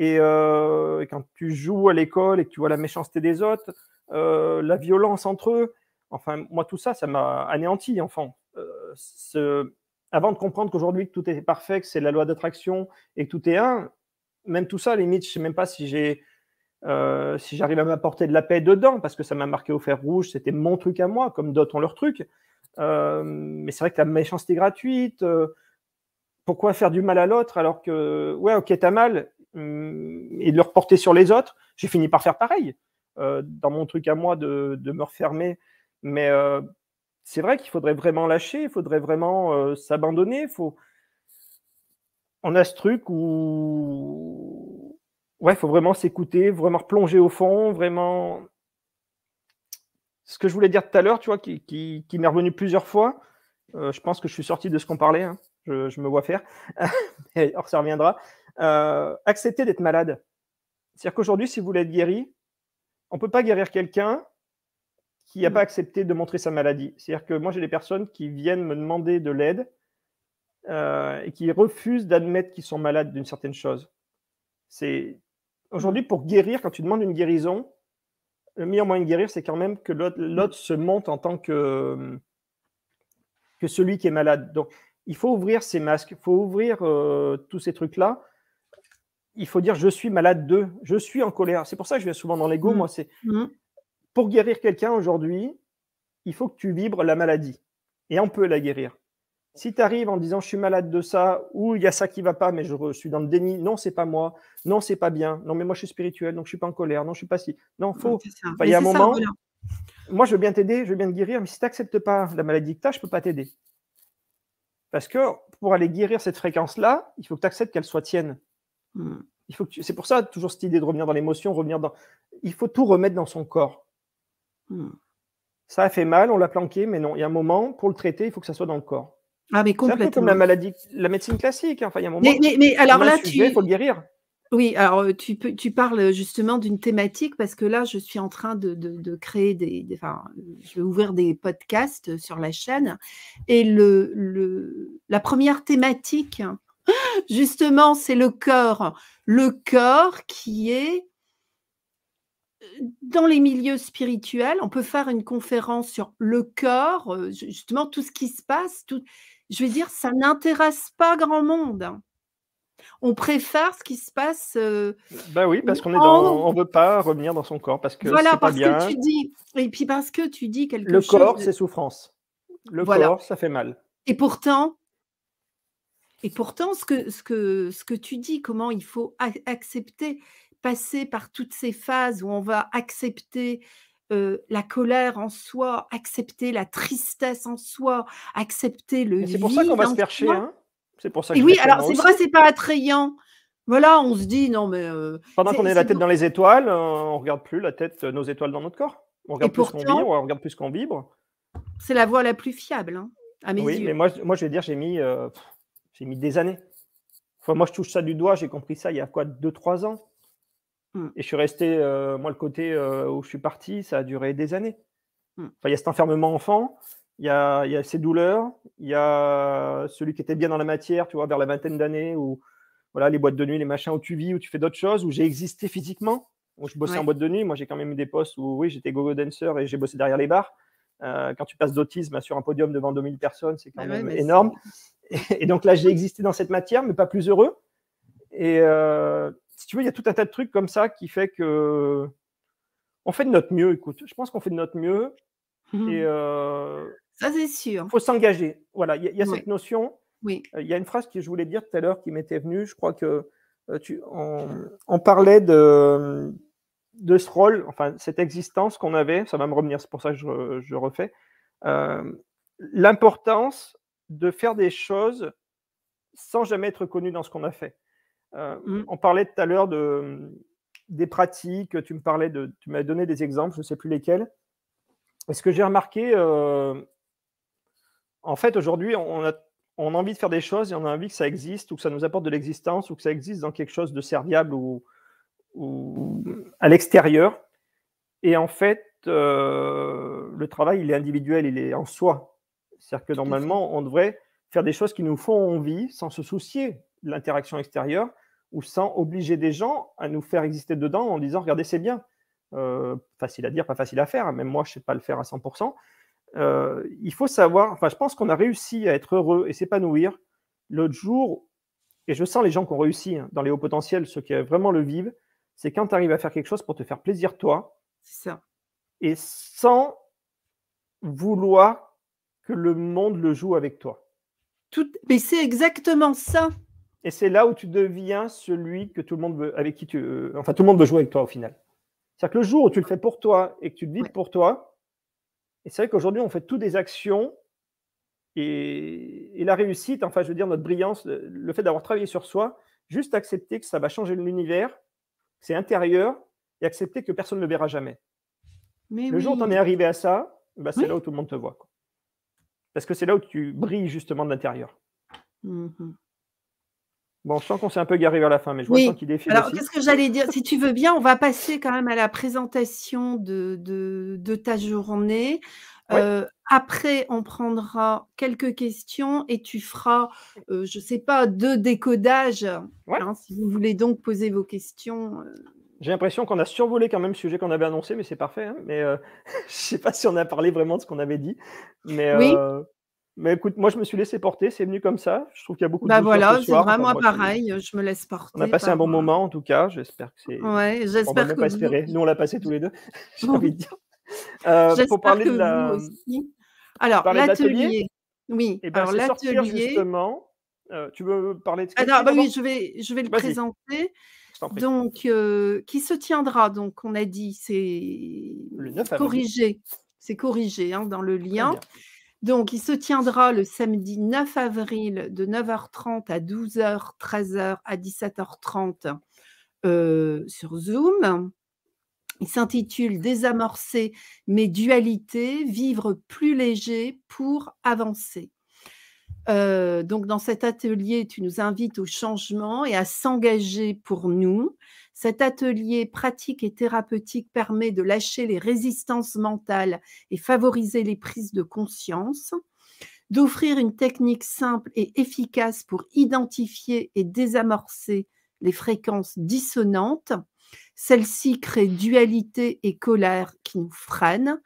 Euh, et, quand tu joues à l'école et que tu vois la méchanceté des autres, euh, la violence entre eux, enfin, moi, tout ça, ça m'a anéanti, enfant. Euh, ce... Avant de comprendre qu'aujourd'hui, que tout est parfait, que c'est la loi d'attraction et que tout est un, même tout ça, limite, je ne sais même pas si j'ai. si j'arrive à m'apporter de la paix dedans, parce que ça m'a marqué au fer rouge, c'était mon truc à moi, comme d'autres ont leur truc. mais c'est vrai que la méchanceté gratuite, pourquoi faire du mal à l'autre alors que, ouais, ok, t'as mal, euh, et de le reporter sur les autres, j'ai fini par faire pareil. Euh, dans mon truc à moi de, de me refermer. Mais euh, c'est vrai qu'il faudrait vraiment lâcher, il faudrait vraiment s'abandonner. Faut... On a ce truc où. Ouais, il faut vraiment s'écouter, vraiment replonger au fond, vraiment. Ce que je voulais dire tout à l'heure, tu vois, qui, m'est revenu plusieurs fois, je pense que je suis sorti de ce qu'on parlait. Hein je, me vois faire, et [LAUGHS] ça reviendra, euh, accepter d'être malade. C'est-à-dire qu'aujourd'hui, si vous voulez être guéri, on ne peut pas guérir quelqu'un qui n'a hmm. pas accepté de montrer sa maladie. C'est-à-dire que moi, j'ai des personnes qui viennent me demander de l'aide euh, et qui refusent d'admettre qu'ils sont malades d'une certaine chose. C'est aujourd'hui pour guérir, quand tu demandes une guérison, le meilleur moyen de guérir, c'est quand même que l'autre se monte en tant que, que celui qui est malade. Donc, il faut ouvrir ces masques, il faut ouvrir euh, tous ces trucs-là. Il faut dire je suis malade de, je suis en colère. C'est pour ça que je viens souvent dans l'ego. Mm. Moi, c'est mm. pour guérir quelqu'un aujourd'hui, il faut que tu vibres la maladie et on peut la guérir. Si tu arrives en disant je suis malade de ça ou il y a ça qui va pas, mais je, suis dans le déni, non, c'est pas moi, non, c'est pas bien, non, mais moi je suis spirituel donc je suis pas en colère, non, je suis pas si. Non, faut... Il y a un moment, moi je veux bien t'aider, je veux bien te guérir, mais si tu n'acceptes pas la maladie que tu as, je peux pas t'aider. Parce que pour aller guérir cette fréquence-là, il faut que tu acceptes qu'elle soit tienne. Hmm. Il faut que C'est pour ça, toujours cette idée de revenir dans l'émotion, revenir dans. Il faut tout remettre dans son corps. Hmm. Ça a fait mal, on l'a planqué, mais non, il y a un moment, pour le traiter, il faut que ça soit dans le corps. Ah, mais complètement. C'est comme la maladie, la médecine classique. Hein. Enfin, il y a un moment. Mais, mais, alors là, Il faut le guérir. Oui, alors tu, tu parles justement d'une thématique parce que là, je suis en train de, créer des, je vais ouvrir des podcasts sur la chaîne. Et la première thématique, [GASPS] justement, c'est le corps. Le corps qui est dans les milieux spirituels. On peut faire une conférence sur le corps, justement, tout ce qui se passe. Tout, je veux dire, ça n'intéresse pas grand monde on préfère ce qui se passe. Euh, bah oui, parce qu'on est dans, on veut pas revenir dans son corps parce que voilà, parce que tu dis et puis parce que tu dis quelque le chose. Le corps, c'est souffrance. Le corps, ça fait mal. Et pourtant, et pourtant, ce que ce que ce que tu dis, comment il faut accepter, passer par toutes ces phases où on va accepter euh, la colère en soi, accepter la tristesse en soi, accepter le. C'est pour ça qu'on va se percher. Hein c'est pour ça que. oui, alors c'est vrai, c'est pas attrayant. Voilà, on se dit non mais. Euh, Pendant qu'on est, la tête dans les étoiles, on euh, on regarde plus la tête, euh, nos étoiles dans notre corps. On regarde plus plus qu'on vibre, on regarde plus qu'on vibre. C'est la voie la plus fiable, hein, à mes oui, mais moi, moi je vais dire, j'ai mis, j'ai mis des années. moi je touche ça du doigt, j'ai compris ça il y a quoi, 2-3 ans. Hmm. Et je suis resté, moi le côté où je suis parti, ça a duré des années. Hmm. Enfin, il y a cet enfermement enfant, il y a, il y a ses douleurs, il y a celui qui était bien dans la matière, tu vois, vers la vingtaine d'années, où voilà, les boîtes de nuit, les machins où tu vis, où tu fais d'autres choses, où j'ai existé physiquement, où je bossais en boîte de nuit. Moi, j'ai quand même eu des postes où, oui, j'étais go-go dancer et j'ai bossé derrière les bars. Euh, quand tu passes d'autisme sur un podium devant 2000 personnes, c'est quand ah même énorme. Et, donc là, j'ai existé dans cette matière, mais pas plus heureux. Et euh, si tu veux, il y a tout un tas de trucs comme ça qui fait que on fait de notre mieux. Écoute, je pense qu'on fait de notre mieux. [LAUGHS] Et euh, ça, c'est sûr. Il faut s'engager. Voilà, il y a, cette notion. Oui. Euh, il y a une phrase que je voulais dire tout à l'heure qui m'était venue. Je crois que euh, tu, on, parlait de, de ce rôle, enfin, cette existence qu'on avait. Ça va me revenir, c'est pour ça que je, refais. Euh, l'importance de faire des choses sans jamais être connu dans ce qu'on a fait. Mmh. On parlait tout à l'heure de, des pratiques, tu me parlais de, tu m'as donné des exemples, je ne sais plus lesquels. est ce que j'ai remarqué en fait, aujourd'hui, on a, envie de faire des choses et on a envie que ça existe ou que ça nous apporte de l'existence ou que ça existe dans quelque chose de serviable ou, à l'extérieur. Et en fait, euh, le travail, il est individuel, il est en soi. C'est-à-dire que normalement, on devrait faire des choses qui nous font envie sans se soucier de l'interaction extérieure ou sans obliger des gens à nous faire exister dedans en disant, regardez, c'est bien. Euh, facile à dire, pas facile à faire. Même moi, je ne sais pas le faire à 100%. Euh, il faut savoir, enfin, je pense qu'on a réussi à être heureux et s'épanouir l'autre jour, et je sens les gens qui ont réussi hein, dans les hauts potentiels, ceux qui vraiment le vivent, c'est quand tu arrives à faire quelque chose pour te faire plaisir toi. C'est ça. Et sans vouloir que le monde le joue avec toi. Tout... Mais c'est exactement ça. Et c'est là où tu deviens celui que tout le monde veut, avec qui tu, euh, enfin tout le monde veut jouer avec toi au final. C'est-à-dire que le jour où tu le fais pour toi et que tu le vis pour toi, et c'est vrai qu'aujourd'hui, on fait toutes des actions et, la réussite, enfin, je veux dire, notre brillance, le, fait d'avoir travaillé sur soi, juste accepter que ça va changer l'univers, c'est intérieur et accepter que personne ne le verra jamais. le jour où tu en es arrivé à ça, bah, c'est là où tout le monde te voit. Parce que c'est là où tu brilles justement de l'intérieur. Mmh Bon, je sens qu'on s'est un peu garé vers la fin, mais je vois qu'il défile. Alors, qu'est-ce que j'allais dire Si tu veux bien, on va passer quand même à la présentation de, de, ta journée. Euh, après, on prendra quelques questions et tu feras, euh, je ne sais pas, deux décodages. Hein, si vous voulez donc poser vos questions. Euh. J'ai l'impression qu'on a survolé quand même le sujet qu'on avait annoncé, mais c'est parfait. Hein. mais [LAUGHS] je ne sais pas si on a parlé vraiment de ce qu'on avait dit. Mais oui. Mais écoute, moi, je me suis laissé porter, c'est venu comme ça. Je trouve qu'il y a beaucoup de choses. Bah voilà, c'est vraiment pareil, je... me laisse porter. On a passé un bon moment, en tout cas. J'espère que c'est. Ouais, j'espère. que On même pas espéré. Nous, on l'a passé tous les deux, [LAUGHS] j'ai envie de dire. Euh, pour parler que de la. Vous aussi. Alors, l'atelier. Oui, eh ben, alors l'atelier. justement. Euh, tu veux parler de ce ah alors, bah, Oui, je vais, je vais le présenter. Donc, euh, qui se tiendra Donc, on a dit, c'est corrigé. C'est corrigé hein, dans le lien. Donc, il se tiendra le samedi 9 avril de 9h30 à 12h, 13h à 17h30 euh, sur Zoom. Il s'intitule Désamorcer mes dualités, vivre plus léger pour avancer. Euh, donc, dans cet atelier, tu nous invites au changement et à s'engager pour nous, cet atelier pratique et thérapeutique permet de lâcher les résistances mentales et favoriser les prises de conscience, d'offrir une technique simple et efficace pour identifier et désamorcer les fréquences dissonantes. Celles-ci créent dualité et colère qui nous freinent,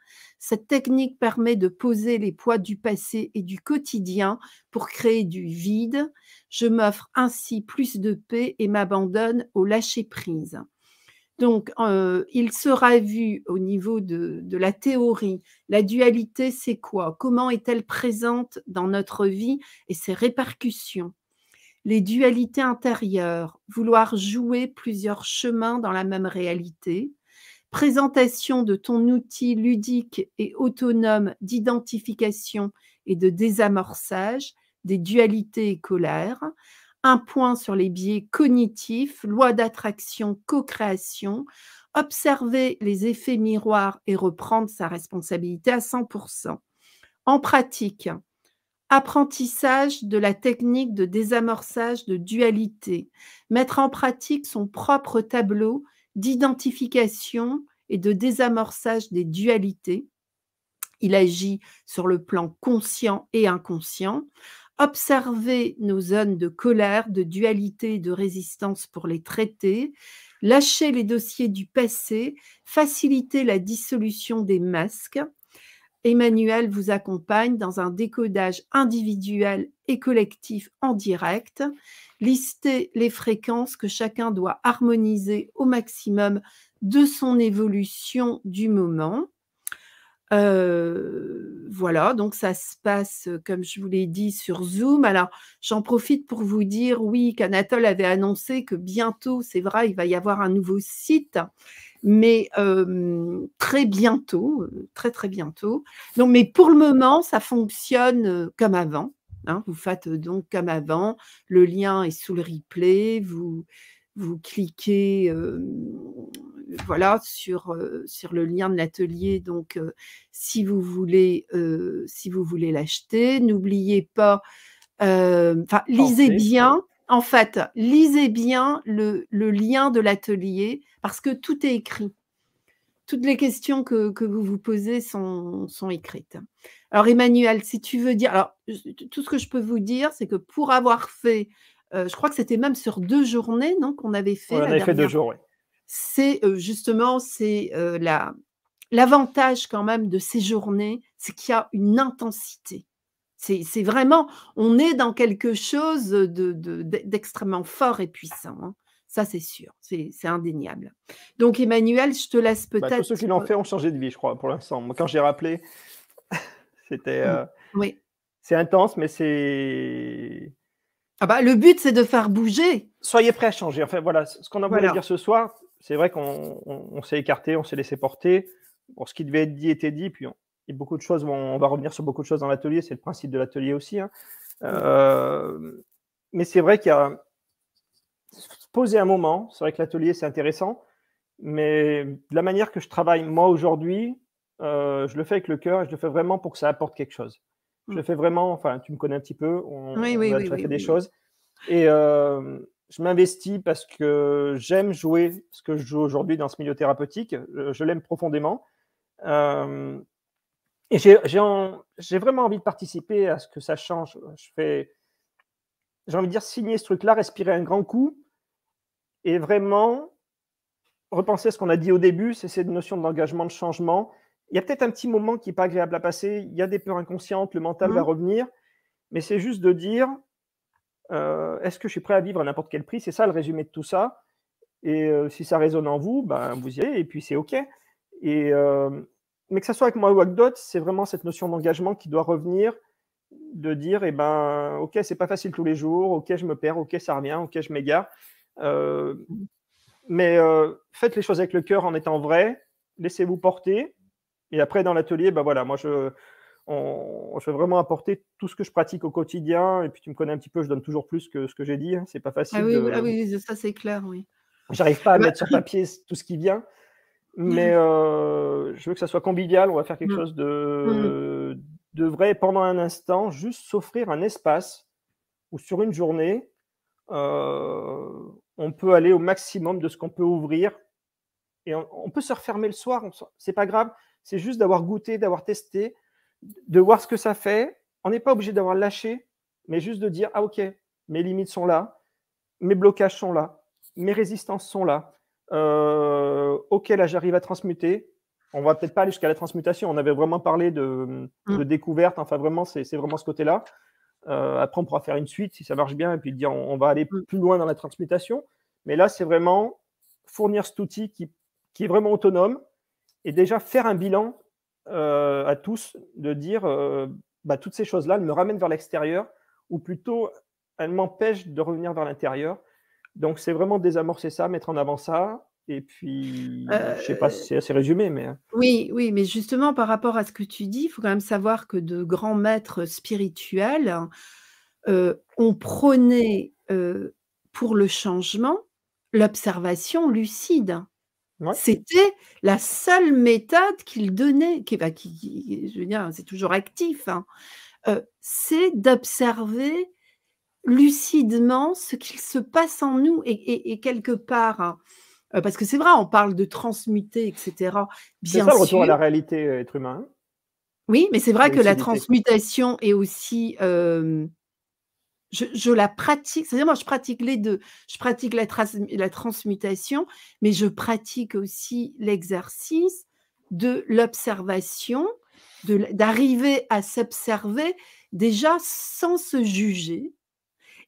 cette technique permet de poser les poids du passé et du quotidien pour créer du vide. Je m'offre ainsi plus de paix et m'abandonne au lâcher-prise. Donc, euh, il sera vu au niveau de la théorie, la dualité, c'est quoi Comment est-elle présente dans notre vie et ses répercussions Les dualités intérieures, vouloir jouer plusieurs chemins dans la même réalité, présentation de ton outil ludique et autonome d'identification et de désamorçage des dualités et colères, un point sur les biais cognitifs, loi d'attraction, co-création, observer les effets miroirs et reprendre sa responsabilité à 100%. En pratique, apprentissage de la technique de désamorçage de dualité, mettre en pratique son propre tableau d'identification et de désamorçage des dualités. Il agit sur le plan conscient et inconscient. Observer nos zones de colère, de dualité et de résistance pour les traiter, lâcher les dossiers du passé, faciliter la dissolution des masques, Emmanuel vous accompagne dans un décodage individuel et collectif en direct. Listez les fréquences que chacun doit harmoniser au maximum de son évolution du moment. Euh, voilà, donc ça se passe, euh, comme je vous l'ai dit, sur Zoom. Alors, j'en profite pour vous dire, oui, qu'Anatole avait annoncé que bientôt, c'est vrai, il va y avoir un nouveau site mais très bientôt, euh, très très bientôt. mais pour le moment, ça fonctionne euh, comme avant. Hein. Vous faites euh, donc comme avant, le lien est sous le replay, vous, vous cliquez voilà, sur, sur le lien de l'atelier, donc si vous voulez, si vous voulez l'acheter, n'oubliez pas, enfin lisez bien en fait, lisez bien le, lien de l'atelier parce que tout est écrit. Toutes les questions que, vous vous posez sont, écrites. Alors, Emmanuel, si tu veux dire. Alors, tout ce que je peux vous dire, c'est que pour avoir fait. Euh, je crois que c'était même sur deux journées, non, qu'on avait fait. On avait fait deux jours, oui. C'est euh, justement c'est euh, L'avantage quand même de ces journées, c'est qu'il y a une intensité. C'est vraiment, on est dans quelque chose d'extrêmement fort et puissant. Hein. Ça, c'est sûr, c'est indéniable. Donc, Emmanuel, je te laisse bah, peut-être. tous ceux qui l'ont euh fait ont changé de vie, je crois, pour l'instant. quand j'ai rappelé, [LAUGHS] c'était. Euh, oui. C'est intense, mais c'est. Ah bah, le but, c'est de faire bouger. Soyez prêts à changer. Enfin, voilà, ce qu'on a voulu dire ce soir, c'est vrai qu'on s'est écarté, on s'est laissé porter. Bon, ce qui devait être dit était dit, puis on, et beaucoup de choses, on va revenir sur beaucoup de choses dans l'atelier, c'est le principe de l'atelier aussi. Hein. Euh, mais c'est vrai qu'il y a poser un moment, c'est vrai que l'atelier c'est intéressant, mais la manière que je travaille moi aujourd'hui, euh, je le fais avec le cœur et je le fais vraiment pour que ça apporte quelque chose. Je le mm. fais vraiment, enfin tu me connais un petit peu, on, a fait des choses. Et euh, je m'investis parce que j'aime jouer ce que je joue aujourd'hui dans ce milieu thérapeutique, je, l'aime profondément et j'ai vraiment envie de participer à ce que ça change. Je fais, j'ai envie de dire, signer ce truc-là, respirer un grand coup et vraiment repenser à ce qu'on a dit au début, c'est cette notion d'engagement, de changement. Il y a peut-être un petit moment qui n'est pas agréable à passer, il y a des peurs inconscientes, le mental va mmh. revenir, mais c'est juste de dire euh, est-ce que je suis prêt à vivre à n'importe quel prix C'est ça le résumé de tout ça. Et euh, si ça résonne en vous, ben, vous y allez, et puis c'est OK. Et, euh, mais que ce soit avec moi ou avec d'autres, c'est vraiment cette notion d'engagement qui doit revenir, de dire, eh ben, ok, c'est pas facile tous les jours, ok, je me perds, ok, ça revient, ok, je m'égare. Euh, mais euh, faites les choses avec le cœur en étant vrai, laissez-vous porter. Et après, dans l'atelier, ben voilà, moi, je, on, vais vraiment apporter tout ce que je pratique au quotidien. Et puis, tu me connais un petit peu, je donne toujours plus que ce que j'ai dit. Ce hein. c'est pas ah facile. Ah oui, ça, c'est clair, oui. J'arrive pas à bah mettre sur papier tout ce qui vient mais mm. euh, je veux que ça soit convivial. On va faire quelque mm. chose de, mm. de vrai. Pendant un instant, juste s'offrir un espace où sur une journée, euh, on peut aller au maximum de ce qu'on peut ouvrir. Et on, on, peut se refermer le soir. C'est pas grave. C'est juste d'avoir goûté, d'avoir testé, de voir ce que ça fait. On n'est pas obligé d'avoir lâché, mais juste de dire ah ok, mes limites sont là, mes blocages sont là, mes résistances sont là. Euh, ok, là j'arrive à transmuter. On va peut-être pas aller jusqu'à la transmutation. On avait vraiment parlé de, mm. découverte. Enfin, vraiment, c'est vraiment ce côté-là. Euh, après, on pourra faire une suite si ça marche bien et puis dire on, va aller mm. plus loin dans la transmutation. Mais là, c'est vraiment fournir cet outil qui, est vraiment autonome et déjà faire un bilan euh, à tous de dire bah, toutes ces choses-là, elles me ramènent vers l'extérieur ou plutôt elles m'empêchent de revenir vers l'intérieur donc c'est vraiment désamorcer ça, mettre en avant ça. Et puis, je je sais pas euh, si c'est assez résumé, mais... Hein. Oui, oui, mais justement, par rapport à ce que tu dis, il faut quand même savoir que de grands maîtres spirituels euh, ont prôné euh, pour le changement l'observation lucide. C'était la seule méthode qu'ils donnaient. qui, bah, qui, je c'est toujours actif, hein. euh, c'est d'observer lucidement ce qu'il se passe en nous et, quelque part. Hein. Euh, parce que c'est vrai, on parle de transmuter, etc. Bien c'est ça retour à la réalité euh, être humain. Hein. Oui, mais c'est vrai que la transmutation est aussi. Euh, je, la pratique, c'est-à-dire moi je pratique les deux. Je pratique la, la transmutation, mais je pratique aussi l'exercice de l'observation, de d'arriver à s'observer déjà sans se juger,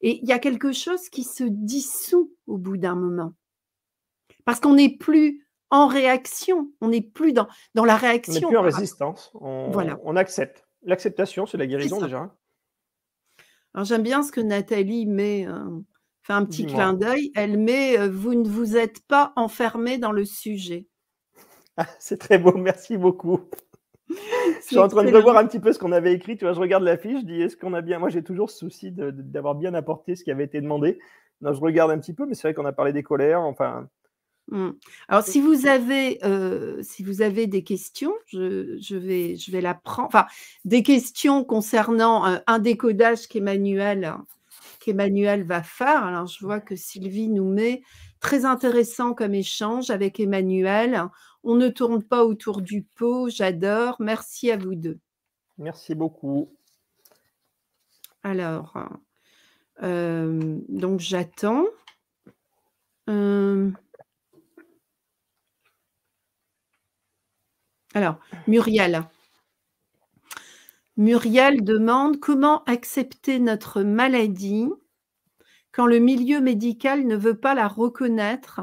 et il y a quelque chose qui se dissout au bout d'un moment. Parce qu'on n'est plus en réaction, on n'est plus dans, dans la réaction. On n'est plus en résistance, on, accepte. L'acceptation, c'est la guérison déjà. j'aime bien ce que Nathalie met, euh, fait un petit clin d'œil, elle met euh, Vous ne vous êtes pas enfermé dans le sujet. Ah, c'est très beau, merci beaucoup. [LAUGHS] je suis en train de revoir un petit peu ce qu'on avait écrit. Tu vois, je regarde la fiche, je dis est-ce qu'on a bien. Moi, j'ai toujours ce souci d'avoir bien apporté ce qui avait été demandé. Non, je regarde un petit peu, mais c'est vrai qu'on a parlé des colères. Enfin. Mmh. Alors, si vous avez, euh, si vous avez des questions, je, vais, je vais la prendre. Enfin, des questions concernant euh, un décodage qui est manuel Emmanuel va faire. Alors, je vois que Sylvie nous met très intéressant comme échange avec Emmanuel. On ne tourne pas autour du pot, j'adore. Merci à vous deux. Merci beaucoup. Alors, euh, donc j'attends. Euh, alors, Muriel, Muriel demande comment accepter notre maladie quand le milieu médical ne veut pas la reconnaître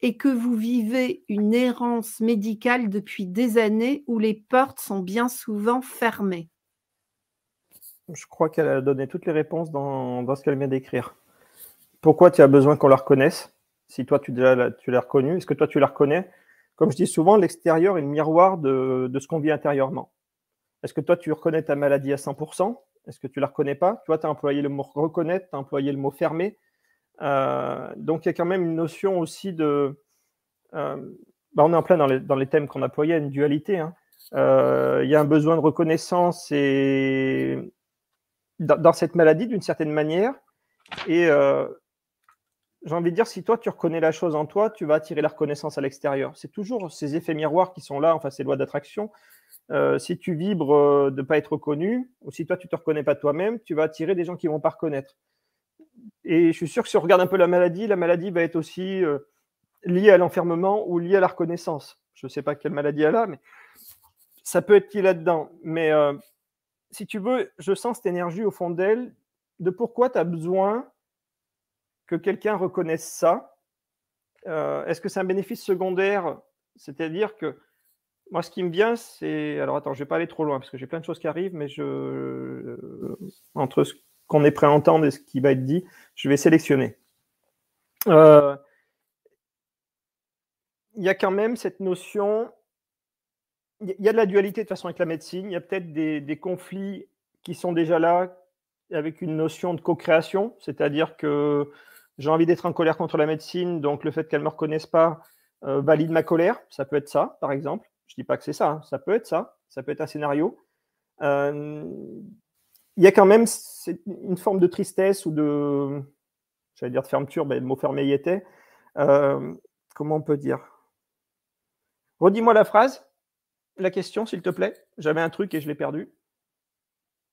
et que vous vivez une errance médicale depuis des années où les portes sont bien souvent fermées Je crois qu'elle a donné toutes les réponses dans, ce qu'elle vient d'écrire. Pourquoi tu as besoin qu'on la reconnaisse Si toi, tu, l'as reconnue, est-ce que toi, tu la reconnais Comme je dis souvent, l'extérieur est le miroir de ce qu'on vit intérieurement. Est-ce que toi, tu reconnais ta maladie à 100% Est-ce que tu la reconnais pas Tu vois, tu as employé le mot reconnaître, tu as employé le mot fermer. Euh, donc, il y a quand même une notion aussi de. Euh, bah, on est en plein dans les, dans les thèmes qu'on employait, une dualité. Hein. Euh, il y a un besoin de reconnaissance et dans, dans cette maladie d'une certaine manière. Et j'ai envie de dire, si toi tu reconnais la chose en toi, tu vas attirer la reconnaissance à l'extérieur. C'est toujours ces effets miroirs qui sont là, enfin ces lois d'attraction. Euh, si tu vibres euh, de ne pas être reconnu, ou si toi tu ne te reconnais pas toi-même, tu vas attirer des gens qui ne vont pas reconnaître. Et je suis sûr que si on regarde un peu la maladie, la maladie va être aussi euh, liée à l'enfermement ou liée à la reconnaissance. Je ne sais pas quelle maladie elle a, mais ça peut être qui là-dedans. Mais si tu veux, je sens cette énergie au fond d'elle de pourquoi tu as besoin que quelqu'un reconnaisse ça. Est-ce que c'est un bénéfice secondaire C'est-à-dire que moi, ce qui me vient, c'est. Alors, attends, je ne vais pas aller trop loin parce que j'ai plein de choses qui arrivent, mais je. Euh, entre ce qu'on est prêt à entendre et ce qui va être dit, je vais sélectionner. Euh, il y a quand même cette notion. Il y a de la dualité de toute façon avec la médecine. Il y a peut-être des, conflits qui sont déjà là avec une notion de co-création, c'est-à-dire que j'ai envie d'être en colère contre la médecine, donc le fait qu'elle ne me reconnaisse pas euh, valide ma colère, ça peut être ça, par exemple. Je ne dis pas que c'est ça, hein. ça peut être ça, ça peut être un scénario. Euh, il y a quand même une forme de tristesse ou de, j'allais dire de fermeture, mais le mot fermé y était. Euh, comment on peut dire Redis-moi la phrase, la question, s'il te plaît. J'avais un truc et je l'ai perdu.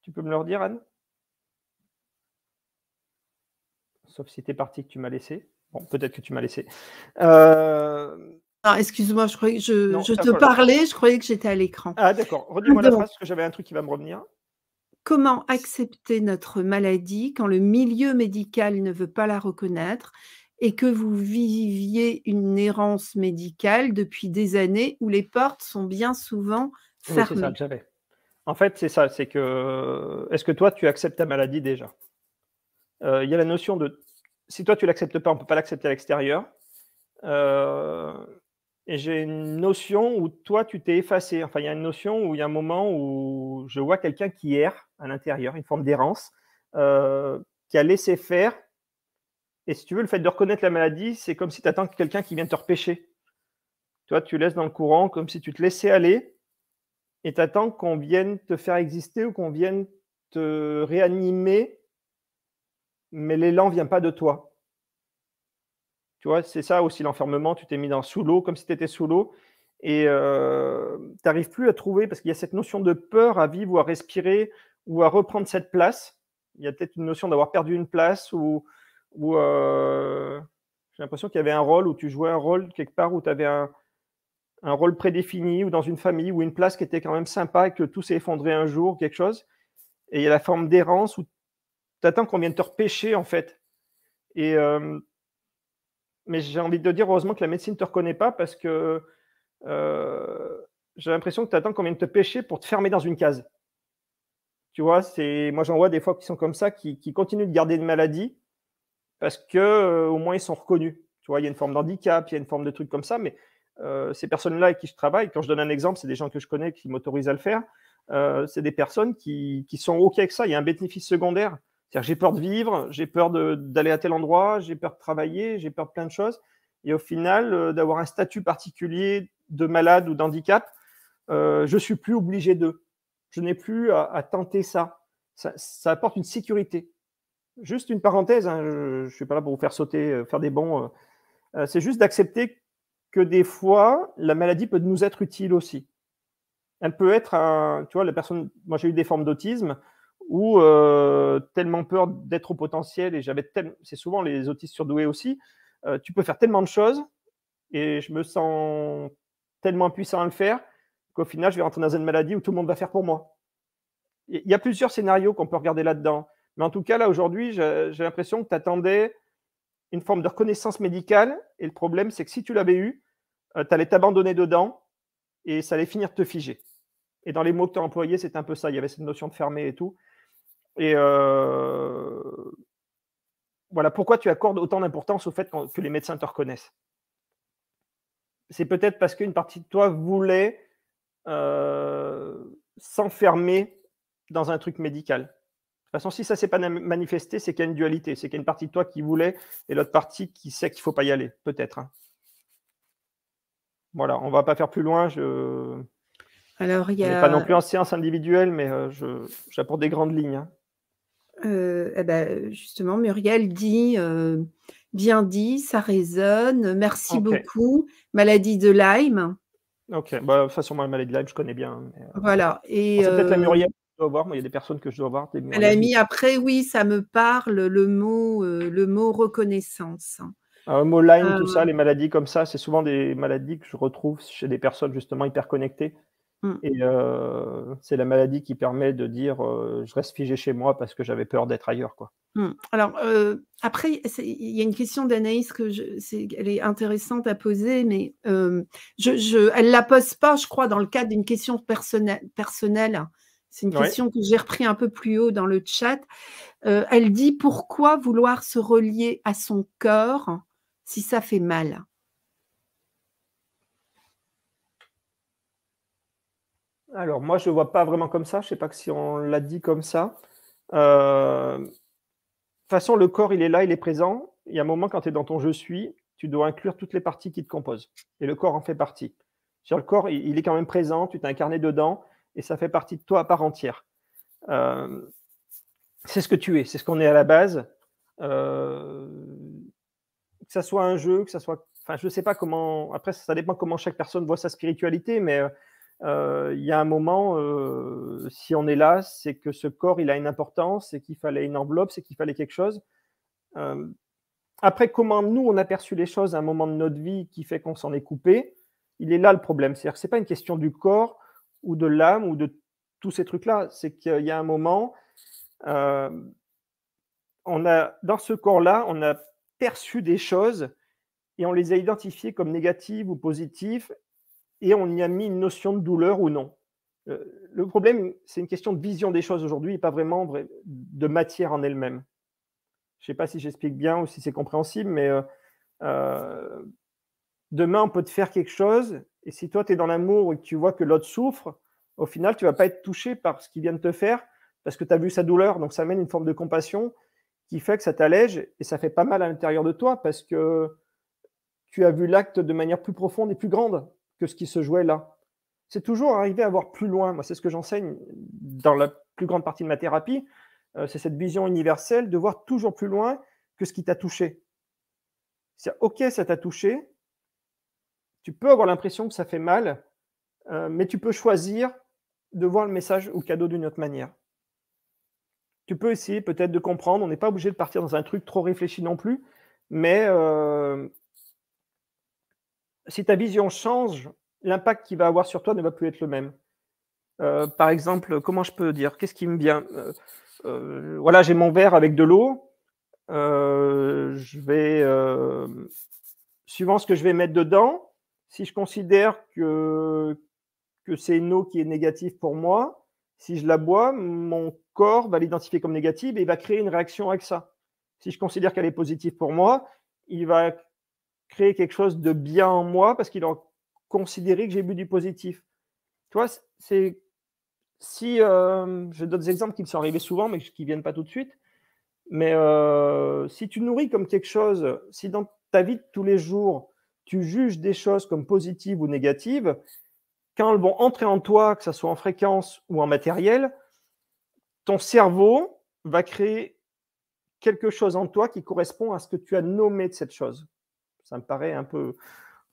Tu peux me le redire, Anne Sauf si tu es parti que tu m'as laissé. Bon, peut-être que tu m'as laissé. Euh, ah, excuse-moi, je, croyais, je, je te parlais, je croyais que j'étais à l'écran. Ah, d'accord. Redis-moi la phrase parce que j'avais un truc qui va me revenir. Comment accepter notre maladie quand le milieu médical ne veut pas la reconnaître et que vous viviez une errance médicale depuis des années où les portes sont bien souvent fermées En fait, c'est ça, c'est que est-ce que toi, tu acceptes ta maladie déjà euh, Il y a la notion de si toi, tu l'acceptes pas, on ne peut pas l'accepter à l'extérieur. Euh, et j'ai une notion où toi, tu t'es effacé. Enfin, il y a une notion où il y a un moment où je vois quelqu'un qui erre à l'intérieur, une forme d'errance, euh, qui a laissé faire. Et si tu veux, le fait de reconnaître la maladie, c'est comme si tu attends quelqu'un qui vient te repêcher. Toi, tu laisses dans le courant, comme si tu te laissais aller et tu attends qu'on vienne te faire exister ou qu'on vienne te réanimer, mais l'élan ne vient pas de toi. Tu vois, c'est ça aussi l'enfermement. Tu t'es mis dans sous l'eau, comme si tu étais sous l'eau. Et euh, tu n'arrives plus à trouver, parce qu'il y a cette notion de peur à vivre ou à respirer ou à reprendre cette place. Il y a peut-être une notion d'avoir perdu une place ou. Euh, j'ai l'impression qu'il y avait un rôle où tu jouais un rôle quelque part où tu avais un, rôle prédéfini ou dans une famille ou une place qui était quand même sympa et que tout s'est effondré un jour, quelque chose. Et il y a la forme d'errance où tu attends qu'on vienne te repêcher en fait. Et euh, mais j'ai envie de dire, heureusement que la médecine ne te reconnaît pas parce que euh, j'ai l'impression que tu attends qu'on vienne te pêcher pour te fermer dans une case. Tu vois, c'est moi j'en vois des fois qui sont comme ça, qui, continuent de garder une maladie parce que euh, au moins ils sont reconnus. Tu vois, il y a une forme d'handicap, il y a une forme de truc comme ça, mais euh, ces personnes-là avec qui je travaille, quand je donne un exemple, c'est des gens que je connais qui m'autorisent à le faire. c'est des personnes qui, qui, sont OK avec ça. Il y a un bénéfice secondaire j'ai peur de vivre, j'ai peur d'aller à tel endroit, j'ai peur de travailler, j'ai peur de plein de choses. Et au final, euh, d'avoir un statut particulier de malade ou d'handicap, euh, je suis plus obligé d'eux. Je n'ai plus à, tenter ça. ça. apporte une sécurité. Juste une parenthèse, hein, je ne suis pas là pour vous faire sauter, euh, faire des bons. Euh, c'est juste d'accepter que des fois, la maladie peut nous être utile aussi. Elle peut être, un, tu vois, la personne. Moi, j'ai eu des formes d'autisme ou euh, tellement peur d'être au potentiel et j'avais tellement c'est souvent les autistes surdoués aussi euh, tu peux faire tellement de choses et je me sens tellement puissant à le faire qu'au final je vais rentrer dans une maladie où tout le monde va faire pour moi il y a plusieurs scénarios qu'on peut regarder là-dedans mais en tout cas là aujourd'hui j'ai l'impression que tu attendais une forme de reconnaissance médicale et le problème c'est que si tu l'avais eu euh, tu allais t'abandonner dedans et ça allait finir de te figer et dans les mots que tu as employés, c'est un peu ça. Il y avait cette notion de fermer et tout. Et euh, voilà, pourquoi tu accordes autant d'importance au fait que les médecins te reconnaissent C'est peut-être parce qu'une partie de toi voulait euh, s'enfermer dans un truc médical. De toute façon, si ça ne s'est pas manifesté, c'est qu'il y a une dualité, c'est qu'il y a une partie de toi qui voulait et l'autre partie qui sait qu'il ne faut pas y aller, peut-être. Hein. Voilà, on ne va pas faire plus loin. Je... Alors, il a... Pas non plus en séance individuelle, mais euh, j'apporte des grandes lignes. Hein. Euh, eh ben, justement, Muriel dit euh, bien dit, ça résonne, merci beaucoup. Maladie de Lyme. Ok, bah, de toute façon, moi, la maladie de Lyme, je connais bien. Euh, voilà. Et c'est peut-être la Muriel que je dois voir, il y a des personnes que je dois voir. Elle a mis après, oui, ça me parle, le mot, le mot reconnaissance. Ah, le mot Lyme, tout ça, les maladies comme ça, c'est souvent des maladies que je retrouve chez des personnes justement hyper connectées. Mm. Et euh, c'est la maladie qui permet de dire euh, je reste figé chez moi parce que j'avais peur d'être ailleurs. Quoi. Mm. Alors, euh, après, il y a une question d'Anaïs que est, elle est intéressante à poser, mais je, elle ne la pose pas, je crois, dans le cadre d'une question personnelle. C'est une question que j'ai repris un peu plus haut dans le chat. elle dit pourquoi vouloir se relier à son corps si ça fait mal Alors moi, je ne vois pas vraiment comme ça. Je ne sais pas si on l'a dit comme ça. Euh, de toute façon, le corps, il est là, il est présent. Il y a un moment, quand tu es dans ton je suis, tu dois inclure toutes les parties qui te composent. Et le corps en fait partie. Sur le corps, il, est quand même présent, tu t'es incarné dedans, et ça fait partie de toi à part entière. Euh, c'est ce que tu es, c'est ce qu'on est à la base. Euh, que ça soit un jeu, que ça soit... Enfin, je ne sais pas comment... Après, ça dépend comment chaque personne voit sa spiritualité, mais euh, il y a un moment, euh, si on est là, c'est que ce corps, il a une importance, c'est qu'il fallait une enveloppe, c'est qu'il fallait quelque chose. Euh, après, comment nous, on a perçu les choses à un moment de notre vie qui fait qu'on s'en est coupé, il est là le problème. C'est-à-dire que ce pas une question du corps ou de l'âme ou de tous ces trucs-là. C'est qu'il y a un moment, on a, dans ce corps-là, on a perçu des choses et on les a identifiées comme négatives ou positives et on y a mis une notion de douleur ou non. Euh, le problème, c'est une question de vision des choses aujourd'hui et pas vraiment de matière en elle-même. Je ne sais pas si j'explique bien ou si c'est compréhensible, mais euh, euh, demain, on peut te faire quelque chose et si toi, tu es dans l'amour et que tu vois que l'autre souffre, au final, tu ne vas pas être touché par ce qu'il vient de te faire parce que tu as vu sa douleur. Donc, ça mène une forme de compassion qui fait que ça t'allège et ça fait pas mal à l'intérieur de toi parce que tu as vu l'acte de manière plus profonde et plus grande que ce qui se jouait là. C'est toujours arriver à voir plus loin. Moi, c'est ce que j'enseigne dans la plus grande partie de ma thérapie. Euh, c'est cette vision universelle de voir toujours plus loin que ce qui t'a touché. C'est OK, ça t'a touché. Tu peux avoir l'impression que ça fait mal, euh, mais tu peux choisir de voir le message ou le cadeau d'une autre manière. Tu peux essayer peut-être de comprendre. On n'est pas obligé de partir dans un truc trop réfléchi non plus, mais euh, si ta vision change, l'impact qu'il va avoir sur toi ne va plus être le même. Euh, par exemple, comment je peux dire Qu'est-ce qui me vient euh, euh, Voilà, j'ai mon verre avec de l'eau. je vais, suivant ce que je vais mettre dedans, si je considère que, que c'est une eau qui est négative pour moi, si je la bois, mon corps va l'identifier comme négative et il va créer une réaction avec ça. Si je considère qu'elle est positive pour moi, il va créer quelque chose de bien en moi parce qu'il a considéré que j'ai bu du positif. Tu vois, c'est si euh, je j'ai d'autres exemples qui me sont arrivés souvent, mais qui viennent pas tout de suite. Mais euh, si tu nourris comme quelque chose, si dans ta vie de tous les jours, tu juges des choses comme positives ou négatives, quand elles vont entrer en toi, que ce soit en fréquence ou en matériel, ton cerveau va créer quelque chose en toi qui correspond à ce que tu as nommé de cette chose ça me paraît un peu.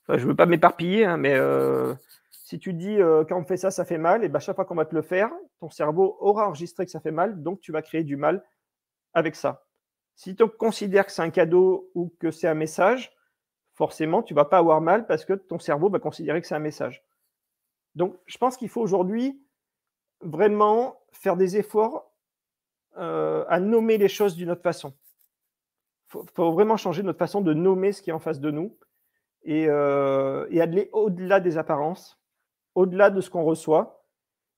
je ne veux pas m'éparpiller, hein, mais euh, si tu dis euh, quand on fait ça, ça fait mal, et bien chaque fois qu'on va te le faire, ton cerveau aura enregistré que ça fait mal, donc tu vas créer du mal avec ça. Si tu considères que c'est un cadeau ou que c'est un message, forcément, tu ne vas pas avoir mal parce que ton cerveau va considérer que c'est un message. Donc, je pense qu'il faut aujourd'hui vraiment faire des efforts euh, à nommer les choses d'une autre façon faut, faut, vraiment changer notre façon de nommer ce qui est en face de nous et, euh, aller au-delà des apparences, au-delà de ce qu'on reçoit,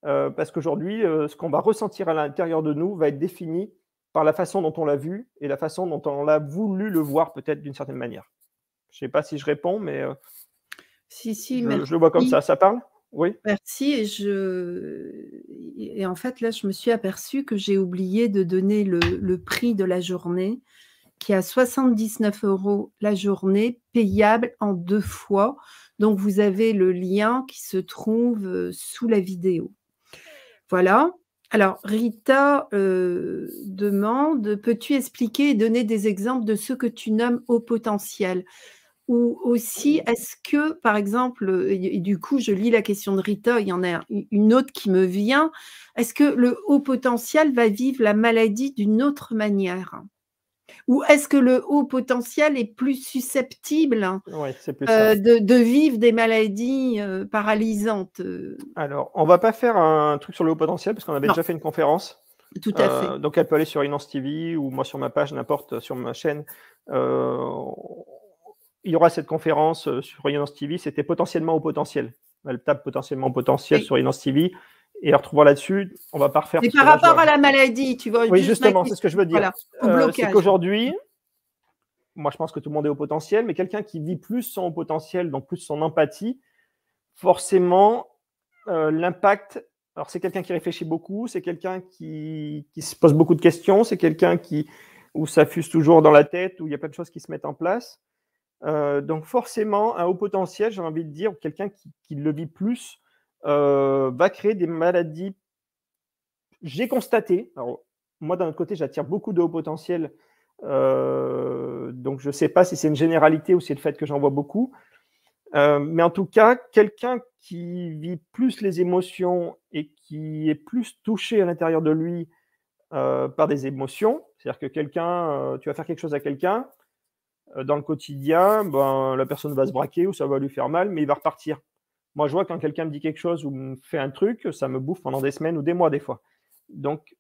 euh, parce qu'aujourd'hui, euh, ce qu'on va ressentir à l'intérieur de nous va être défini par la façon dont on l'a vu et la façon dont on l'a voulu le voir peut-être d'une certaine manière. Je ne sais pas si je réponds, mais si, si, je, le vois comme ça. Ça parle oui. Merci. Et, en fait, là, je me suis aperçue que j'ai oublié de donner le, le, prix de la journée qui est à 79 euros la journée, payable en deux fois. Donc, vous avez le lien qui se trouve euh, sous la vidéo. Voilà. Alors, Rita euh, demande, peux-tu expliquer et donner des exemples de ce que tu nommes haut potentiel ou aussi, est-ce que, par exemple, et du coup, je lis la question de Rita, il y en a une autre qui me vient, est-ce que le haut potentiel va vivre la maladie d'une autre manière ou est-ce que le haut potentiel est plus susceptible euh, de, vivre des maladies euh, paralysantes euh? Alors, on va pas faire un truc sur le haut potentiel parce qu'on avait déjà fait une conférence. Tout à fait. donc, elle peut aller sur Inance TV ou moi sur ma page, n'importe, sur ma chaîne. il y aura cette conférence sur Inance TV. C'était potentiellement haut potentiel. Elle tape potentiellement potentiel sur Inance TV et en retrouvant là-dessus, on va pas refaire. Mais par rapport à la maladie, tu vois. Oui, justement, c'est ce que je veux dire. Voilà, euh, c'est qu'aujourd'hui, moi, je pense que tout le monde est au potentiel, mais quelqu'un qui vit plus son potentiel, donc plus son empathie, forcément, euh, l'impact. Alors, c'est quelqu'un qui réfléchit beaucoup, c'est quelqu'un qui, se pose beaucoup de questions, c'est quelqu'un qui où ça fuse toujours dans la tête, où il y a plein de choses qui se mettent en place. Euh, donc, forcément, un haut potentiel, j'ai envie de dire, quelqu'un qui le vit plus, euh, va créer des maladies. J'ai constaté, moi d'un autre côté, j'attire beaucoup de haut potentiel, euh, donc je ne sais pas si c'est une généralité ou si c'est le fait que j'en vois beaucoup, euh, mais en tout cas, quelqu'un qui vit plus les émotions et qui est plus touché à l'intérieur de lui par des émotions, c'est-à-dire que quelqu'un, tu vas faire quelque chose à quelqu'un, dans le quotidien, ben, la personne va se braquer ou ça va lui faire mal, mais il va repartir. Moi, je vois quand quelqu'un me dit quelque chose ou me fait un truc, ça me bouffe pendant des semaines ou des mois des fois. Donc,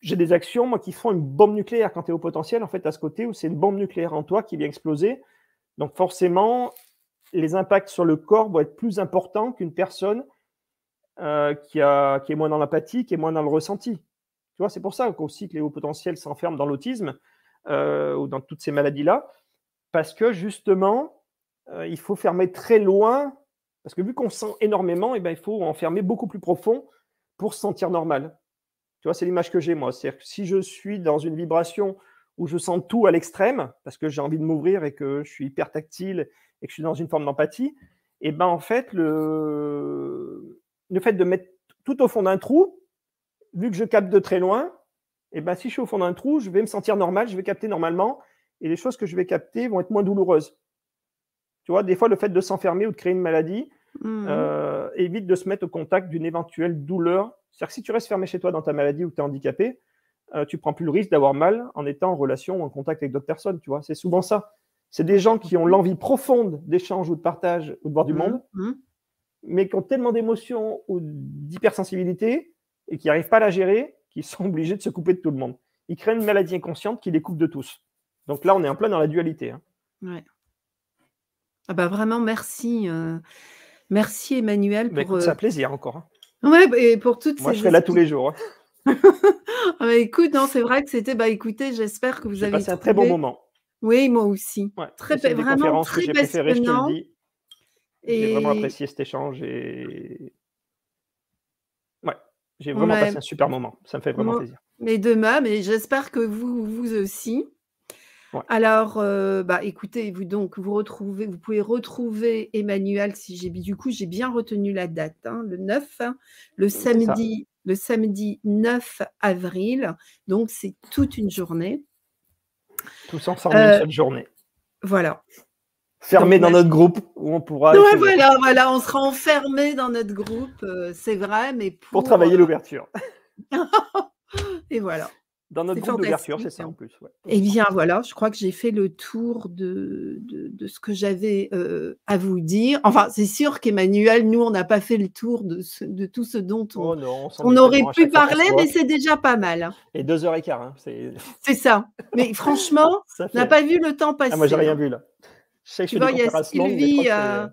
j'ai des actions, moi, qui font une bombe nucléaire quand tu es au potentiel, en fait, à ce côté où c'est une bombe nucléaire en toi qui vient exploser. Donc, forcément, les impacts sur le corps vont être plus importants qu'une personne euh, qui, a, qui est moins dans l'empathie, qui est moins dans le ressenti. Tu vois, c'est pour ça aussi que les hauts potentiels s'enferment dans l'autisme euh, ou dans toutes ces maladies-là, parce que justement, euh, il faut fermer très loin parce que vu qu'on sent énormément, et eh ben, il faut enfermer beaucoup plus profond pour se sentir normal. Tu vois, c'est l'image que j'ai moi. C'est-à-dire que si je suis dans une vibration où je sens tout à l'extrême, parce que j'ai envie de m'ouvrir et que je suis hyper tactile et que je suis dans une forme d'empathie, et eh ben en fait, le... le fait de mettre tout au fond d'un trou, vu que je capte de très loin, et eh ben si je suis au fond d'un trou, je vais me sentir normal, je vais capter normalement, et les choses que je vais capter vont être moins douloureuses. Tu vois, des fois, le fait de s'enfermer ou de créer une maladie mhm. euh, évite de se mettre au contact d'une éventuelle douleur. C'est-à-dire que si tu restes fermé chez toi dans ta maladie ou tu es handicapé, euh, tu prends plus le risque d'avoir mal en étant en relation ou en contact avec d'autres personnes. Tu vois, c'est souvent ça. C'est des gens qui ont l'envie profonde d'échange ou de partage ou de voir du mhm. monde, mhm. mais qui ont tellement d'émotions ou d'hypersensibilité et qui n'arrivent pas à la gérer, qu'ils sont [LAUGHS] obligés de se couper de tout le monde. Ils créent une maladie inconsciente qui les coupe de tous. Donc là, on est en plein dans la dualité. Hein. Ah bah, vraiment, merci. Euh, merci Emmanuel. Bah, pour, euh, plaisir encore. Hein. Ouais, bah, et pour toutes Moi, je serai là tous les jours. Hein. [LAUGHS] Ah écoute, c'est vrai que c'était. Bah, écoutez, j'espère que vous avez passé un très bon moment. Oui, moi aussi. très vraiment très que j'ai J'ai vraiment apprécié cet échange et ouais, j'ai vraiment passé un super moment. Ça me fait vraiment plaisir. Mais demain, mais j'espère que vous vous aussi. Alors, euh, bah, écoutez, vous donc vous retrouvez, vous pouvez retrouver Emmanuel si j'ai du coup j'ai bien retenu la date, hein, le 9, le samedi, le samedi 9 avril. Donc c'est toute une journée. Tout ensemble une euh, seule journée. Voilà. Fermé dans notre groupe où on pourra. voilà, on sera enfermé dans notre groupe, euh, c'est vrai, mais pour, pour travailler l'ouverture. [LAUGHS] Et voilà. Dans notre groupe d'ouverture, c'est ça en hein. plus. Eh bien voilà, je crois que j'ai fait le tour de, de, ce que j'avais euh, à vous dire. Enfin, c'est sûr qu'Emmanuel, nous, on n'a pas fait le tour de, tout ce dont on, oh aurait pu parler, mais c'est déjà pas mal. Hein. Et deux heures et quart. Hein, c'est [LAUGHS] ça. Mais franchement, on n'a pas vu le temps passer. Ah, moi, j'ai rien hein. vu là. Je tu vois, il y a Sylvie. Euh,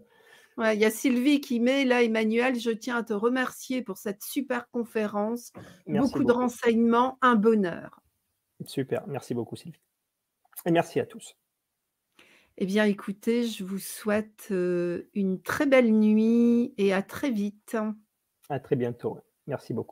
il y a Sylvie qui met là, Emmanuel, je tiens à te remercier pour cette super conférence. beaucoup, beaucoup de renseignements, un bonheur. Super, merci beaucoup Sylvie. Et merci à tous. Eh bien écoutez, je vous souhaite euh, une très belle nuit et à très vite. À très bientôt. Merci beaucoup.